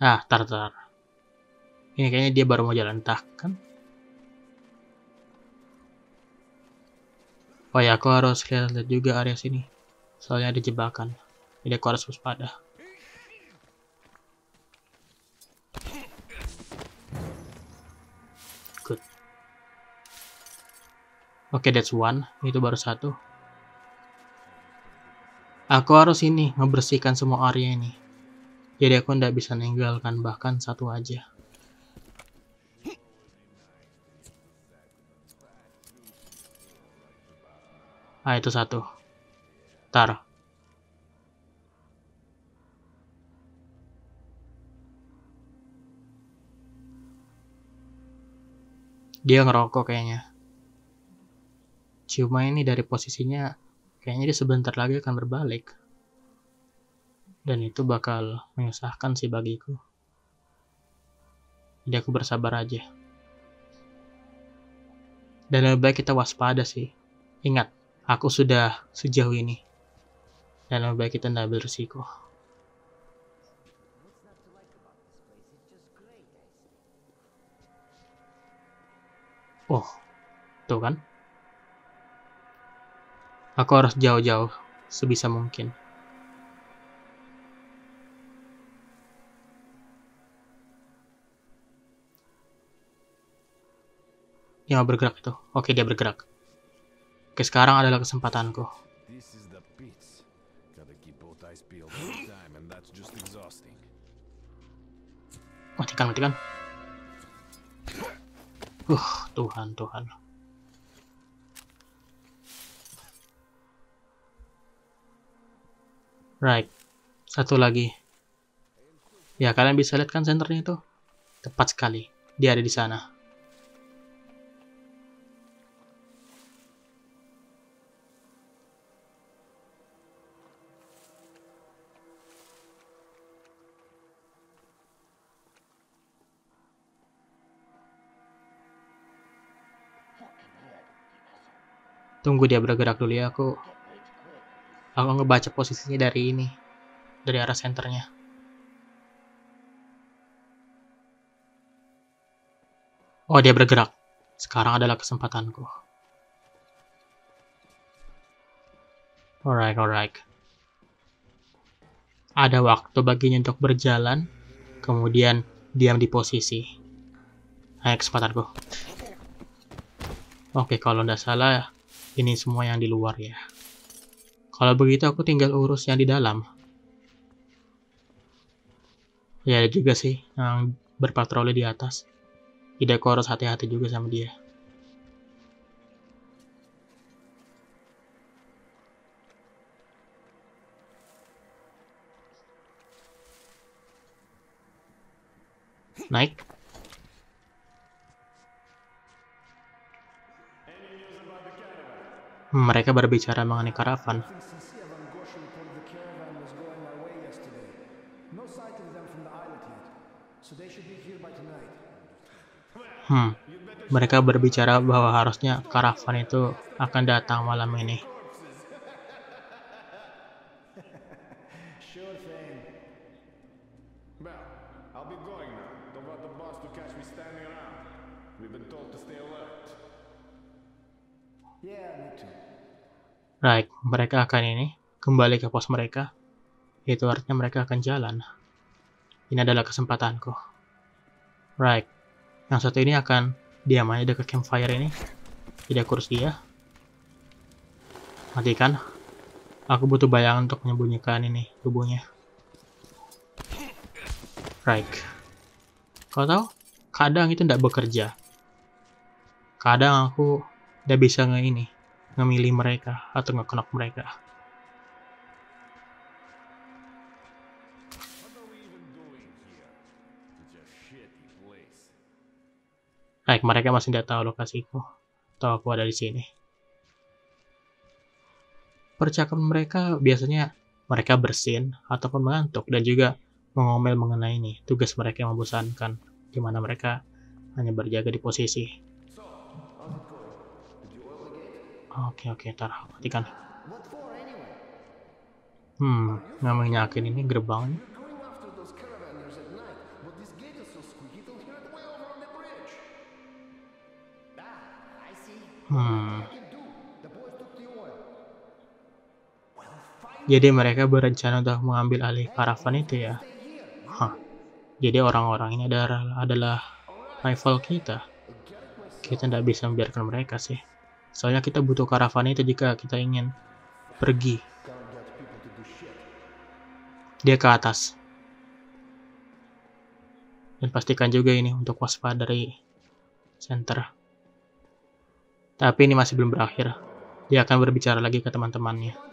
Ah, tar tar. Ini kayaknya dia baru mau jalan tak kan? Oh ya, aku harus lihat-lihat juga area sini. Soalnya ada jebakan. Jadi aku harus waspada. Good. Oke, okay, that's one. Itu baru satu. Aku harus ini, membersihkan semua area ini. Jadi aku ndak bisa nenggalkan bahkan satu aja. Ah, itu satu. Tar. Dia ngerokok kayaknya. Cuma ini dari posisinya, kayaknya dia sebentar lagi akan berbalik dan itu bakal menyusahkan sih bagiku. Jadi aku bersabar aja. Dan lebih baik kita waspada sih. Ingat, aku sudah sejauh ini. Dan lebih baik kita tidak risiko. Oh, tuh kan. Aku harus jauh-jauh sebisa mungkin. Yang bergerak itu. Oke, dia bergerak. Oke, sekarang adalah kesempatanku. Matikan, matikan. Uh, Tuhan, Tuhan. Right. Satu lagi. Ya, kalian bisa lihat kan senternya itu? Tepat sekali. Dia ada di sana. Tunggu dia bergerak dulu ya, aku aku ngebaca posisinya dari ini, dari arah senternya. Oh, dia bergerak. Sekarang adalah kesempatanku. Alright, alright. Ada waktu baginya untuk berjalan, kemudian diam di posisi. Ayo kesempatanku. Oke, kalau nggak salah ini semua yang di luar ya. Kalau begitu aku tinggal urus yang di dalam. Ya ada juga sih yang berpatroli di atas. Tidak harus hati-hati juga sama dia. Naik. Mereka berbicara mengenai karavan. Hmm, mereka berbicara bahwa harusnya karavan itu akan datang malam ini. Right, mereka akan ini kembali ke pos mereka. Itu artinya mereka akan jalan. Ini adalah kesempatanku. Right. Yang satu ini akan diam aja dekat campfire ini. Tidak kurus dia. Matikan. Aku butuh bayangan untuk menyembunyikan ini tubuhnya. Right. Kau tahu? Kadang itu tidak bekerja. Kadang aku tidak bisa nge ini ngemilih mereka atau ngekenok mereka. Baik, mereka masih tidak tahu lokasiku. Tahu aku ada di sini. Percakapan mereka biasanya mereka bersin ataupun mengantuk dan juga mengomel mengenai ini tugas mereka yang membosankan di mana mereka hanya berjaga di posisi Oke oke, tar matikan. Hmm, namanya yakin ini gerbangnya. Hmm. Jadi mereka berencana untuk mengambil alih karavan itu ya. Hah. Jadi orang-orang ini adalah adalah rival kita. Kita tidak bisa membiarkan mereka sih. Soalnya kita butuh karavan itu jika kita ingin pergi. Dia ke atas. Dan pastikan juga ini untuk waspada dari center. Tapi ini masih belum berakhir. Dia akan berbicara lagi ke teman-temannya.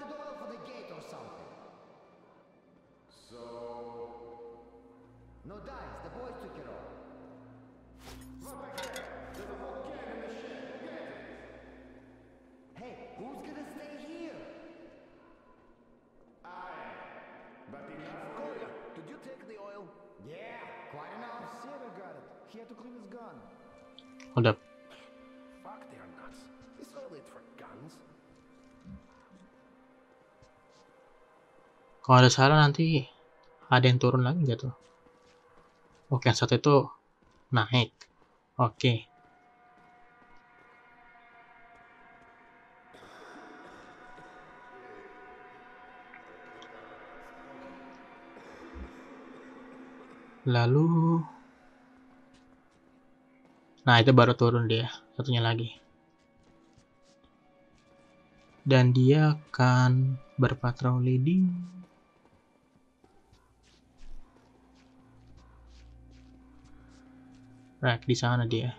kalau ada salah nanti ada yang turun lagi gitu oke yang satu itu naik oke lalu nah itu baru turun dia satunya lagi dan dia akan berpatroli di rack di sana dia.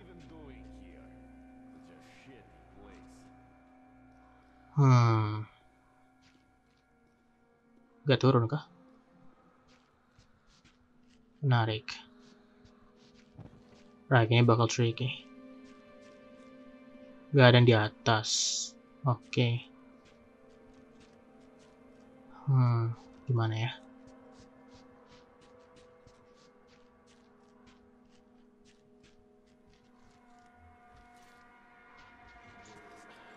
Hmm. Gak turun kah? Menarik. Rack ini bakal tricky. Gak ada yang di atas. Oke. Okay. Hmm, gimana ya?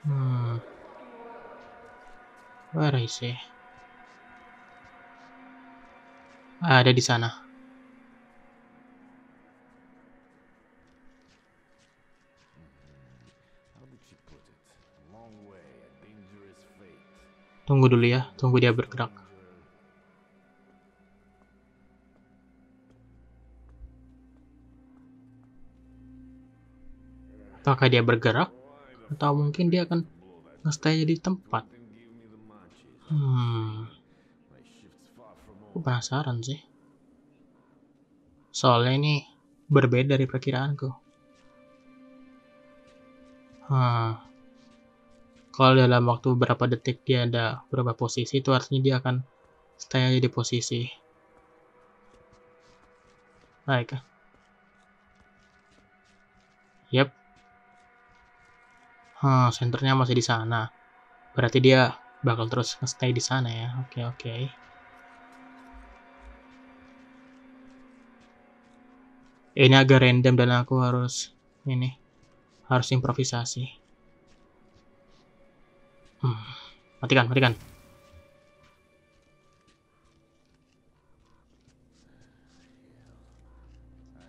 Hmm. Where is he? Ah, ada di sana. Tunggu dulu ya, tunggu dia bergerak. Apakah dia bergerak? atau mungkin dia akan ngestay di tempat hmm aku penasaran sih soalnya ini berbeda dari perkiraanku hmm kalau dalam waktu beberapa detik dia ada beberapa posisi itu artinya dia akan stay aja di posisi baik yep Hmm, senternya masih di sana. Berarti dia bakal terus stay di sana ya. Oke, okay, oke. Okay. Ini agak random dan aku harus ini harus improvisasi. Hmm, matikan, matikan.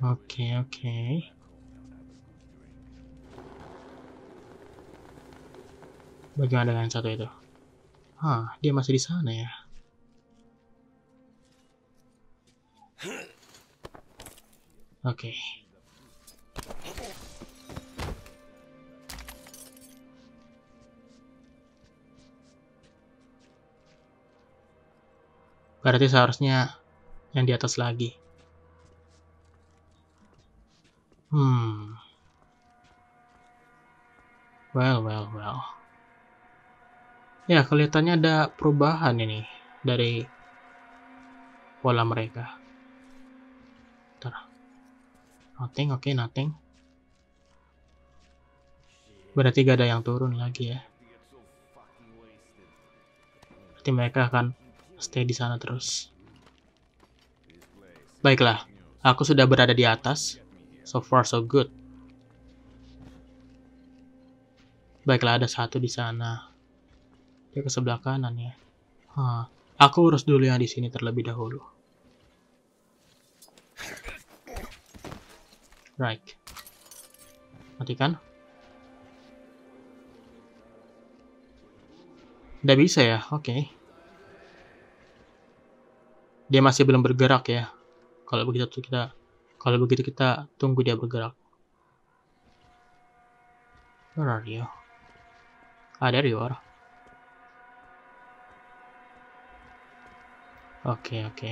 Oke, okay, oke. Okay. Bagaimana dengan satu itu? Hah, dia masih di sana ya. Oke. Okay. Berarti seharusnya yang di atas lagi. Hmm. Well, well, well. Ya, kelihatannya ada perubahan ini dari pola mereka. Bentar. Nothing, oke, okay, nothing. Berarti gak ada yang turun lagi ya. Berarti mereka akan stay di sana terus. Baiklah, aku sudah berada di atas. So far so good. Baiklah, ada satu di sana. Dia ke sebelah kanan ya. Ha. Aku urus dulu yang di sini terlebih dahulu. Right. Matikan. Udah bisa ya, oke. Okay. Dia masih belum bergerak ya. Kalau begitu kita kalau begitu kita tunggu dia bergerak. Where are you? Ah, there you are. Oke oke.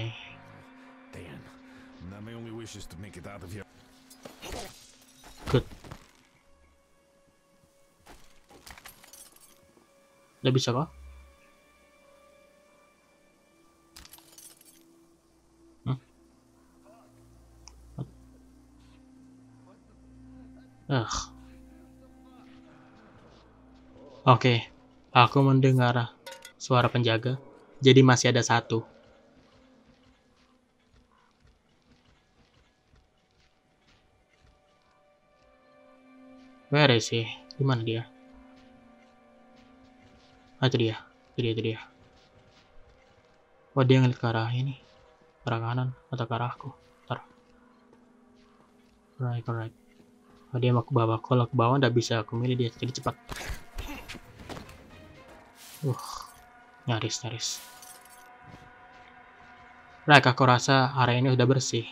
Good. Udah bisa kok. Hmm? Ugh. Oke, aku mendengar suara penjaga. Jadi masih ada satu. Where is he? mana dia? Ah, itu dia. Itu dia, itu dia. Oh dia ngeliat ke arah ini. Ke arah kanan atau ke arahku. Ntar. Right, right. Oh dia mau ke bawah. Kalau ke bawah nggak bisa aku milih dia. Jadi cepat. Uh, nyaris, nyaris. Right, aku rasa area ini udah bersih.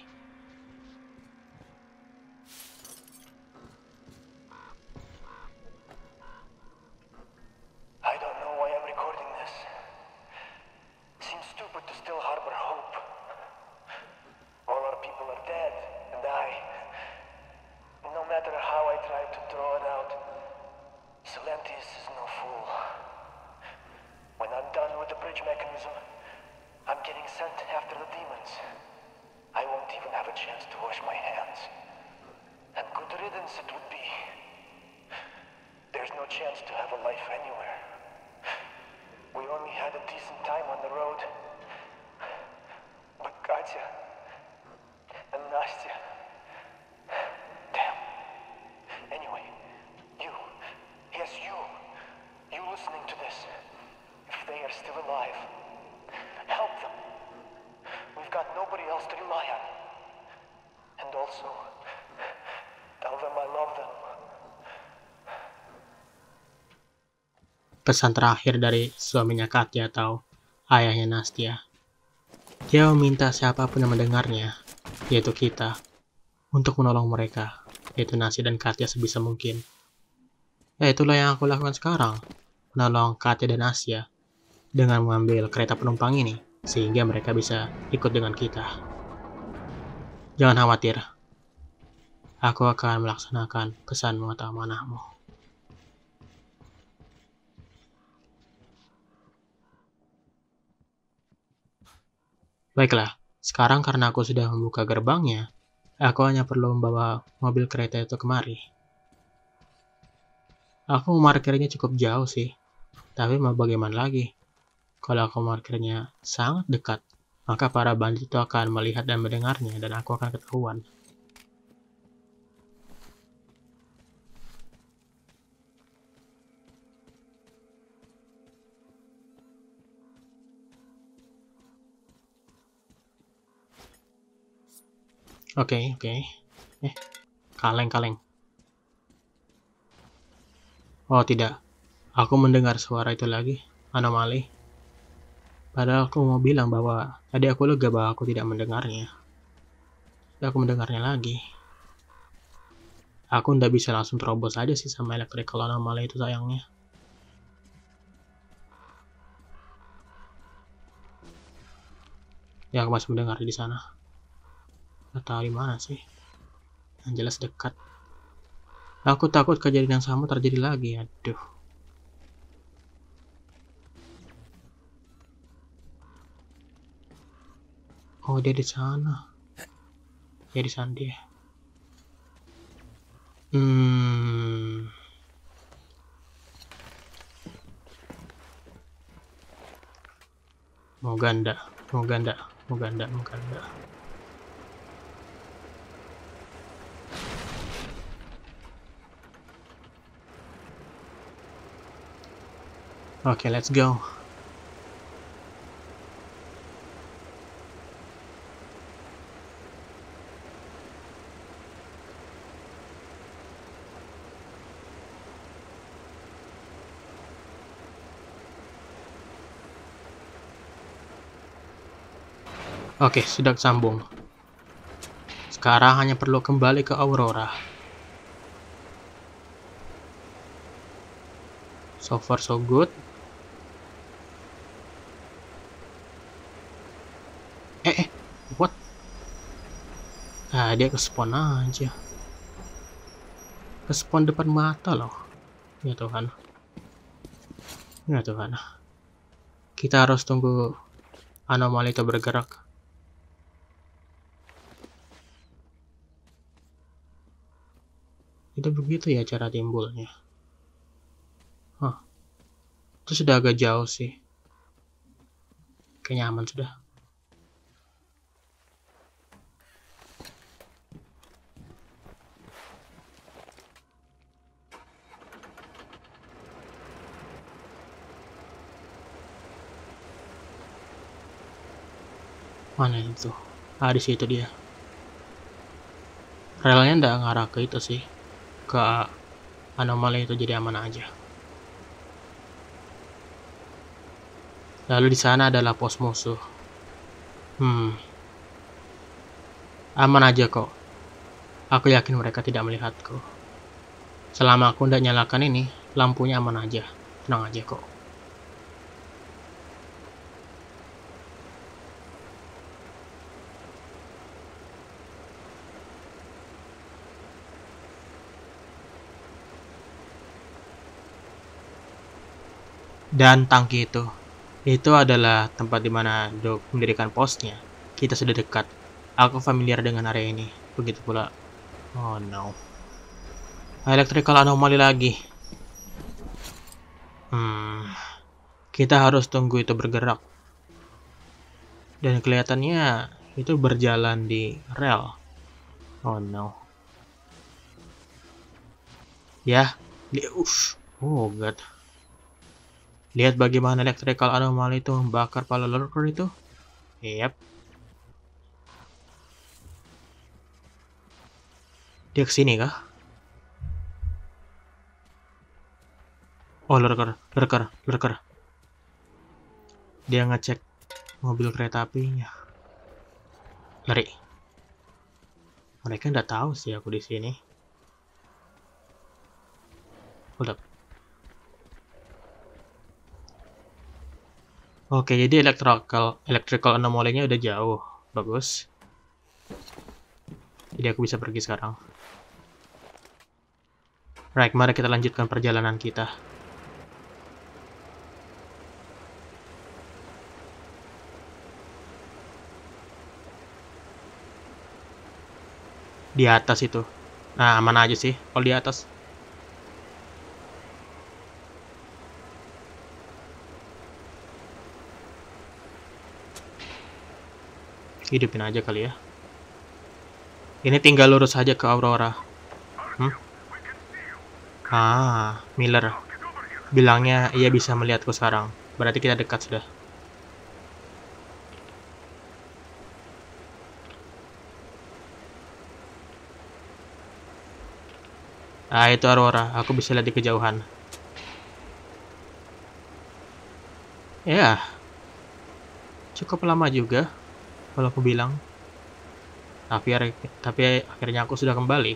pesan terakhir dari suaminya Katya atau ayahnya Nastia. Dia meminta siapapun yang mendengarnya, yaitu kita, untuk menolong mereka, yaitu Nasi dan Katya sebisa mungkin. Ya itulah yang aku lakukan sekarang, menolong Katya dan Nastya dengan mengambil kereta penumpang ini, sehingga mereka bisa ikut dengan kita. Jangan khawatir, aku akan melaksanakan pesanmu atau amanahmu. Baiklah, sekarang karena aku sudah membuka gerbangnya, aku hanya perlu membawa mobil kereta itu kemari. Aku memarkirnya cukup jauh sih, tapi mau bagaimana lagi? Kalau aku markirnya sangat dekat, maka para bandit itu akan melihat dan mendengarnya dan aku akan ketahuan. Oke, okay, oke. Okay. Eh, kaleng, kaleng. Oh, tidak. Aku mendengar suara itu lagi. Anomali. Padahal aku mau bilang bahwa tadi aku lega bahwa aku tidak mendengarnya. Tapi aku mendengarnya lagi. Aku ndak bisa langsung terobos aja sih sama electrical anomali itu sayangnya. Ya, aku masih mendengar di sana atau di mana sih yang jelas dekat aku takut kejadian yang sama terjadi lagi aduh oh dia di sana ya di sana dia hmm mau ganda mau ganda mau ganda mau ganda Okay, let's go. Oke, okay, sudah sambung. Sekarang hanya perlu kembali ke Aurora. So far so good. dia kespon aja ke kespon depan mata loh ya Tuhan ya Tuhan kita harus tunggu anomali itu bergerak itu begitu ya cara timbulnya huh. itu sudah agak jauh sih kayaknya aman sudah Mana itu? Ah, di situ dia. Relnya ndak ngarah ke itu sih. Ke anomali itu jadi aman aja. Lalu di sana adalah pos musuh. Hmm. Aman aja kok. Aku yakin mereka tidak melihatku. Selama aku ndak nyalakan ini, lampunya aman aja. Tenang aja kok. dan tangki itu. Itu adalah tempat di mana Doc mendirikan posnya. Kita sudah dekat. Aku familiar dengan area ini. Begitu pula. Oh no. Electrical anomali lagi. Hmm. Kita harus tunggu itu bergerak. Dan kelihatannya itu berjalan di rel. Oh no. Ya. Yeah. Oh god. Lihat bagaimana electrical anomaly itu membakar pala lurker itu. Yep. Dia sini kah? Oh, lurker, lurker, lurker. Dia ngecek mobil kereta apinya. Lari. Mereka nggak tahu sih aku di sini. udah. Oke, jadi electrical electrical anomaly-nya udah jauh. Bagus. Jadi aku bisa pergi sekarang. Right, mari kita lanjutkan perjalanan kita. Di atas itu. Nah, mana aja sih kalau di atas? Hidupin aja kali ya. Ini tinggal lurus aja ke Aurora. Hmm? Ah, Miller. Bilangnya ia bisa melihatku sekarang. Berarti kita dekat sudah. Ah, itu Aurora. Aku bisa lihat di kejauhan. Ya. Cukup lama juga kalau aku bilang. Tapi, tapi akhirnya aku sudah kembali.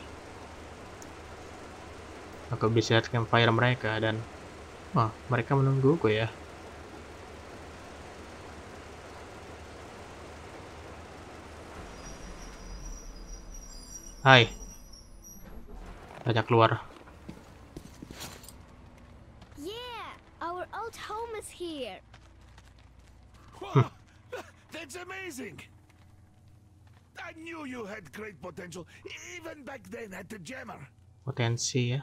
Aku bisa lihat campfire mereka dan... Wah, mereka aku ya. Hai. banyak keluar. Yeah, hmm. that's amazing. I knew you had great potential, even back then at the Jammer. Potential, yeah.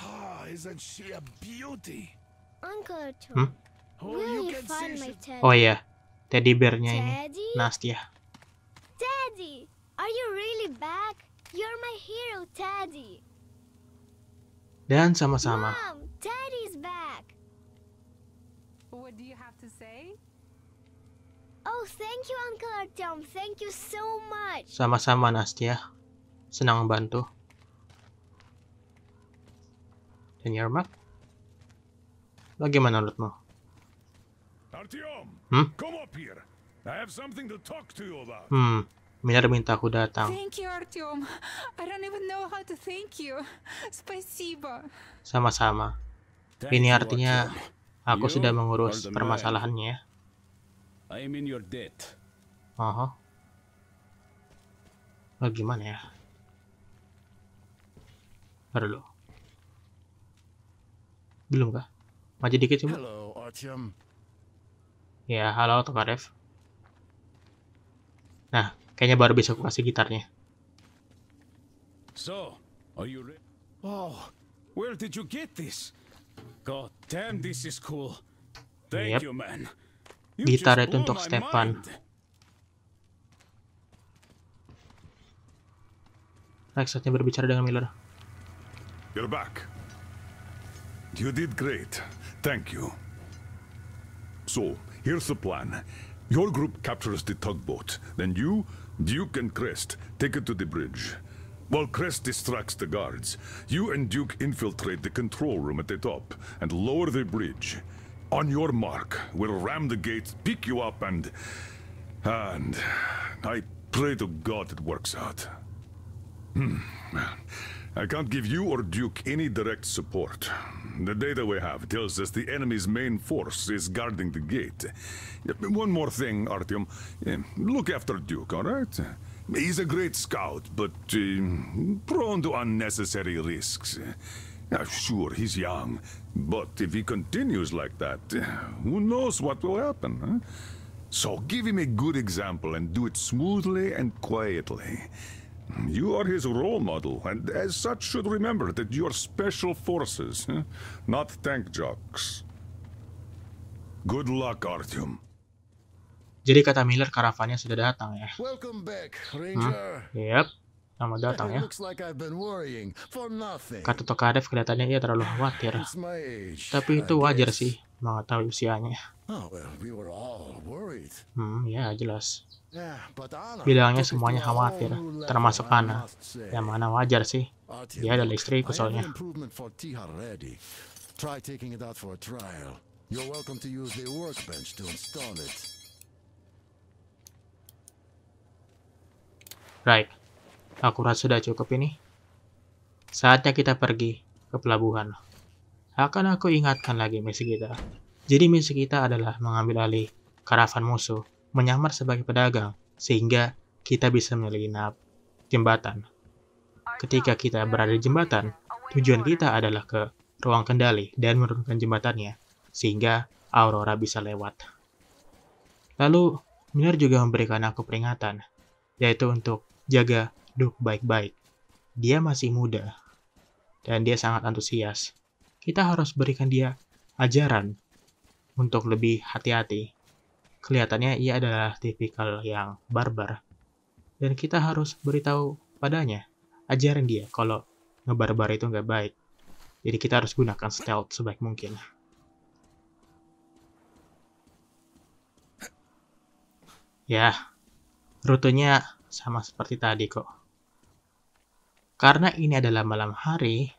Oh, isn't she a beauty? Uncle Tom, hmm? oh, will you, find my teddy? Oh yeah, teddy Bear, nya ini, Nastia. Teddy, are you really back? You're my hero, Teddy. Dan sama-sama. Mom, Teddy's back. What do you have to say? Oh, thank you Uncle Artyom. Thank you so much. Sama-sama Nastya. Senang membantu. Dan Yarmak? Bagaimana menurutmu? Artyom, hmm? come up here. I have something to talk to you about. Hmm. Minar minta aku datang. Thank you, Artyom. I don't even know how to thank you. Спасибо. Sama-sama. Ini artinya aku sudah mengurus permasalahannya. Ya. I am in your debt. Aha. Nah, gimana ya? Ada dulu. Belum kah? Maju dikit coba. Hello, Artyom. Ya, halo Tokarev. Nah, kayaknya baru bisa aku kasih gitarnya. So, are you ready? Oh, where did you get this? God damn, this is cool. Thank yep. you, man. Ditarik untuk Stepan. Raksatnya berbicara dengan Miller. You're back. You did great. Thank you. So, here's the plan. Your group captures the tugboat. Then you, Duke and Crest, take it to the bridge. While Crest distracts the guards, you and Duke infiltrate the control room at the top and lower the bridge. On your mark, we'll ram the gates, pick you up, and... And... I pray to God it works out. Hmm. I can't give you or Duke any direct support. The data we have tells us the enemy's main force is guarding the gate. One more thing, Artyom. Eh, look after Duke, all right? He's a great scout, but uh, prone to unnecessary risks. Uh, sure, he's young, but if he continues like that, who knows what will happen, huh? So give him a good example and do it smoothly and quietly. You are his role model, and as such should remember that you are special forces, not tank jocks. Good luck, Artyom. Jadi kata Miller karavannya sudah datang ya. Welcome back, Ranger. Hmm? Yep. Selamat datang ya. Kata Tokarev kelihatannya ia terlalu khawatir. Tapi itu wajar sih, mengetahui usianya. Oh, hmm, ya jelas. Bilangnya semuanya khawatir, termasuk Ana. Yang mana wajar sih. Dia adalah istriku soalnya. Right. Aku rasa sudah cukup ini. Saatnya kita pergi ke pelabuhan. Akan aku ingatkan lagi misi kita. Jadi misi kita adalah mengambil alih karavan musuh, menyamar sebagai pedagang, sehingga kita bisa menyelinap jembatan. Ketika kita berada di jembatan, tujuan kita adalah ke ruang kendali dan menurunkan jembatannya, sehingga Aurora bisa lewat. Lalu, Miner juga memberikan aku peringatan, yaitu untuk jaga Duh, baik-baik. Dia masih muda. Dan dia sangat antusias. Kita harus berikan dia ajaran untuk lebih hati-hati. Kelihatannya ia adalah tipikal yang barbar. Dan kita harus beritahu padanya. Ajarin dia kalau ngebarbar itu nggak baik. Jadi kita harus gunakan stealth sebaik mungkin. Ya, rutenya sama seperti tadi kok. Karena ini adalah malam hari,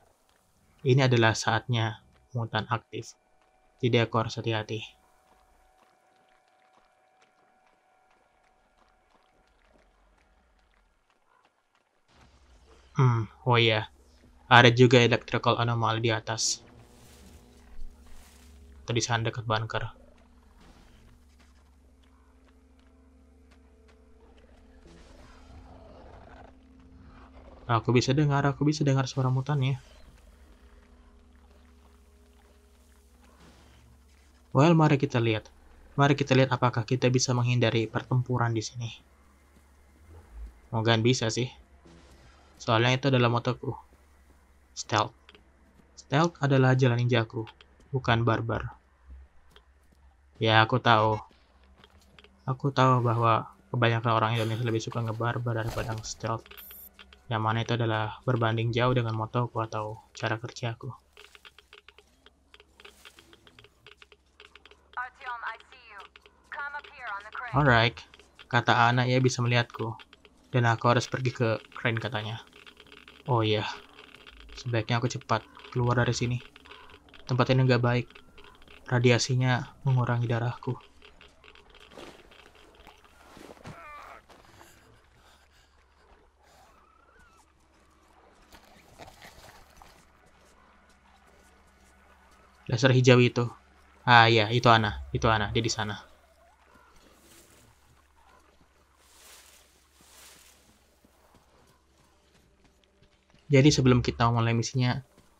ini adalah saatnya mutan aktif. Jadi aku harus hati-hati. Hmm, oh iya. Ada juga electrical anomaly di atas. Tadi sana dekat bunker. Aku bisa dengar, aku bisa dengar suara ya. Well, mari kita lihat. Mari kita lihat apakah kita bisa menghindari pertempuran di sini. Mungkin bisa sih. Soalnya itu adalah motoku. Stealth. Stealth adalah jalan ninjaku, bukan barbar. Ya, aku tahu. Aku tahu bahwa kebanyakan orang Indonesia lebih suka ngebarbar daripada stealth yang mana itu adalah berbanding jauh dengan moto motoku atau cara kerja aku. Alright, kata anak ya bisa melihatku, dan aku harus pergi ke crane katanya. Oh iya, yeah. sebaiknya aku cepat keluar dari sini. Tempat ini nggak baik, radiasinya mengurangi darahku. dasar hijau itu. Ah ya itu Ana, itu Ana, dia di sana. Jadi sebelum kita mulai misinya,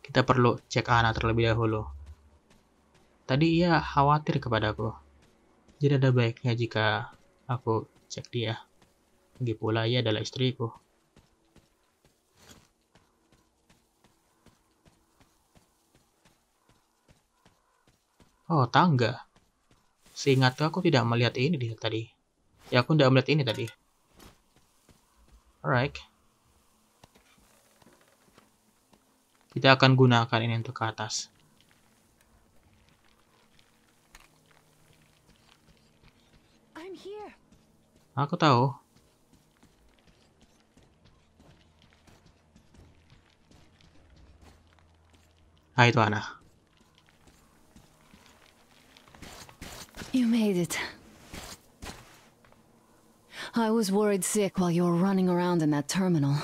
kita perlu cek Ana terlebih dahulu. Tadi ia khawatir kepadaku. Jadi ada baiknya jika aku cek dia. Lagi pula ia adalah istriku. Oh, tangga. Seingatku aku tidak melihat ini di tadi. Ya, aku tidak melihat ini tadi. Alright. Kita akan gunakan ini untuk ke atas. Aku tahu. Hai, itu anak. You made it. I was worried sick while you were running around in that terminal.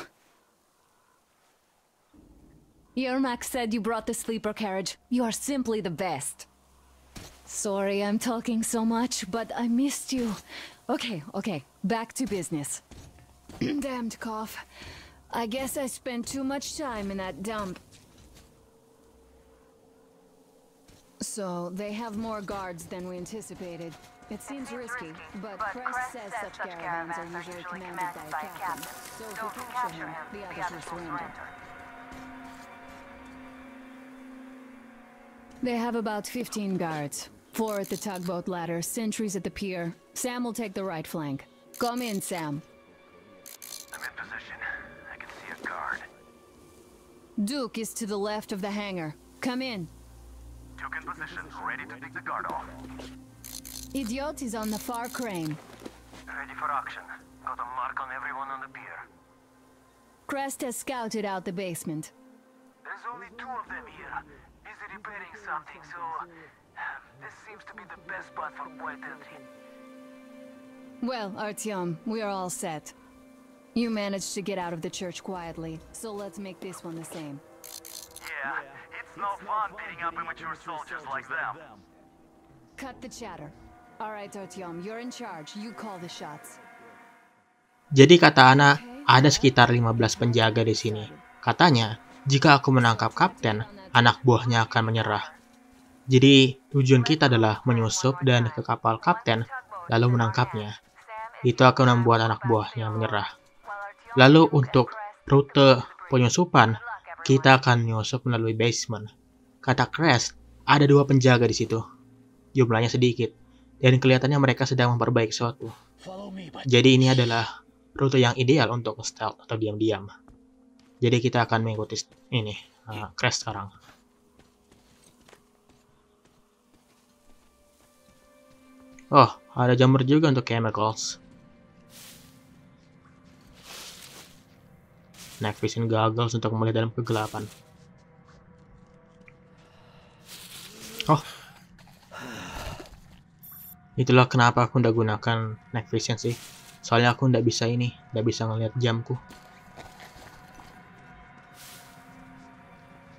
Yermak said you brought the sleeper carriage. You are simply the best. Sorry I'm talking so much, but I missed you. Okay, okay, back to business. Damned cough. I guess I spent too much time in that dump. So, they have more guards than we anticipated. It seems, it seems risky, risky, but, but Crest, Crest says, says such caravans, caravans are usually, commanded by a captain. captain. So, so if we capture him the others, will surrender. They have about 15 guards. Four at the tugboat ladder, sentries at the pier. Sam will take the right flank. Come in, Sam. I'm in position. I can see a guard. Duke is to the left of the hangar. Come in. Took in position, ready to dig the guard off. Idiot is on the far crane. Ready for action. Got a mark on everyone on the pier. Crest has scouted out the basement. There's only two of them here. Busy repairing something, so... This seems to be the best spot for quiet entry. Well, Artyom, we are all set. You managed to get out of the church quietly, so let's make this one the same. Yeah. It's no fun beating up immature soldiers like them. Cut the chatter. All right, you're in charge. You call the shots. Jadi kata Ana, ada sekitar 15 penjaga di sini. Katanya, jika aku menangkap kapten, anak buahnya akan menyerah. Jadi, tujuan kita adalah menyusup dan ke kapal kapten, lalu menangkapnya. Itu akan membuat anak buahnya menyerah. Lalu untuk rute penyusupan, kita akan nyusup melalui basement. Kata Crest, ada dua penjaga di situ. Jumlahnya sedikit, dan kelihatannya mereka sedang memperbaiki sesuatu. Jadi ini adalah rute yang ideal untuk stealth atau diam-diam. Jadi kita akan mengikuti ini, uh, eh, Crash sekarang. Oh, ada jamur juga untuk chemicals. Night Vision gagal untuk melihat dalam kegelapan. Oh. Itulah kenapa aku ndak gunakan night vision sih. Soalnya aku ndak bisa ini, ndak bisa ngelihat jamku.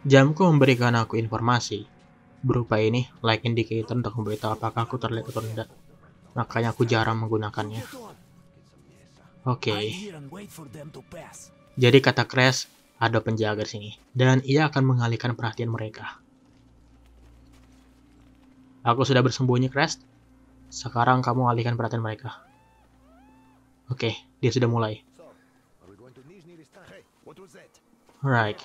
Jamku memberikan aku informasi berupa ini like indicator untuk memberitahu apakah aku terlihat atau tidak. Makanya aku jarang menggunakannya. Oke. Okay. Jadi kata Crash, ada penjaga di sini, dan ia akan mengalihkan perhatian mereka. Aku sudah bersembunyi, Crash. Sekarang kamu alihkan perhatian mereka. Oke, dia sudah mulai. Alright,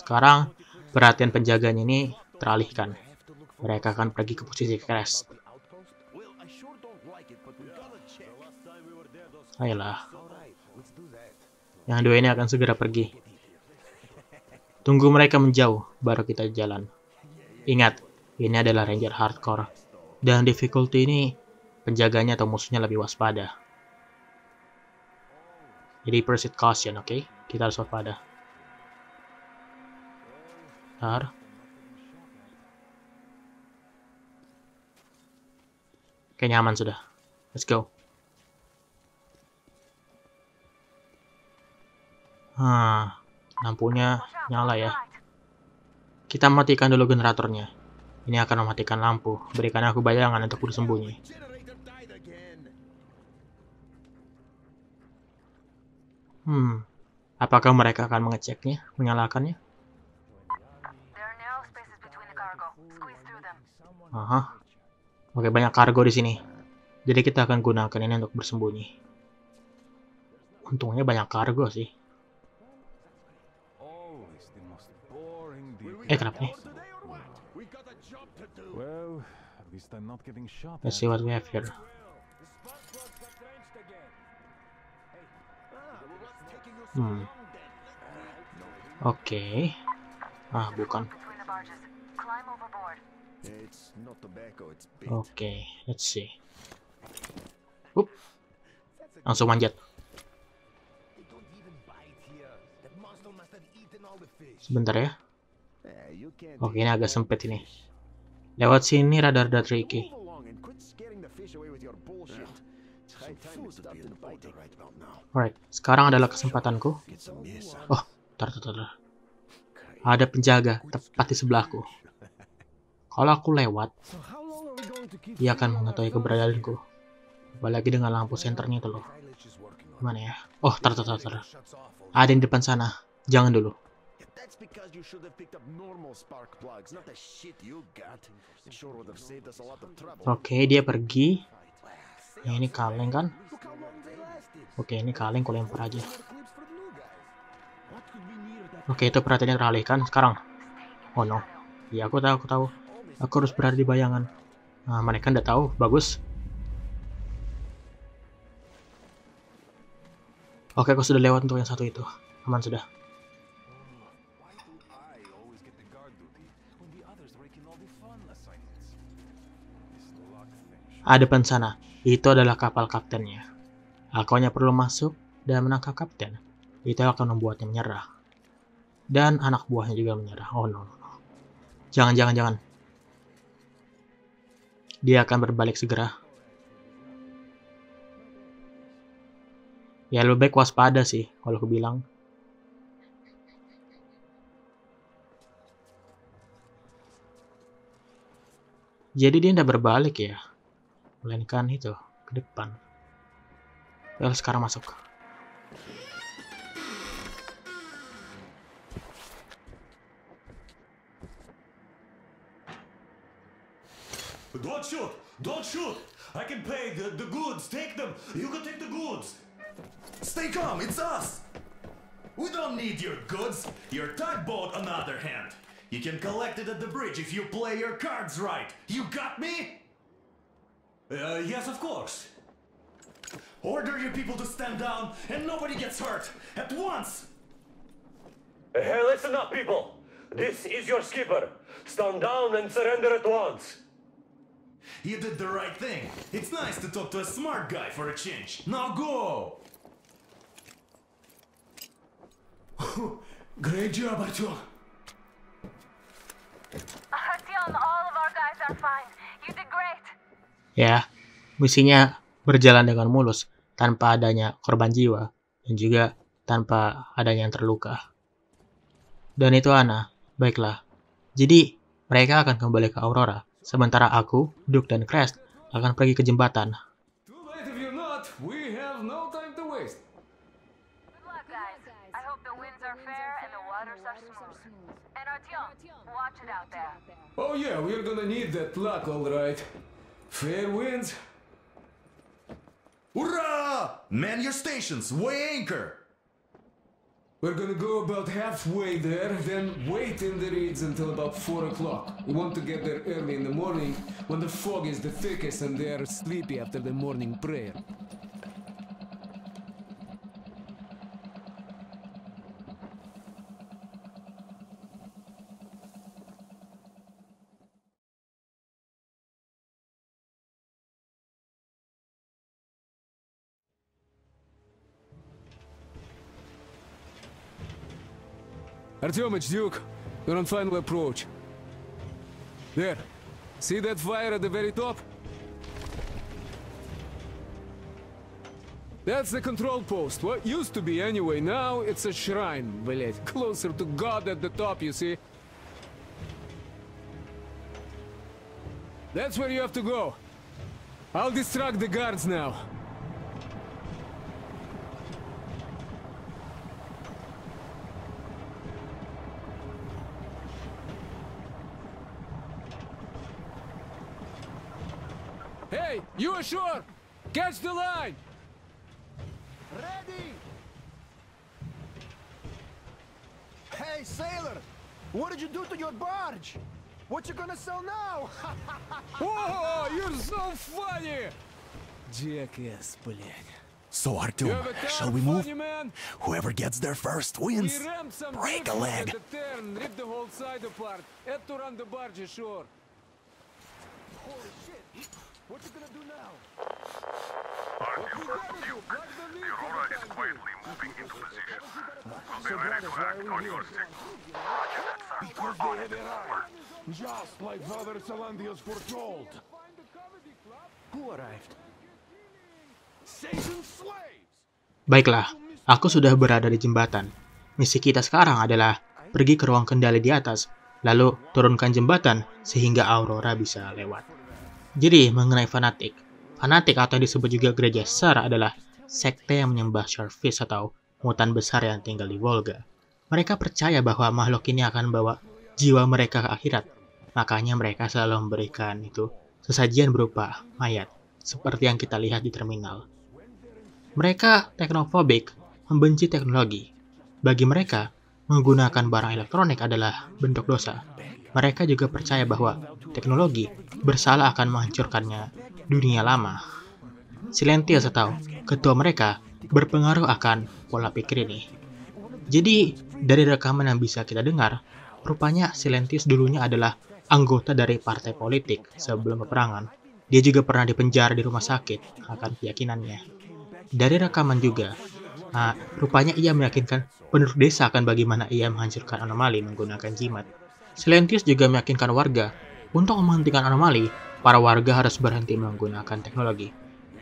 sekarang perhatian penjaganya ini teralihkan. Mereka akan pergi ke posisi crash. Ayolah, yang dua ini akan segera pergi. Tunggu mereka menjauh, baru kita jalan. Ingat, ini adalah Ranger Hardcore. Dan difficulty ini, penjaganya atau musuhnya lebih waspada. Jadi proceed caution, oke? Okay? Kita harus waspada. Bentar. Kayaknya aman sudah. Let's go. Hah, hmm, lampunya nyala ya. Kita matikan dulu generatornya. Ini akan mematikan lampu. Berikan aku bayangan untuk bersembunyi. Hmm, apakah mereka akan mengeceknya, menyalakannya? Aha. Oke, banyak kargo di sini. Jadi kita akan gunakan ini untuk bersembunyi. Untungnya banyak kargo sih. Eh kenapa nih? Let's see what we have here. Hmm. Oke. Okay. Ah, bukan. Oke, okay, let's see. Up. Langsung manjat. Sebentar ya. Oke, ini agak sempit ini. Lewat sini radar dari Ricky. Alright, sekarang adalah kesempatanku. Oh, tar tar tar. Ada penjaga tepat di sebelahku. Kalau aku lewat, dia akan mengetahui keberadaanku. Apalagi dengan lampu senternya itu loh. Gimana ya? Oh, tar tar tar Ada yang di depan sana. Jangan dulu. That's because you should have picked up normal spark plugs, not the shit you got. It sure would have saved us a lot of trouble. Oke, okay, dia pergi. Ya, ini kaleng kan? Oke, okay, ini kaleng aku lempar aja. Oke, okay, itu perhatiannya teralihkan sekarang. Oh no. Ya, aku tahu, aku tahu. Aku harus berada di bayangan. Nah, mereka udah tahu. Bagus. Oke, aku sudah lewat untuk yang satu itu. Aman sudah. Ah, depan sana. Itu adalah kapal kaptennya. Aku hanya perlu masuk dan menangkap kapten. Itu akan membuatnya menyerah. Dan anak buahnya juga menyerah. Oh no, no. Jangan, jangan, jangan. Dia akan berbalik segera. Ya lebih baik waspada sih kalau aku bilang. Jadi dia tidak berbalik ya. melainkan itu ke depan well sekarang masuk Don't shoot! Don't shoot! I can pay the, the goods. Take them. You can take the goods. Stay calm. It's us. We don't need your goods. Your tugboat, on the other hand. You can collect it at the bridge if you play your cards right. You got me? Uh, yes, of course. Order your people to stand down and nobody gets hurt! At once! Uh, hey, listen up, people! This is your skipper. Stand down and surrender at once. You did the right thing. It's nice to talk to a smart guy for a change. Now go! Great job, Artyom. Artyom, all of our guys are fine. You did great. ya, misinya berjalan dengan mulus tanpa adanya korban jiwa dan juga tanpa adanya yang terluka. Dan itu Ana. Baiklah. Jadi, mereka akan kembali ke Aurora, sementara aku, Duke, dan Crest akan pergi ke jembatan. Oh yeah, we're gonna need that luck, all right. Fair winds. Hurrah! Man your stations, weigh anchor! We're gonna go about halfway there, then wait in the reeds until about 4 o'clock. We want to get there early in the morning, when the fog is the thickest and they are sleepy after the morning prayer. Artyomich, Duke, you're on final approach. There. See that fire at the very top? That's the control post. What used to be anyway. Now it's a shrine, блять. Closer to God at the top, you see? That's where you have to go. I'll distract the guards now. Sure, Catch the line! Ready! Hey, sailor! What did you do to your barge? What you gonna sell now? Whoa, you're so funny! Jackass, блядь. So, Artyom, shall we move? Funny, Whoever gets there first wins. Break a leg. Turn, rip the whole side apart. Had to run the barge ashore. Holy shit. What you gonna do now? Just like Father Salandios foretold. Who arrived? Baiklah, aku sudah berada di jembatan. Misi kita sekarang adalah pergi ke ruang kendali di atas, lalu turunkan jembatan sehingga Aurora bisa lewat. Jadi, mengenai fanatik. Fanatik atau disebut juga gereja sar adalah sekte yang menyembah Sharfish atau mutan besar yang tinggal di Volga. Mereka percaya bahwa makhluk ini akan membawa jiwa mereka ke akhirat. Makanya mereka selalu memberikan itu sesajian berupa mayat, seperti yang kita lihat di terminal. Mereka teknofobik, membenci teknologi. Bagi mereka, menggunakan barang elektronik adalah bentuk dosa. Mereka juga percaya bahwa teknologi bersalah akan menghancurkannya dunia lama. Silentiasa tahu, ketua mereka berpengaruh akan pola pikir ini. Jadi, dari rekaman yang bisa kita dengar, rupanya Silentius dulunya adalah anggota dari partai politik sebelum peperangan. Dia juga pernah dipenjara di rumah sakit akan keyakinannya. Dari rekaman juga, nah, rupanya ia meyakinkan penduduk desa akan bagaimana ia menghancurkan anomali menggunakan jimat. Silentius juga meyakinkan warga untuk menghentikan anomali, para warga harus berhenti menggunakan teknologi.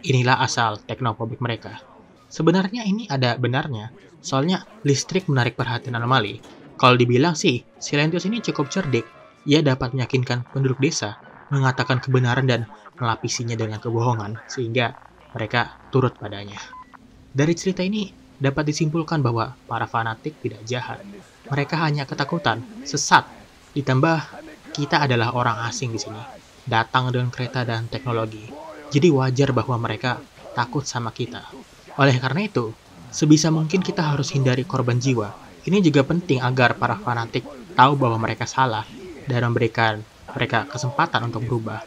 Inilah asal teknopobik mereka. Sebenarnya ini ada benarnya, soalnya listrik menarik perhatian anomali. Kalau dibilang sih, Silentius ini cukup cerdik. Ia dapat meyakinkan penduduk desa mengatakan kebenaran dan melapisinya dengan kebohongan, sehingga mereka turut padanya. Dari cerita ini, dapat disimpulkan bahwa para fanatik tidak jahat. Mereka hanya ketakutan, sesat, Ditambah kita adalah orang asing di sini, datang dengan kereta dan teknologi. Jadi wajar bahwa mereka takut sama kita. Oleh karena itu, sebisa mungkin kita harus hindari korban jiwa. Ini juga penting agar para fanatik tahu bahwa mereka salah dan memberikan mereka kesempatan untuk berubah.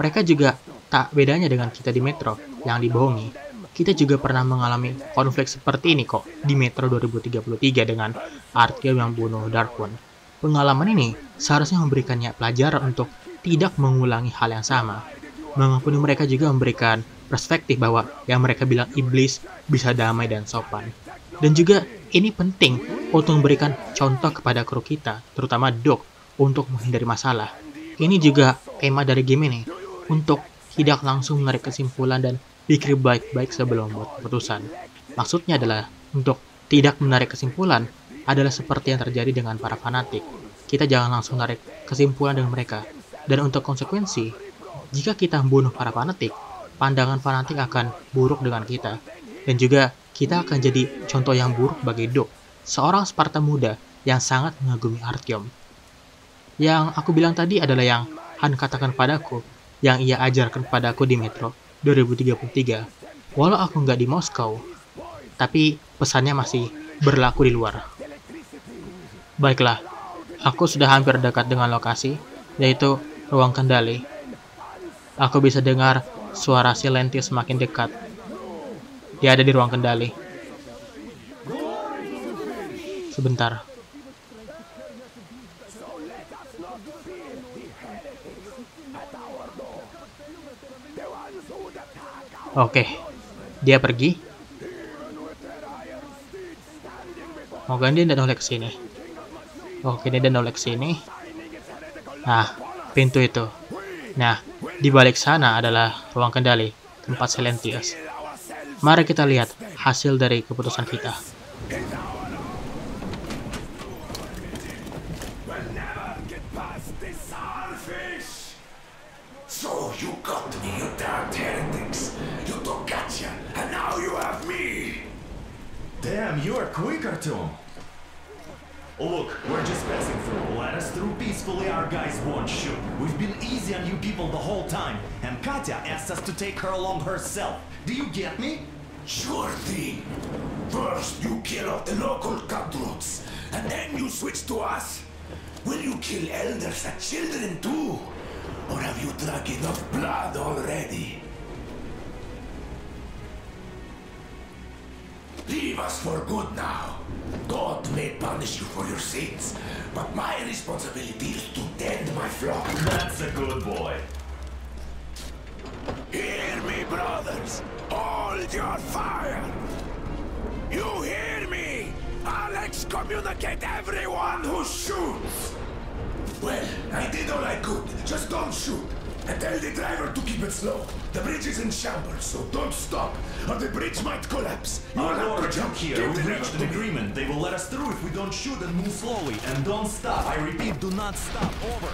Mereka juga tak bedanya dengan kita di Metro yang dibohongi. Kita juga pernah mengalami konflik seperti ini kok di Metro 2033 dengan Art yang bunuh Darkwon. Pengalaman ini seharusnya memberikannya pelajaran untuk tidak mengulangi hal yang sama. Mengampuni mereka juga memberikan perspektif bahwa yang mereka bilang iblis bisa damai dan sopan. Dan juga ini penting untuk memberikan contoh kepada kru kita, terutama Dok, untuk menghindari masalah. Ini juga tema dari game ini, untuk tidak langsung menarik kesimpulan dan pikir baik-baik sebelum membuat keputusan. Maksudnya adalah untuk tidak menarik kesimpulan adalah seperti yang terjadi dengan para fanatik, kita jangan langsung tarik kesimpulan dengan mereka. Dan untuk konsekuensi, jika kita membunuh para fanatik, pandangan fanatik akan buruk dengan kita. Dan juga kita akan jadi contoh yang buruk bagi Duke, seorang Sparta muda yang sangat mengagumi Artyom. Yang aku bilang tadi adalah yang Han katakan padaku, yang ia ajarkan padaku di Metro 2033. Walau aku nggak di Moskow, tapi pesannya masih berlaku di luar. Baiklah, Aku sudah hampir dekat dengan lokasi, yaitu ruang kendali. Aku bisa dengar suara si Lenti semakin dekat. Dia ada di ruang kendali. Sebentar. Oke, dia pergi. Moga dia tidak oleh ke sini. Oke, ini ada nolak sini. Nah, pintu itu. Nah, di balik sana adalah ruang kendali, tempat Silentius. Mari kita lihat hasil dari keputusan kita. So you got me, you damned heretics. You took Katya, and now you have me. Damn, you are quicker, Tom. Oh, look, we're just passing through. Let us through peacefully, our guys won't shoot. We've been easy on you people the whole time, and Katya asked us to take her along herself. Do you get me? Sure thing. First, you kill off the local cutthroats, and then you switch to us? Will you kill elders and children too? Or have you drunk enough blood already? Leave us for good now. God may punish you for your sins, but my responsibility is to tend my flock. That's a good boy. Hear me, brothers. Hold your fire. You hear me? I'll excommunicate everyone who shoots. Well, I did all I could. Just don't shoot. And tell the driver to keep it slow. The bridge is in shambles, so don't stop, or the bridge might collapse. you are Our Lord Jokir, we reached an agreement. They will let us through if we don't shoot and move slowly. And don't stop. I repeat, do not stop. Over.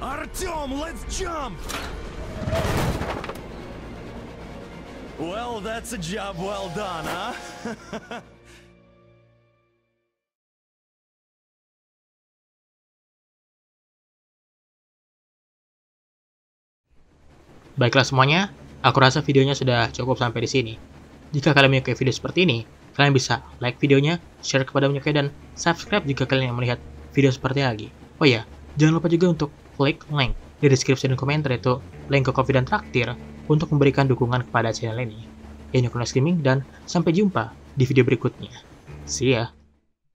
Artyom, let's jump! Well, that's a job well done, huh? Baiklah semuanya, aku rasa videonya sudah cukup sampai di sini. Jika kalian menyukai video seperti ini, kalian bisa like videonya, share kepada menyukai, dan subscribe jika kalian yang melihat video seperti lagi. Oh ya, jangan lupa juga untuk klik link di deskripsi dan komentar itu link ke kopi dan traktir untuk memberikan dukungan kepada channel ini. Ini Kunas Gaming dan sampai jumpa di video berikutnya. See ya!